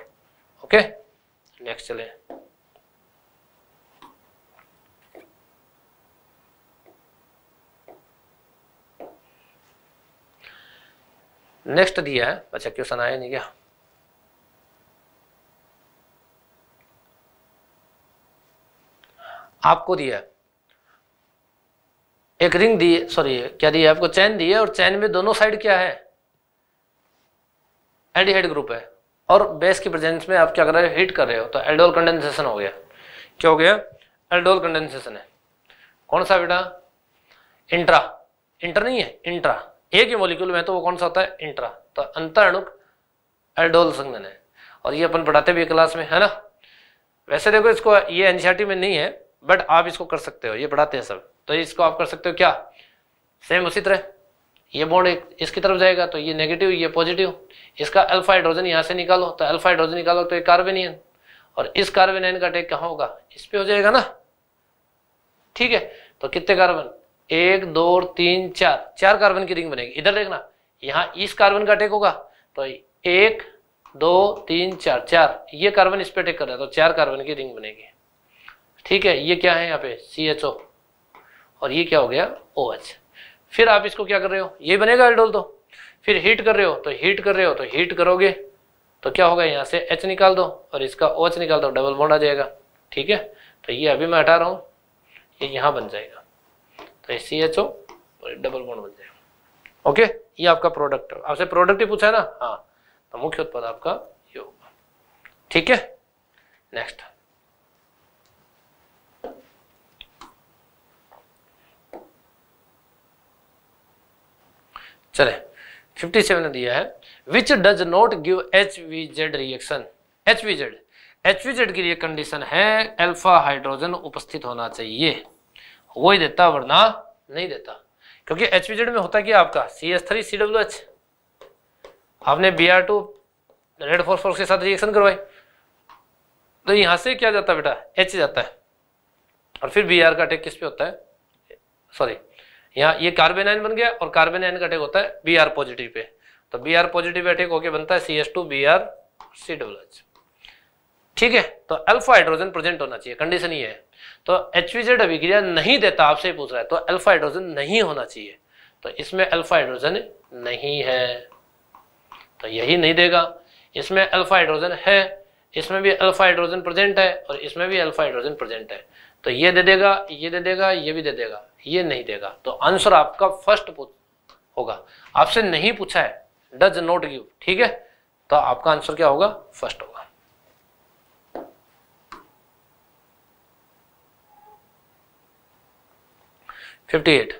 S1: ओके नेक्स्ट चले नेक्स्ट दिया है अच्छा क्वेश्चन आया नहीं क्या आपको दिया एक रिंग दी सॉरी क्या दिया आपको चैन दिया और चैन में दोनों साइड क्या है एल्डिहाइड ग्रुप है और बेस की प्रेजेंस में आप क्या कर रहे हो हीट कर रहे हो तो एल्डोल कंडेंसेशन हो गया क्या हो गया एल्डोल कंडेंसेशन है कौन सा बेटा इंट्रा इंटर नहीं है इंट्रा एक ही मॉलिक्यूल में तो वो कौन सा होता है इंट्रा तो अंतरणुक एल्डोल संगन है और ये अपन पढ़ाते भी क्लास में है ना वैसे देखो इसको ये एनसीआरटी e में नहीं है बट आप इसको कर सकते हो ये पढ़ाते हैं सब तो इसको आप कर सकते हो क्या सेम उसी तरह ये बॉन्ड इसकी तरफ जाएगा तो ये नेगेटिव ये पॉजिटिव इसका अल्फा हाइड्रोजन यहाँ से निकालो तो अल्फा हाइड्रोजन निकालो तो ये कार्बन और इस कार्बन का टेक कहाँ होगा इस पे हो जाएगा ना ठीक है तो कितने कार्बन एक दो और तीन चार चार कार्बन की रिंग बनेगी इधर देखना यहाँ इस कार्बन का अटैक होगा तो एक दो तीन चार चार ये कार्बन इस पे अटैक कर रहा है तो चार कार्बन की रिंग बनेगी ठीक है ये क्या है यहाँ पे सी एच ओ और ये क्या हो गया ओ एच फिर आप इसको क्या कर रहे हो ये बनेगा एल्डोल तो फिर हीट कर रहे हो तो हीट कर रहे हो तो हीट करोगे तो क्या होगा यहाँ से एच निकाल दो और इसका ओ एच निकाल दो डबल बॉन्ड आ जाएगा ठीक है तो ये अभी मैं हटा रहा हूँ ये यहाँ बन जाएगा तो C H O double bond बन जाएगा ओके ये आपका प्रोडक्ट आपसे प्रोडक्ट ही पूछा है ना हाँ तो मुख्य उत्पाद आपका ये होगा ठीक है नेक्स्ट चले 57 ने दिया है which does not give H V Z reaction H V Z H V Z के लिए कंडीशन है एल्फा हाइड्रोजन उपस्थित होना चाहिए वो ही देता वरना नहीं देता क्योंकि एच में होता क्या आपका C S three C W H आपने B R two red four के साथ रिएक्शन करवाई तो यहाँ से क्या जाता बेटा एच जाता है और फिर बी आर का अटैक किस पे होता है सॉरी यहाँ ये कार्बन आयन बन गया और कार्बेन आयन का अटैक होता है बी आर पॉजिटिव पे तो बी आर पॉजिटिव अटैक होके बनता है C S two B R C W H ठीक है तो अल्फा हाइड्रोजन प्रेजेंट होना चाहिए कंडीशन ये है तो एच अभिक्रिया नहीं देता आपसे पूछ रहा है तो अल्फा हाइड्रोजन नहीं होना चाहिए तो इसमें अल्फा हाइड्रोजन नहीं है तो यही नहीं देगा इसमें अल्फा हाइड्रोजन है इसमें भी अल्फा हाइड्रोजन प्रेजेंट है और इसमें भी अल्फा हाइड्रोजन प्रेजेंट है तो ये दे देगा ये दे देगा ये भी दे देगा ये नहीं देगा तो आंसर आपका फर्स्ट होगा आपसे नहीं पूछा है डज नॉट गिव ठीक है तो आपका आंसर क्या होगा फर्स्ट होगा फिफ्टी एट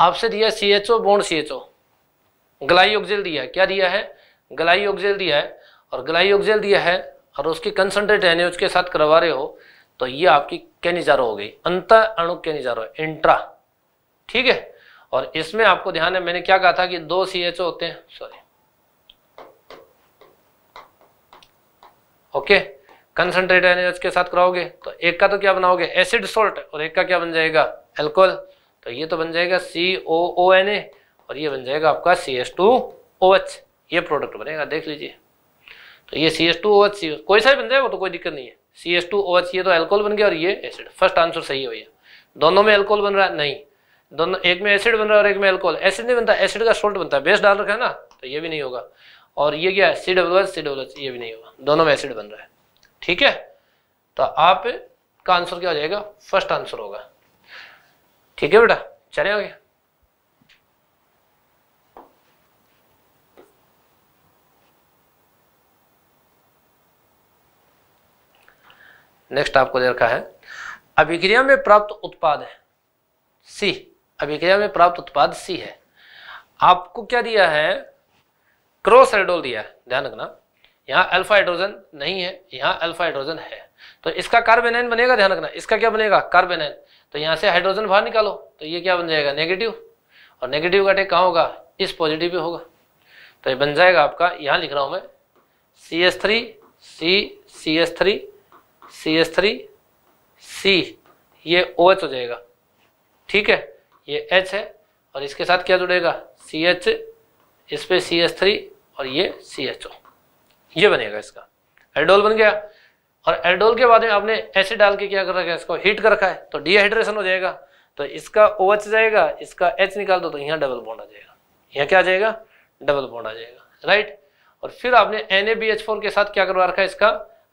S1: आपसे दिया C H O bond C H O glyoxal दिया है क्या दिया है गलाई ऑक्जेल दिया है और गलाई ऑक्जेल दिया है और उसकी कंसनट्रेट एन एच के साथ करवा रहे हो तो ये आपकी कैनिजारो हो गई अंत अणु कैनिजारो इंट्रा ठीक है और इसमें आपको ध्यान है मैंने क्या कहा था कि दो सी एच ओ होते हैं sorry okay okay? Concentrate N के साथ कराओगे तो एक का तो क्या बनाओगे एसिड सोल्ट और एक का क्या बन जाएगा एल्कोहल तो ये तो बन जाएगा C O O N A और ये बन जाएगा आपका C S two O H ये प्रोडक्ट बनेगा देख लीजिए तो ये C S two O H C कोई सा बन जाएगा तो कोई दिक्कत नहीं है C S two O H ये तो एल्कोहल बन गया और ये एसिड फर्स्ट आंसर सही है दोनों में एल्कोहल बन रहा है नहीं दोनों एक में एसिड बन रहा है और एक में एल्कोहल एसिड नहीं बनता एसिड का सोल्ट बनता है बेस डाल रखा है ना तो ये भी नहीं होगा और ये क्या है C W H C W H ये भी नहीं होगा दोनों में एसिड बन रहा है ठीक है तो आप का आंसर क्या हो जाएगा फर्स्ट आंसर होगा ठीक है बेटा चले आगे नेक्स्ट आपको दे रखा है अभिक्रिया में प्राप्त उत्पाद है सी अभिक्रिया में प्राप्त उत्पाद सी है आपको क्या दिया है क्रोस दिया है ध्यान रखना यहाँ अल्फा हाइड्रोजन नहीं है यहाँ अल्फा हाइड्रोजन है तो इसका कार्बेनाइन बनेगा ध्यान रखना इसका क्या बनेगा कार्बेनाइन तो यहाँ से हाइड्रोजन बाहर निकालो तो ये क्या बन जाएगा नेगेटिव और नेगेटिव का टेक कहाँ होगा इस पॉजिटिव पे होगा तो ये बन जाएगा आपका यहाँ लिख रहा हूँ मैं C S three C C S three C S three C ये ओ OH एच हो जाएगा ठीक है ये एच है और इसके साथ क्या जुड़ेगा सी एच इस पर सी एस थ्री और ये सी एच ओ ये बनेगा इसका एल्डोल बन गया और एल्डोल के बाद में आपने ऐसे डाल के क्या कर रखा है इसको हीट कर रखा है तो डिहाइड्रेशन हो जाएगा तो इसका ओ OH जाएगा इसका एच निकाल दो तो यहाँ डबल बॉन्ड आ जाएगा यहाँ क्या आ जाएगा डबल बॉन्ड आ जाएगा राइट और फिर आपने एन के साथ क्या करवा रखा है इसका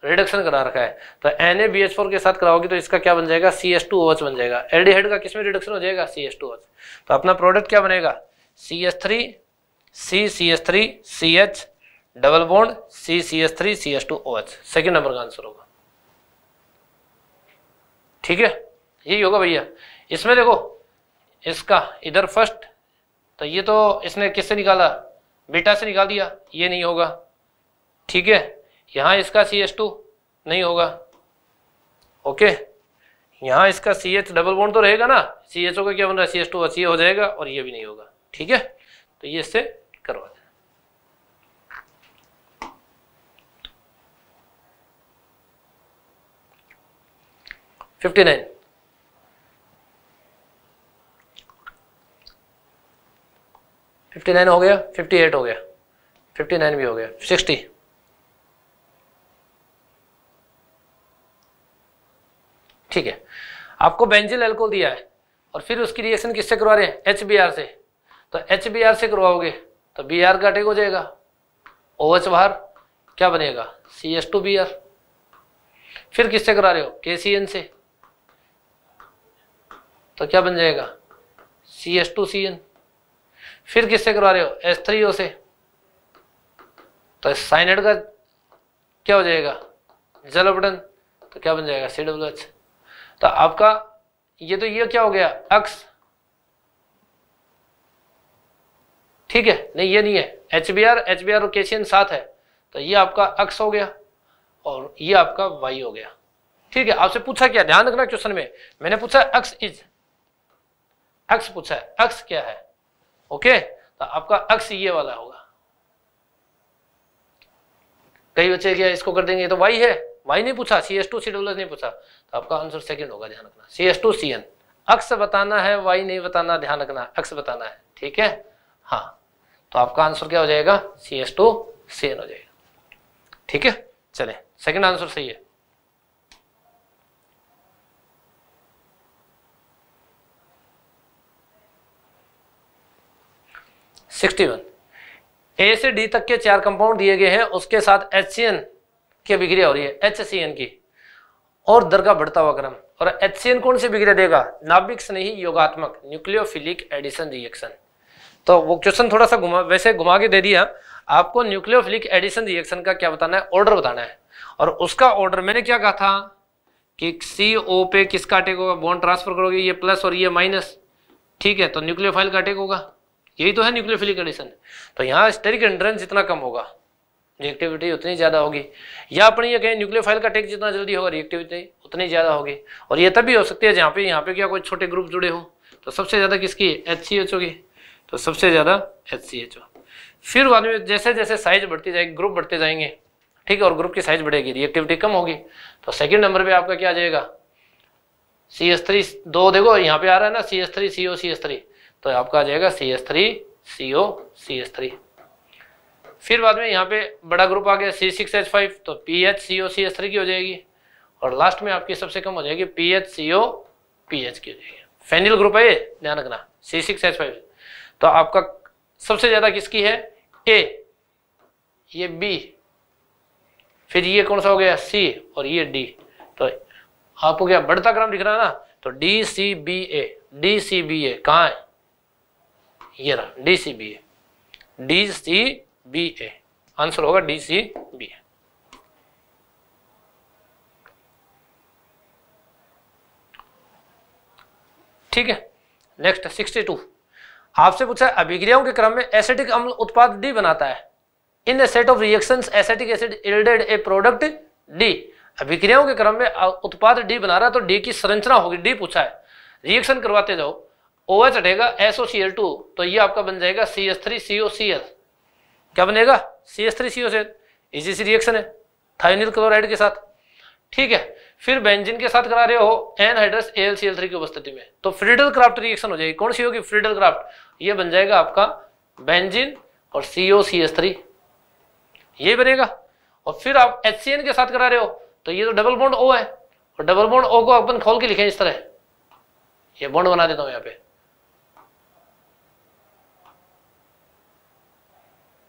S1: रिडक्शन करा रखा है तो एन के साथ कराओगे तो इसका क्या बन जाएगा सी एस बन जाएगा एल्डिहाइड का किसमें रिडक्शन हो जाएगा सी एस तो अपना प्रोडक्ट क्या बनेगा C S three C C S three C H double bond C C S three C S two O H second number का आंसर होगा ठीक है यही होगा भैया इसमें देखो इसका इधर फर्स्ट तो ये तो इसने किससे निकाला बीटा से निकाल दिया ये नहीं होगा ठीक है यहाँ इसका सी एस टू नहीं होगा ओके यहाँ इसका सी एच डबल बॉन्ड तो रहेगा ना सी एच ओ का क्या बन रहा है सी एस टू ये हो जाएगा और ये भी नहीं होगा ठीक है तो ये इससे करवा दें फिफ्टी नाइन फिफ्टी नाइन हो गया फिफ्टी एट हो गया फिफ्टी नाइन भी हो गया सिक्सटी ठीक है आपको बेंजिल एल्कोल दिया है और फिर उसकी रिएक्शन किससे करवा रहे हैं एच से तो एच से करवाओगे तो बी आर का अटैक हो जाएगा ओ एच बाहर क्या बनेगा C S two B R फिर किससे करा रहे हो के सी एन से तो क्या बन जाएगा C S two C N फिर किससे करवा रहे हो एस थ्री ओ से तो साइनेट का क्या हो जाएगा जल अपटन तो क्या बन जाएगा सी डब्ल्यू एच तो आपका ये तो ये क्या हो गया अक्स ठीक है नहीं ये नहीं है H B R H B R और एन साथ है तो ये आपका अक्स हो गया और ये आपका वाई हो गया ठीक है आपसे पूछा क्या ध्यान रखना क्वेश्चन में मैंने पूछा अक्स इज अक्स पूछा है अक्स क्या है ओके तो आपका अक्स ये वाला होगा कई बच्चे क्या इसको कर देंगे तो वाई है वाई नहीं पूछा C S two C W नहीं पूछा तो आपका आंसर सेकंड होगा ध्यान रखना C S two C N अक्स बताना है वाई नहीं बताना ध्यान रखना अक्स बताना है ठीक है हाँ तो आपका आंसर क्या हो जाएगा C S two C N हो जाएगा ठीक है चले सेकंड आंसर सही है सिक्सटी वन ए से डी तक के चार कंपाउंड दिए गए हैं उसके साथ एच सी एन की बिक्रिया हो रही है एच सी एन की और दर का बढ़ता हुआ क्रम और एच सी एन कौन सी बिक्रिया देगा नाभिक नहीं योगात्मक न्यूक्लियोफिलिक एडिशन रिएक्शन तो वो क्वेश्चन थोड़ा सा घुमा वैसे घुमा के दे दिया आपको न्यूक्लियोफिलिक एडिशन रिएक्शन का क्या बताना है ऑर्डर बताना है और उसका ऑर्डर मैंने क्या कहा था कि सी ओ पे किसका अटैक होगा बॉन्ड ट्रांसफर करोगे ये प्लस और ये माइनस ठीक है तो न्यूक्लियोफाइल का अटैक होगा यही तो है न्यूक्लियर न्यूक्लियोफिलिक कंडीशन तो यहाँ स्टेरिक एंड्रेंस जितना कम होगा रिएक्टिविटी उतनी ज़्यादा होगी या अपन ये कहें न्यूक्लियर फाइल का टेक जितना जल्दी होगा रिएक्टिविटी उतनी ज़्यादा होगी और ये तभी हो सकती है जहाँ पे यहाँ पे क्या कोई छोटे ग्रुप जुड़े हो तो सबसे ज़्यादा किसकी एच सी एच होगी तो सबसे ज़्यादा एच सी एच हो फिर बाद में जैसे जैसे साइज बढ़ती जाएगी ग्रुप बढ़ते जाएंगे ठीक है और ग्रुप की साइज बढ़ेगी रिएक्टिविटी कम होगी तो सेकेंड नंबर पर आपका क्या आ जाएगा सी एस थ्री दो देखो यहाँ पे आ रहा है ना C S three C O C S three तो आपका आ जाएगा C S three C O C S three फिर बाद में यहाँ पे बड़ा ग्रुप आ गया सी सिक्स एच फाइव तो P H C O C S three की हो जाएगी और लास्ट में आपकी सबसे कम हो जाएगी P H C O P H की हो जाएगी फेनिल ग्रुप है ये ध्यान रखना सी सिक्स एच फाइव तो आपका सबसे ज़्यादा किसकी है ए ये बी फिर ये कौन सा हो गया सी और ये डी तो आपको क्या बढ़ता क्रम दिख रहा है ना तो D C B A D C B A कहाँ है ये रहा D C B A D C B A answer होगा डी सी बी ए ठीक है नेक्स्ट सिक्सटी टू आपसे पूछा अभिक्रियाओं के क्रम में एसिडिक अम्ल उत्पाद डी बनाता है in a set of reaction acidic acid yielded a product D अभिक्रियाओं के क्रम में उत्पाद डी बना रहा है तो डी की संरचना होगी डी पूछा है रिएक्शन करवाते जाओ ओ एच हटेगा एसओ सी एल टू तो ये आपका बन जाएगा C S three C O C L क्या बनेगा C S three C O C L easy C reaction है थाइनिल क्लोराइड के साथ ठीक है फिर बेंजिन के साथ करा रहे हो anhydrous L C L three की उपस्थिति में तो फ्रीडल क्राफ्ट रिएक्शन हो जाएगी कौन सी होगी फ्रीडल क्राफ्ट ये बन जाएगा आपका बेंजिन और सीओ सी एस थ्री ये बनेगा और फिर आप एच सी एन के साथ करा रहे हो तो ये तो डबल बॉन्ड ओ है और डबल बॉन्ड ओ को अपन खोल के लिखे इस तरह ये बॉन्ड बना देता हूँ यहाँ पे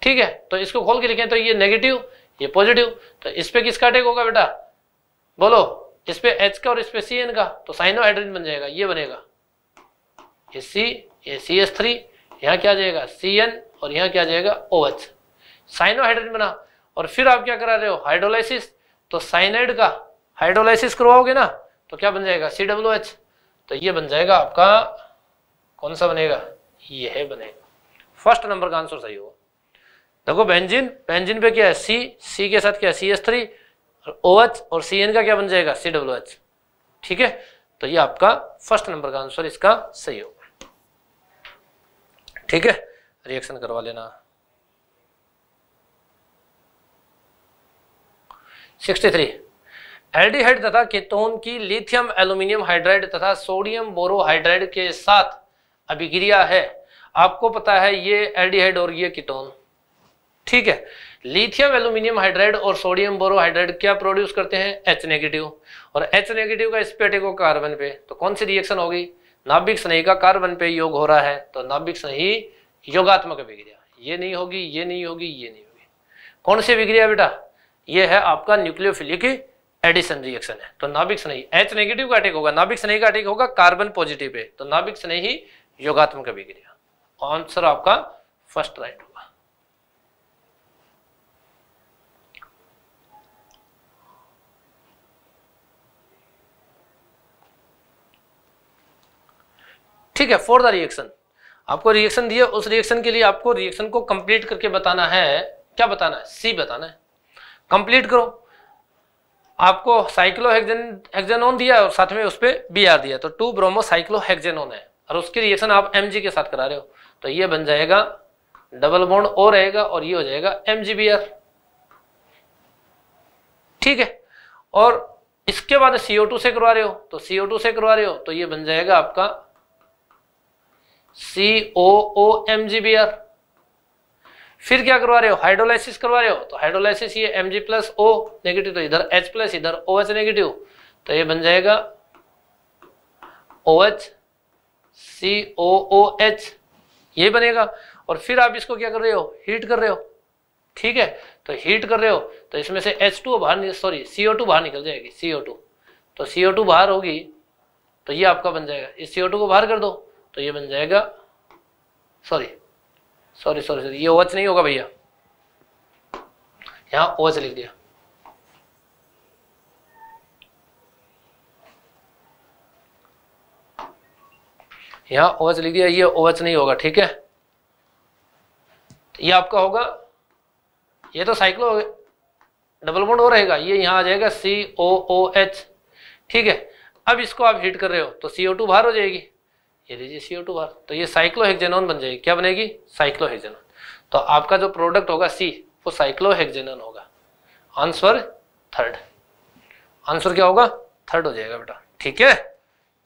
S1: ठीक है तो इसको खोल के लिखें तो ये नेगेटिव ये पॉजिटिव तो इस पे किसका अटैक होगा बेटा बोलो इस पे एच का और इस पे सी एन का तो साइनो हाइड्रोजन बन जाएगा ये बनेगा ये सी ये सी एस थ्री यहाँ क्या जाएगा सी एन और यहाँ क्या जाएगा ओ एच साइनो हाइड्रोजन बना और फिर आप क्या करा रहे हो हाइड्रोलाइसिस तो साइनाइड का हाइड्रोलाइसिस करवाओगे ना तो क्या बन जाएगा सी डब्ल्यू एच तो ये बन जाएगा आपका कौन सा बनेगा ये है बनेगा फर्स्ट नंबर का आंसर सही होगा देखो बेंजिन बेंजिन पे क्या है सी सी के साथ क्या है C S three O H और सी एन का क्या बन जाएगा सी डब्ल्यू एच ठीक है तो ये आपका फर्स्ट नंबर का आंसर इसका सही होगा ठीक है रिएक्शन करवा लेना सिक्सटी थ्री एल्डिहाइड तथा केटोन की लिथियम एल्यूमिनियम हाइड्राइड तथा सोडियम बोरोहाइड्राइड के साथ अभिक्रिया है आपको पता है ये एल्डिहाइड और ये कीटोन ठीक है लिथियम एल्यूमिनियम हाइड्राइड और सोडियम बोरोहाइड्राइड क्या प्रोड्यूस करते हैं एच नेगेटिव और एच नेगेटिव का स्पेटिको कार्बन पे तो कौन सी रिएक्शन होगी नाभिक स्नेही का कार्बन पे योग हो रहा है तो नाभिक स्नेही योगात्मक अभिक्रिया ये नहीं होगी ये नहीं होगी ये नहीं होगी कौन सी अभिक्रिया बेटा ये है आपका न्यूक्लियोफिलिक एडिशन रिएक्शन है तो नाभिक स्नेही एच नेगेटिव का अटैक होगा नाभिक स्नेही का अटैक होगा कार्बन पॉजिटिव पे तो नाभिक स्नेही योगात्मक अभिक्रिया आंसर आपका फर्स्ट राइट ठीक है फॉर द रिएक्शन आपको रिएक्शन दिया उस रिएक्शन के लिए आपको रिएक्शन को कंप्लीट करके बताना है क्या बताना है सी बताना है कंप्लीट करो आपको साइक्लोहेक्जेन हेक्जेनोन दिया और साथ में उस पर बी आर दिया तो टू ब्रोमो साइक्लोहेक्जेनोन है और उसके रिएक्शन आप एम के साथ करा रहे हो तो ये बन जाएगा डबल बॉन्ड ओ रहेगा और ये हो जाएगा एम ठीक है और इसके बाद सीओ से करवा रहे हो तो सीओ से करवा रहे हो तो ये बन जाएगा आपका C O O M G B R फिर क्या करवा रहे हो हाइड्रोलाइसिस करवा रहे हो तो हाइड्रोलाइसिस ये M G plus O negative तो इधर एच प्लस इधर ओ एच नेगेटिव तो ये बन जाएगा ओ H C O O H ये बनेगा और फिर आप इसको क्या कर रहे हो हीट कर रहे हो ठीक है तो हीट कर रहे हो तो इसमें से एच टू बाहर सॉरी सीओ टू बाहर निकल जाएगी सी ओ टू तो सीओ टू बाहर होगी तो ये आपका बन जाएगा इस सी ओ टू को बाहर कर दो तो ये बन जाएगा सॉरी सॉरी सॉरी सॉरी ये ओच नहीं होगा भैया यहां ओच लिख दिया यहां ओच लिख दिया ये ओच नहीं होगा ठीक है ये आपका होगा ये तो साइक्लो डबल बोन्ड हो रहेगा ये यहां आ जाएगा सी ओ ओ एच ठीक है अब इसको आप हीट कर रहे हो तो सी ओ टू बाहर हो जाएगी ये लीजिए सीओ टू बाहर तो ये साइक्लोहेक्जेनॉन बन जाएगी क्या बनेगी साइक्लोहेक्जेनॉन तो आपका जो प्रोडक्ट होगा सी वो साइक्लोहेक्जेनॉन होगा आंसर थर्ड आंसर क्या होगा थर्ड हो जाएगा बेटा ठीक है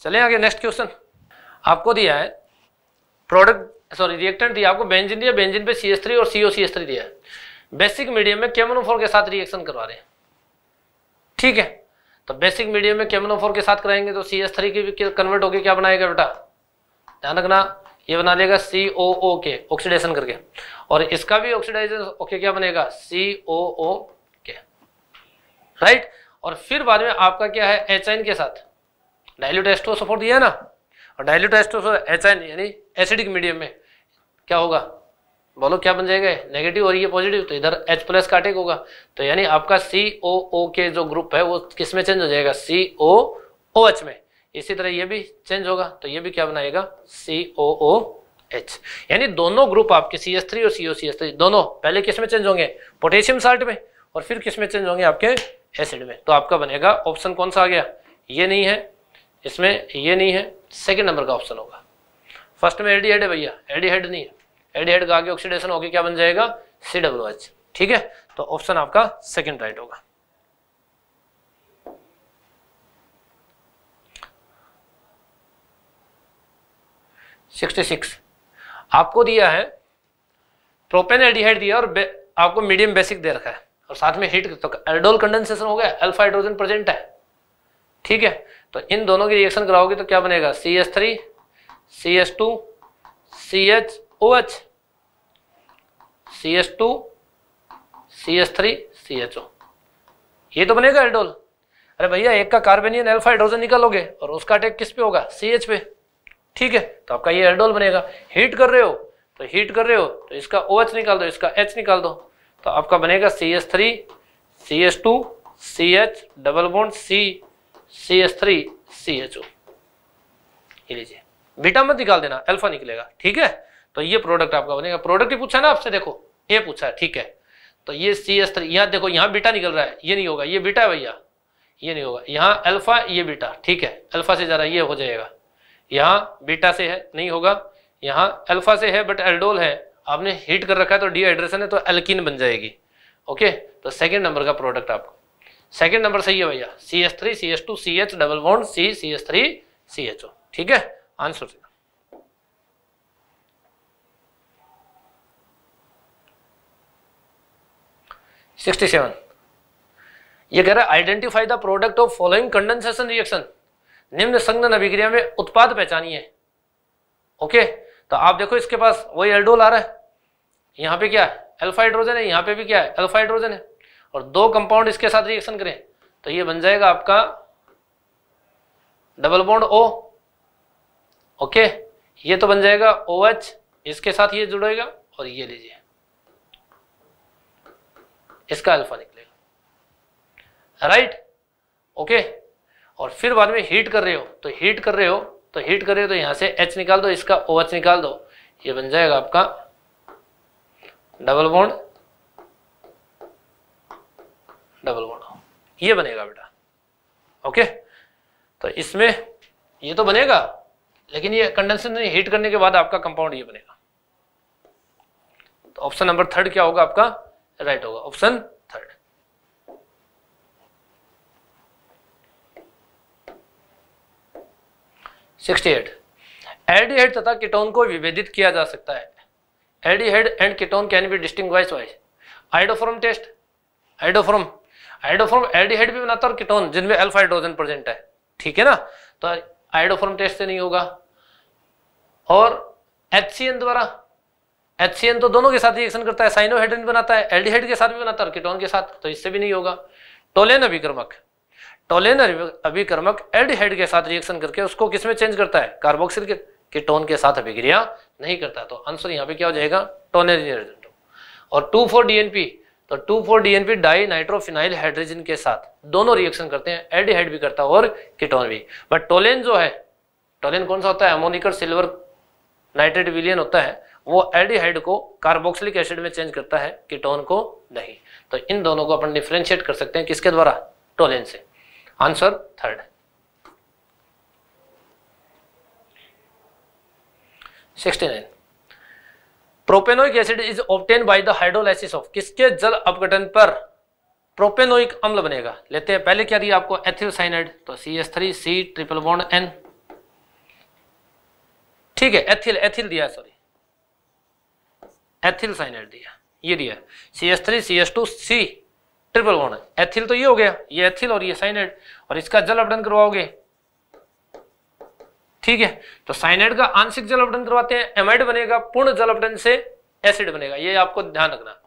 S1: चले आगे नेक्स्ट क्वेश्चन आपको दिया है प्रोडक्ट सॉरी रिएक्टेंट दिया आपको बेंजिन दिया बेंजिन पे सी एस थ्री और सीओ सी एस थ्री दिया है बेसिक मीडियम में केमोनोफोर के साथ रिएक्शन करवा रहे हैं ठीक है तो बेसिक मीडियम में केमोनोफोर के साथ कराएंगे तो सी एस थ्री की कन्वर्ट होकर क्या बनाएगा बेटा ध्यान रखना ये बना लेगा सी ओ ओ के ऑक्सीडेशन करके और इसका भी ऑक्सीडाइजेशन ओके क्या बनेगा सी ओ ओ के राइट और फिर बाद में आपका क्या है एच के साथ डायल्यूट सपोर्ट दिया ना और डायल्यूट एस्टो एच यानी एसिडिक मीडियम में क्या होगा बोलो क्या बन जाएगा नेगेटिव और ये पॉजिटिव तो इधर H प्लस का टेक होगा तो यानी आपका सी ओ ओ के जो ग्रुप है वो किस में चेंज हो जाएगा सी ओ ओ एच में इसी तरह ये भी चेंज होगा तो ये भी क्या बनाएगा सी ओ ओ एच यानी दोनों ग्रुप आपके सी एस थ्री और सी ओ सी एस थ्री दोनों पहले किस में चेंज होंगे पोटेशियम साल्ट में और फिर किस में चेंज होंगे आपके एसिड में तो आपका बनेगा ऑप्शन कौन सा आ गया ये नहीं है इसमें ये नहीं है सेकेंड नंबर का ऑप्शन होगा फर्स्ट में एडीहेड है भैया एडीहेड नहीं है एडीहेड का आगे ऑक्सीडेशन होगी क्या बन जाएगा सी डब्ल्यू एच ठीक है तो ऑप्शन आपका सेकेंड राइट होगा 66 आपको दिया है प्रोपेन एडीहाइड दिया और आपको मीडियम बेसिक दे रखा है और साथ में हीट तो एल्डोल कंडेंसेशन हो गया अल्फा हाइड्रोजन प्रेजेंट है ठीक है तो इन दोनों की रिएक्शन कराओगे तो क्या बनेगा C S three C S two C H O H C S two C S three C H O ये तो बनेगा एल्डोल अरे भैया एक का कार्बेनियन एल्फा हाइड्रोजन निकालोगे और उसका अटैक किस पे होगा सी एच पे ठीक है तो आपका ये एल्डोल बनेगा हीट कर रहे हो तो हीट कर रहे हो तो इसका ओ OH निकाल दो इसका एच निकाल दो तो आपका बनेगा C S three C S two C H double bond C C S three C H O ये लीजिए बीटा मत निकाल देना अल्फा निकलेगा ठीक है तो ये प्रोडक्ट आपका बनेगा प्रोडक्ट ही पूछा ना आपसे देखो ये पूछा है ठीक है तो ये सी एस थ्री यहाँ देखो यहाँ बीटा निकल रहा है ये नहीं होगा ये बीटा है भैया ये नहीं होगा यहाँ अल्फा ये बीटा ठीक है अल्फा से ज़्यादा ये हो जाएगा यहाँ बीटा से है नहीं होगा यहाँ अल्फा से है बट एल्डोल है आपने हीट कर रखा है तो डिहाइड्रेशन है तो एल्किन बन जाएगी ओके तो सेकेंड नंबर का प्रोडक्ट आपको सेकेंड नंबर सही है भैया C S three C S two C H double one C C S three C H O ठीक है आंसर सिक्सटी सेवन ये कह रहा है identify the product of following condensation reaction निम्न संघन अभिक्रिया में उत्पाद पहचानी है ओके तो आप देखो इसके पास वही एल्डोल आ रहा है यहां पे क्या है अल्फा हाइड्रोजन है यहां पे भी क्या है अल्फा हाइड्रोजन है और दो कंपाउंड इसके साथ रिएक्शन करें तो ये बन जाएगा आपका डबल बॉन्ड ओ ओके ये तो बन जाएगा ओ एच इसके साथ ये जुड़ेगा और ये लीजिए इसका अल्फा निकलेगा राइट ओके और फिर बाद में हीट कर रहे हो तो हीट कर रहे हो तो हीट कर रहे हो तो यहां से एच निकाल दो इसका ओ OH निकाल दो ये बन जाएगा आपका डबल बॉन्ड डबल बॉन्ड ये बनेगा बेटा ओके तो इसमें ये तो बनेगा लेकिन ये नहीं हीट करने के बाद आपका कंपाउंड ये बनेगा तो ऑप्शन नंबर थर्ड क्या होगा आपका राइट होगा ऑप्शन 68 एल्डिहाइड तथा कीटोन को विभेदित किया जा सकता है aldehyde and ketone can be distinguished वाइज वाइज iodoform test iodoform iodoform aldehyde भी बनाता है और कीटोन जिनमें अल्फा हाइड्रोजन प्रेजेंट है ठीक है ना तो आइडोफॉर्म टेस्ट से नहीं होगा और एच द्वारा एच तो दोनों के साथ रिएक्शन करता है साइनोहाइड्रिन बनाता है एल्डिहाइड के साथ भी बनाता है और कीटोन के साथ तो इससे भी नहीं होगा टोलेन अभिक्रमक टोलेन अभिक्रमक एल्ड हेड के साथ रिएक्शन करके उसको किसमें चेंज करता है कार्बोक्सिल के, के टोन के साथ अभिक्रिया नहीं करता तो आंसर यहाँ पे क्या हो जाएगा टोनेन और टू फोर डीएनपी तो two four DNP di nitrophenyl hydrogen के साथ दोनों रिएक्शन करते हैं एल्ड हेड भी करता है और कीटोन भी बट टोलेन जो है टोलेन कौन सा होता है अमोनिकर सिल्वर नाइट्रेट विलियन होता है वो एल्डिहाइड को कार्बोक्सिलिक एसिड में चेंज करता है कीटोन को नहीं तो इन दोनों को अपन डिफ्रेंशिएट कर सकते हैं किसके द्वारा टोलेन से answer third sixty nine propanoic acid is obtained by the hydrolysis of किसके जल अपघटन पर प्रोपेनोइक अम्ल बनेगा लेते हैं पहले क्या दिया आपको एथिल साइनाइड तो C S three C triple bond N ठीक है एथिल एथिल दिया सॉरी एथिल साइनाइड दिया ये दिया C S three C S two C triple bond ethyl तो ये हो गया ये एथिल और ये साइनाइड और इसका जल अपटन करवाओगे ठीक है तो साइनाइड का आंशिक जल अपटन करवाते हैं एमाइड बनेगा पूर्ण जल अपटन से एसिड बनेगा ये आपको ध्यान रखना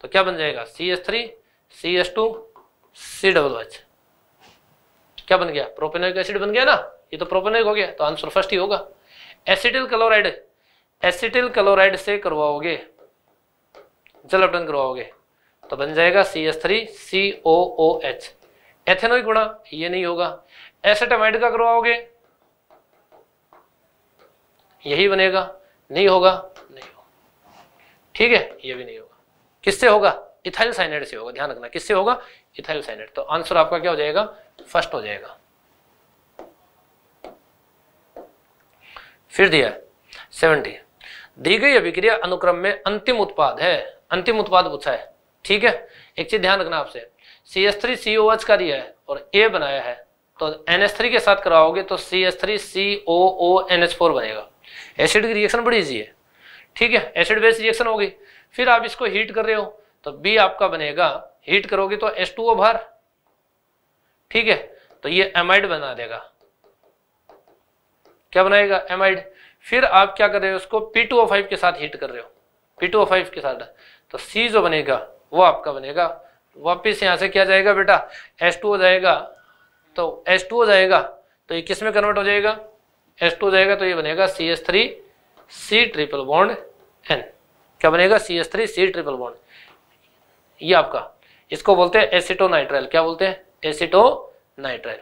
S1: तो क्या बन जाएगा C S three C S two C double H क्या बन गया प्रोपेनिक एसिड बन गया ना ये तो प्रोपेनिक हो गया तो आंसर फर्स्ट ही होगा एसिटिल क्लोराइड एसिटिल क्लोराइड से करवाओगे जल अपटन करवाओगे तो बन जाएगा C S three C O O H एथेनोई गुणा ये नहीं होगा एसेटामाइड का करवाओगे यही बनेगा नहीं होगा नहीं होगा ठीक है ये भी नहीं होगा किससे होगा इथाइल साइनाइड से होगा ध्यान रखना किससे होगा इथाइल साइनाइड तो आंसर आपका क्या हो जाएगा फर्स्ट हो जाएगा फिर दिया सेवेंटी दी गई अभिक्रिया अनुक्रम में अंतिम उत्पाद है अंतिम उत्पाद पूछा है ठीक है एक चीज ध्यान रखना आपसे C S three C O H का दिया है और ए बनाया है तो एन एस थ्री के साथ कराओगे तो C S three C O O N H four बनेगा एसिड की रिएक्शन बड़ी ईजी है ठीक है एसिड बेस रिएक्शन होगी फिर आप इसको हीट कर रहे हो तो बी आपका बनेगा हीट करोगे तो एस टू ओ भर ठीक है तो ये एमाइड बना देगा क्या बनाएगा एमाइड फिर आप क्या कर रहे हो उसको पी टू ओ फाइव के साथ हीट कर रहे हो पी टू ओ फाइव के साथ तो सी जो बनेगा वो आपका बनेगा वापिस यहाँ से क्या जाएगा बेटा एस टू हो जाएगा तो एस टू हो जाएगा तो ये किस में कन्वर्ट हो जाएगा एस टू हो जाएगा तो ये बनेगा C S three C triple bond N क्या बनेगा C S three C triple bond ये आपका इसको बोलते हैं एसिटो नाइट्राइल क्या बोलते हैं एसिटो नाइट्राइल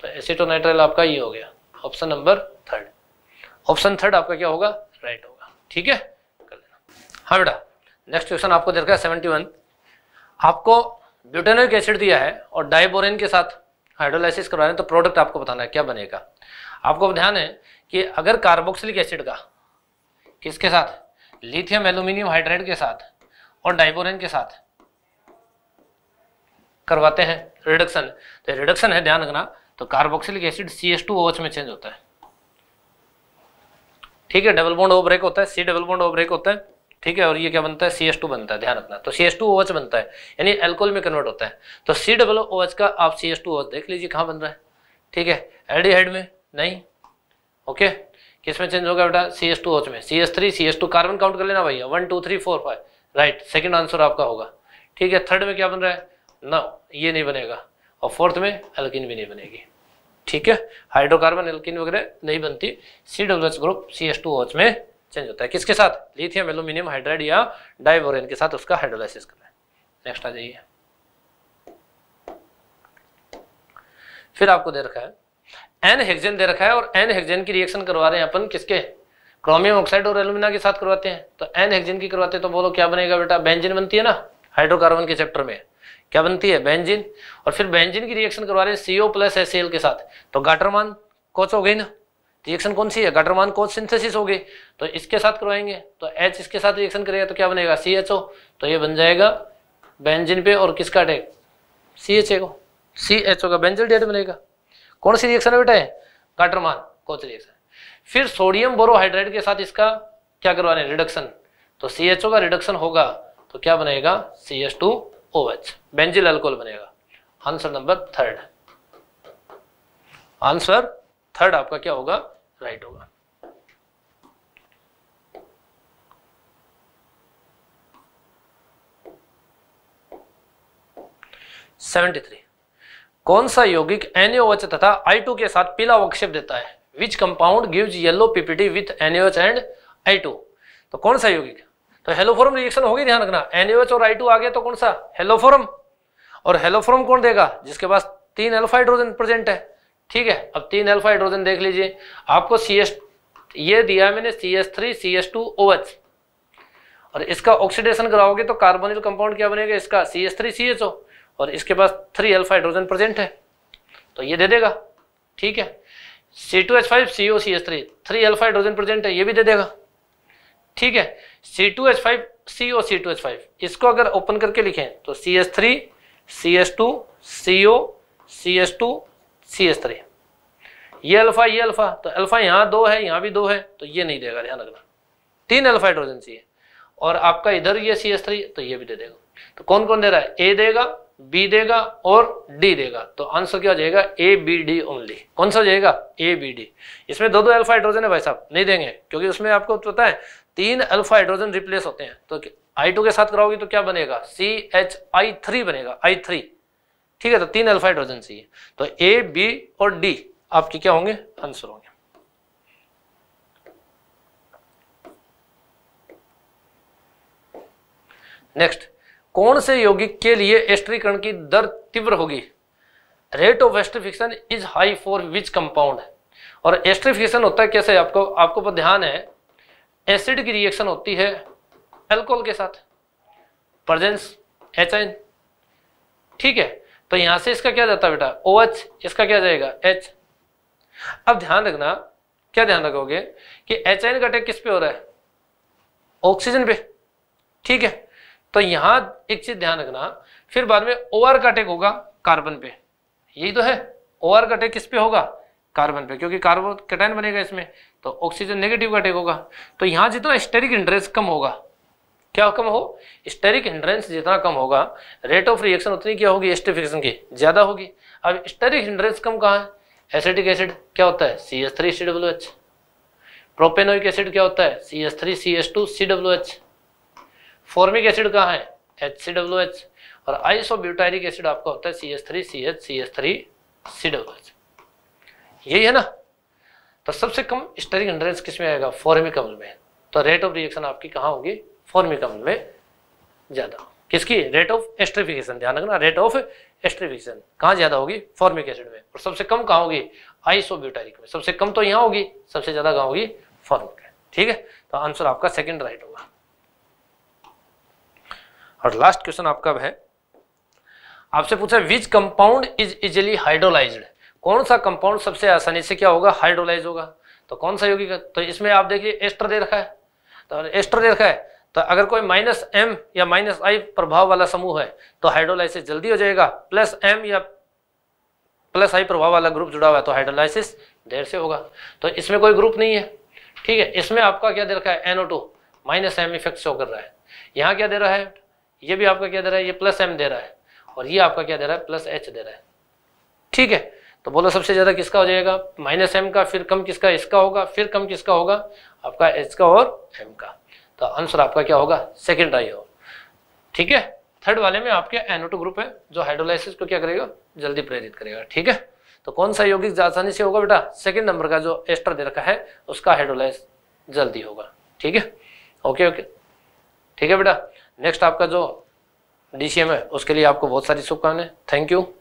S1: तो एसिटो नाइट्राइल आपका ये हो गया option number third option third आपका क्या होगा राइट होगा ठीक है कर लेना हाँ बेटा नेक्स्ट क्वेश्चन आपको देखा है सेवेंटी वन आपको ब्यूटेनिक एसिड दिया है और डाइबोरेन के साथ हाइड्रोलाइसिस करवा रहे हैं तो प्रोडक्ट आपको बताना है क्या बनेगा आपको ध्यान है कि अगर कार्बोक्सिलिक एसिड का किसके साथ लिथियम एल्यूमिनियम हाइड्राइड के साथ और डाइबोरेन के साथ करवाते हैं रिडक्शन तो रिडक्शन है ध्यान रखना तो carboxylic acid C S two में चेंज होता है ठीक है डबल बॉन्ड ओ ब्रेक होता है C double bond O break होता है ठीक है और ये क्या बनता है सी एस टू बनता है ध्यान रखना तो C S two O H बनता है यानी एल्कोल में कन्वर्ट होता है तो सी डबल ओ एच का आप C S two O H देख लीजिए कहाँ बन रहा है ठीक है एल्डिहाइड में नहीं ओके किस में चेंज होगा बेटा सी एस टू ओच में C S three C S two carbon count कर लेना भैया one two three four five right second answer आपका होगा ठीक है थर्ड में क्या बन रहा है ना ये नहीं बनेगा और फोर्थ में एल्किन भी नहीं बनेगी ठीक है हाइड्रोकार्बन एल्किन वगैरह नहीं बनती C W H group C S two ओच में चेंज होता है किसके साथ लिथियम एल्यूमिनियम हाइड्राइड या डाइवोरेन के साथ उसका हाइड्रोलाइसिस करना है नेक्स्ट आ जाइए फिर आपको दे रखा है एन हेक्जेन दे रखा है और एन हेक्जेन की रिएक्शन करवा रहे हैं अपन किसके क्रोमियम ऑक्साइड और एलुमिना के साथ करवाते हैं तो एन हेक्जेन की करवाते हैं तो बोलो क्या बनेगा बेटा बेंजिन बनती है ना हाइड्रोकार्बन के चैप्टर में क्या बनती है बेंजिन और फिर बेंजिन की रिएक्शन करवा रहे हैं सीओ प्लस एस के साथ तो गाटरमान कोच हो गई ना रिएक्शन कौन सी है गटरमान कोच सिंथेसिस हो गई तो इसके साथ करवाएंगे तो एच इसके साथ रिएक्शन करेगा तो क्या बनेगा सी एच ओ तो ये बन जाएगा बेंजिन पे और किसका डेट सी एच ए को सी एच ओ का बेंजिल डेट बनेगा कौन सी रिएक्शन है बेटा है गटरमान कोच रिएक्शन फिर सोडियम बोरोहाइड्रेट के साथ इसका क्या करवाने रिडक्शन तो सी एच ओ का रिडक्शन होगा तो क्या बनेगा C H two O H benzyl alcohol बनेगा answer number third answer third आपका क्या होगा राइट होगा सेवेंटी थ्री कौन सा यौगिक एनओएच तथा आई टू के साथ पीला वक्षेप देता है which compound gives yellow PPT with NOH and I two तो कौन सा यौगिक तो हेलोफोरम रिएक्शन होगी ध्यान रखना एनओएच और आई टू आ गया तो कौन सा हेलोफोरम और हेलोफोरम कौन देगा जिसके पास तीन एल्फा हाइड्रोजन प्रेजेंट है ठीक है अब तीन अल्फा हाइड्रोजन देख लीजिए आपको सी एस ये दिया है मैंने C S three C S two O H और इसका ऑक्सीडेशन कराओगे तो कार्बोनिल कंपाउंड क्या बनेगा इसका C S three C H O और इसके पास थ्री अल्फा हाइड्रोजन प्रेजेंट है तो ये दे देगा ठीक है C two H five C O C S three three alpha hydrogen present है ये भी दे देगा ठीक है C two H five C O C two H five इसको अगर ओपन करके लिखें तो C S three C S two C O C S two C S three ये अल्फा ये अल्फा तो अल्फा यहाँ दो है यहाँ भी दो है तो ये नहीं देगा ध्यान रखना तीन अल्फा हाइड्रोजन सी है और आपका इधर ये सी एस थ्री तो ये भी दे देगा तो कौन कौन दे रहा है ए देगा बी देगा और डी देगा तो आंसर क्या हो जाएगा ए बी डी ओनली कौन सा हो जाएगा ए बी डी इसमें दो दो अल्फा हाइड्रोजन है भाई साहब नहीं देंगे क्योंकि उसमें आपको पता है तीन अल्फा हाइड्रोजन रिप्लेस होते हैं तो आई टू के साथ कराओगे तो क्या बनेगा सी एच आई थ्री बनेगा आई थ्री ठीक है तो तीन अल्फा हाइड्रोजन चाहिए तो ए बी और डी आपके क्या होंगे आंसर होंगे नेक्स्ट कौन से यौगिक के लिए एस्ट्रीकरण की दर तीव्र होगी rate of esterification is high for which compound और एस्ट्रीफिकेशन होता है कैसे आपको आपको पर ध्यान है एसिड की रिएक्शन होती है एल्कोहल के साथ प्रजेंस एच ठीक है तो यहां से इसका क्या जाता बेटा ओ OH, इसका क्या जाएगा एच अब ध्यान रखना क्या ध्यान रखोगे कि एच का अटैक किस पे हो रहा है ऑक्सीजन पे ठीक है तो यहां एक चीज ध्यान रखना फिर बाद में आर का अटैक होगा कार्बन पे यही तो है आर का अटैक किस पे होगा कार्बन पे क्योंकि कार्बन कैटाइन बनेगा इसमें तो ऑक्सीजन नेगेटिव का अटैक होगा तो यहां जितना स्टेरिक इंटरेस्ट कम होगा क्या कम हो स्टेरिक हिंड्रेंस जितना कम होगा रेट ऑफ रिएक्शन उतनी क्या होगी एस्टिफिकेशन की ज़्यादा होगी अब स्टेरिक हिंड्रेंस कम कहाँ है एसिडिक एसिड क्या होता है C S three C W H propanoic acid क्या होता है C S three C S two C W H formic acid कहाँ है एच सी डब्ल्यू एच और आइसोब्यूटायरिक एसिड आपका होता है C S three C H C S three C W H यही है ना तो सबसे कम स्टेरिक हिंड्रेंस किस में आएगा फॉर्मिक अम्ल में तो रेट ऑफ रिएक्शन आपकी कहाँ होगी फॉर्मिक में ज़्यादा किसकी रेट ऑफ एस्ट्रीफिकेशन ध्यान रखना रेट ऑफ एस्ट्रीफिकेशन कहाँ ज़्यादा होगी फॉर्मिक एसिड में और सबसे कम कहाँ होगी आइसोब्यूटारिक में सबसे कम तो यहाँ होगी सबसे ज़्यादा कहाँ होगी फॉर्मिक ठीक है तो आंसर आपका सेकेंड राइट होगा और लास्ट क्वेश्चन आपका है आपसे पूछा which compound is easily hydrolyse कौन सा कंपाउंड सबसे आसानी से क्या होगा हाइड्रोलाइज होगा तो कौन सा योगी का? तो इसमें आप देखिए एस्टर दे रखा है तो एस्टर दे रखा है तो अगर कोई माइनस एम या माइनस आई प्रभाव वाला समूह है तो हाइड्रोलाइसिस जल्दी हो जाएगा प्लस एम या प्लस आई प्रभाव वाला ग्रुप जुड़ा हुआ है तो हाइड्रोलाइसिस देर से होगा तो इसमें कोई ग्रुप नहीं है ठीक है इसमें आपका क्या दे रखा है N O two minus M effect show कर रहा है यहाँ क्या दे रहा है ये भी आपका क्या दे रहा है ये प्लस एम दे रहा है और ये आपका क्या दे रहा है प्लस एच दे रहा है ठीक है तो बोलो सबसे ज़्यादा किसका हो जाएगा माइनस एम का फिर कम किसका इसका होगा फिर कम किसका होगा आपका एच का और एम का तो आंसर आपका क्या होगा सेकेंड आईओ ठीक है थर्ड वाले में आपके एनोटो ग्रुप है जो हाइड्रोलाइसिस को क्या करेगा जल्दी प्रेरित करेगा ठीक है तो कौन सा यौगिक आसानी से होगा बेटा सेकेंड नंबर का जो एस्टर दे रखा है उसका हाइड्रोलाइस जल्दी होगा ठीक है ओके ओके ठीक है बेटा नेक्स्ट आपका जो डीसीएम है उसके लिए आपको बहुत सारी शुभकामनाएं थैंक यू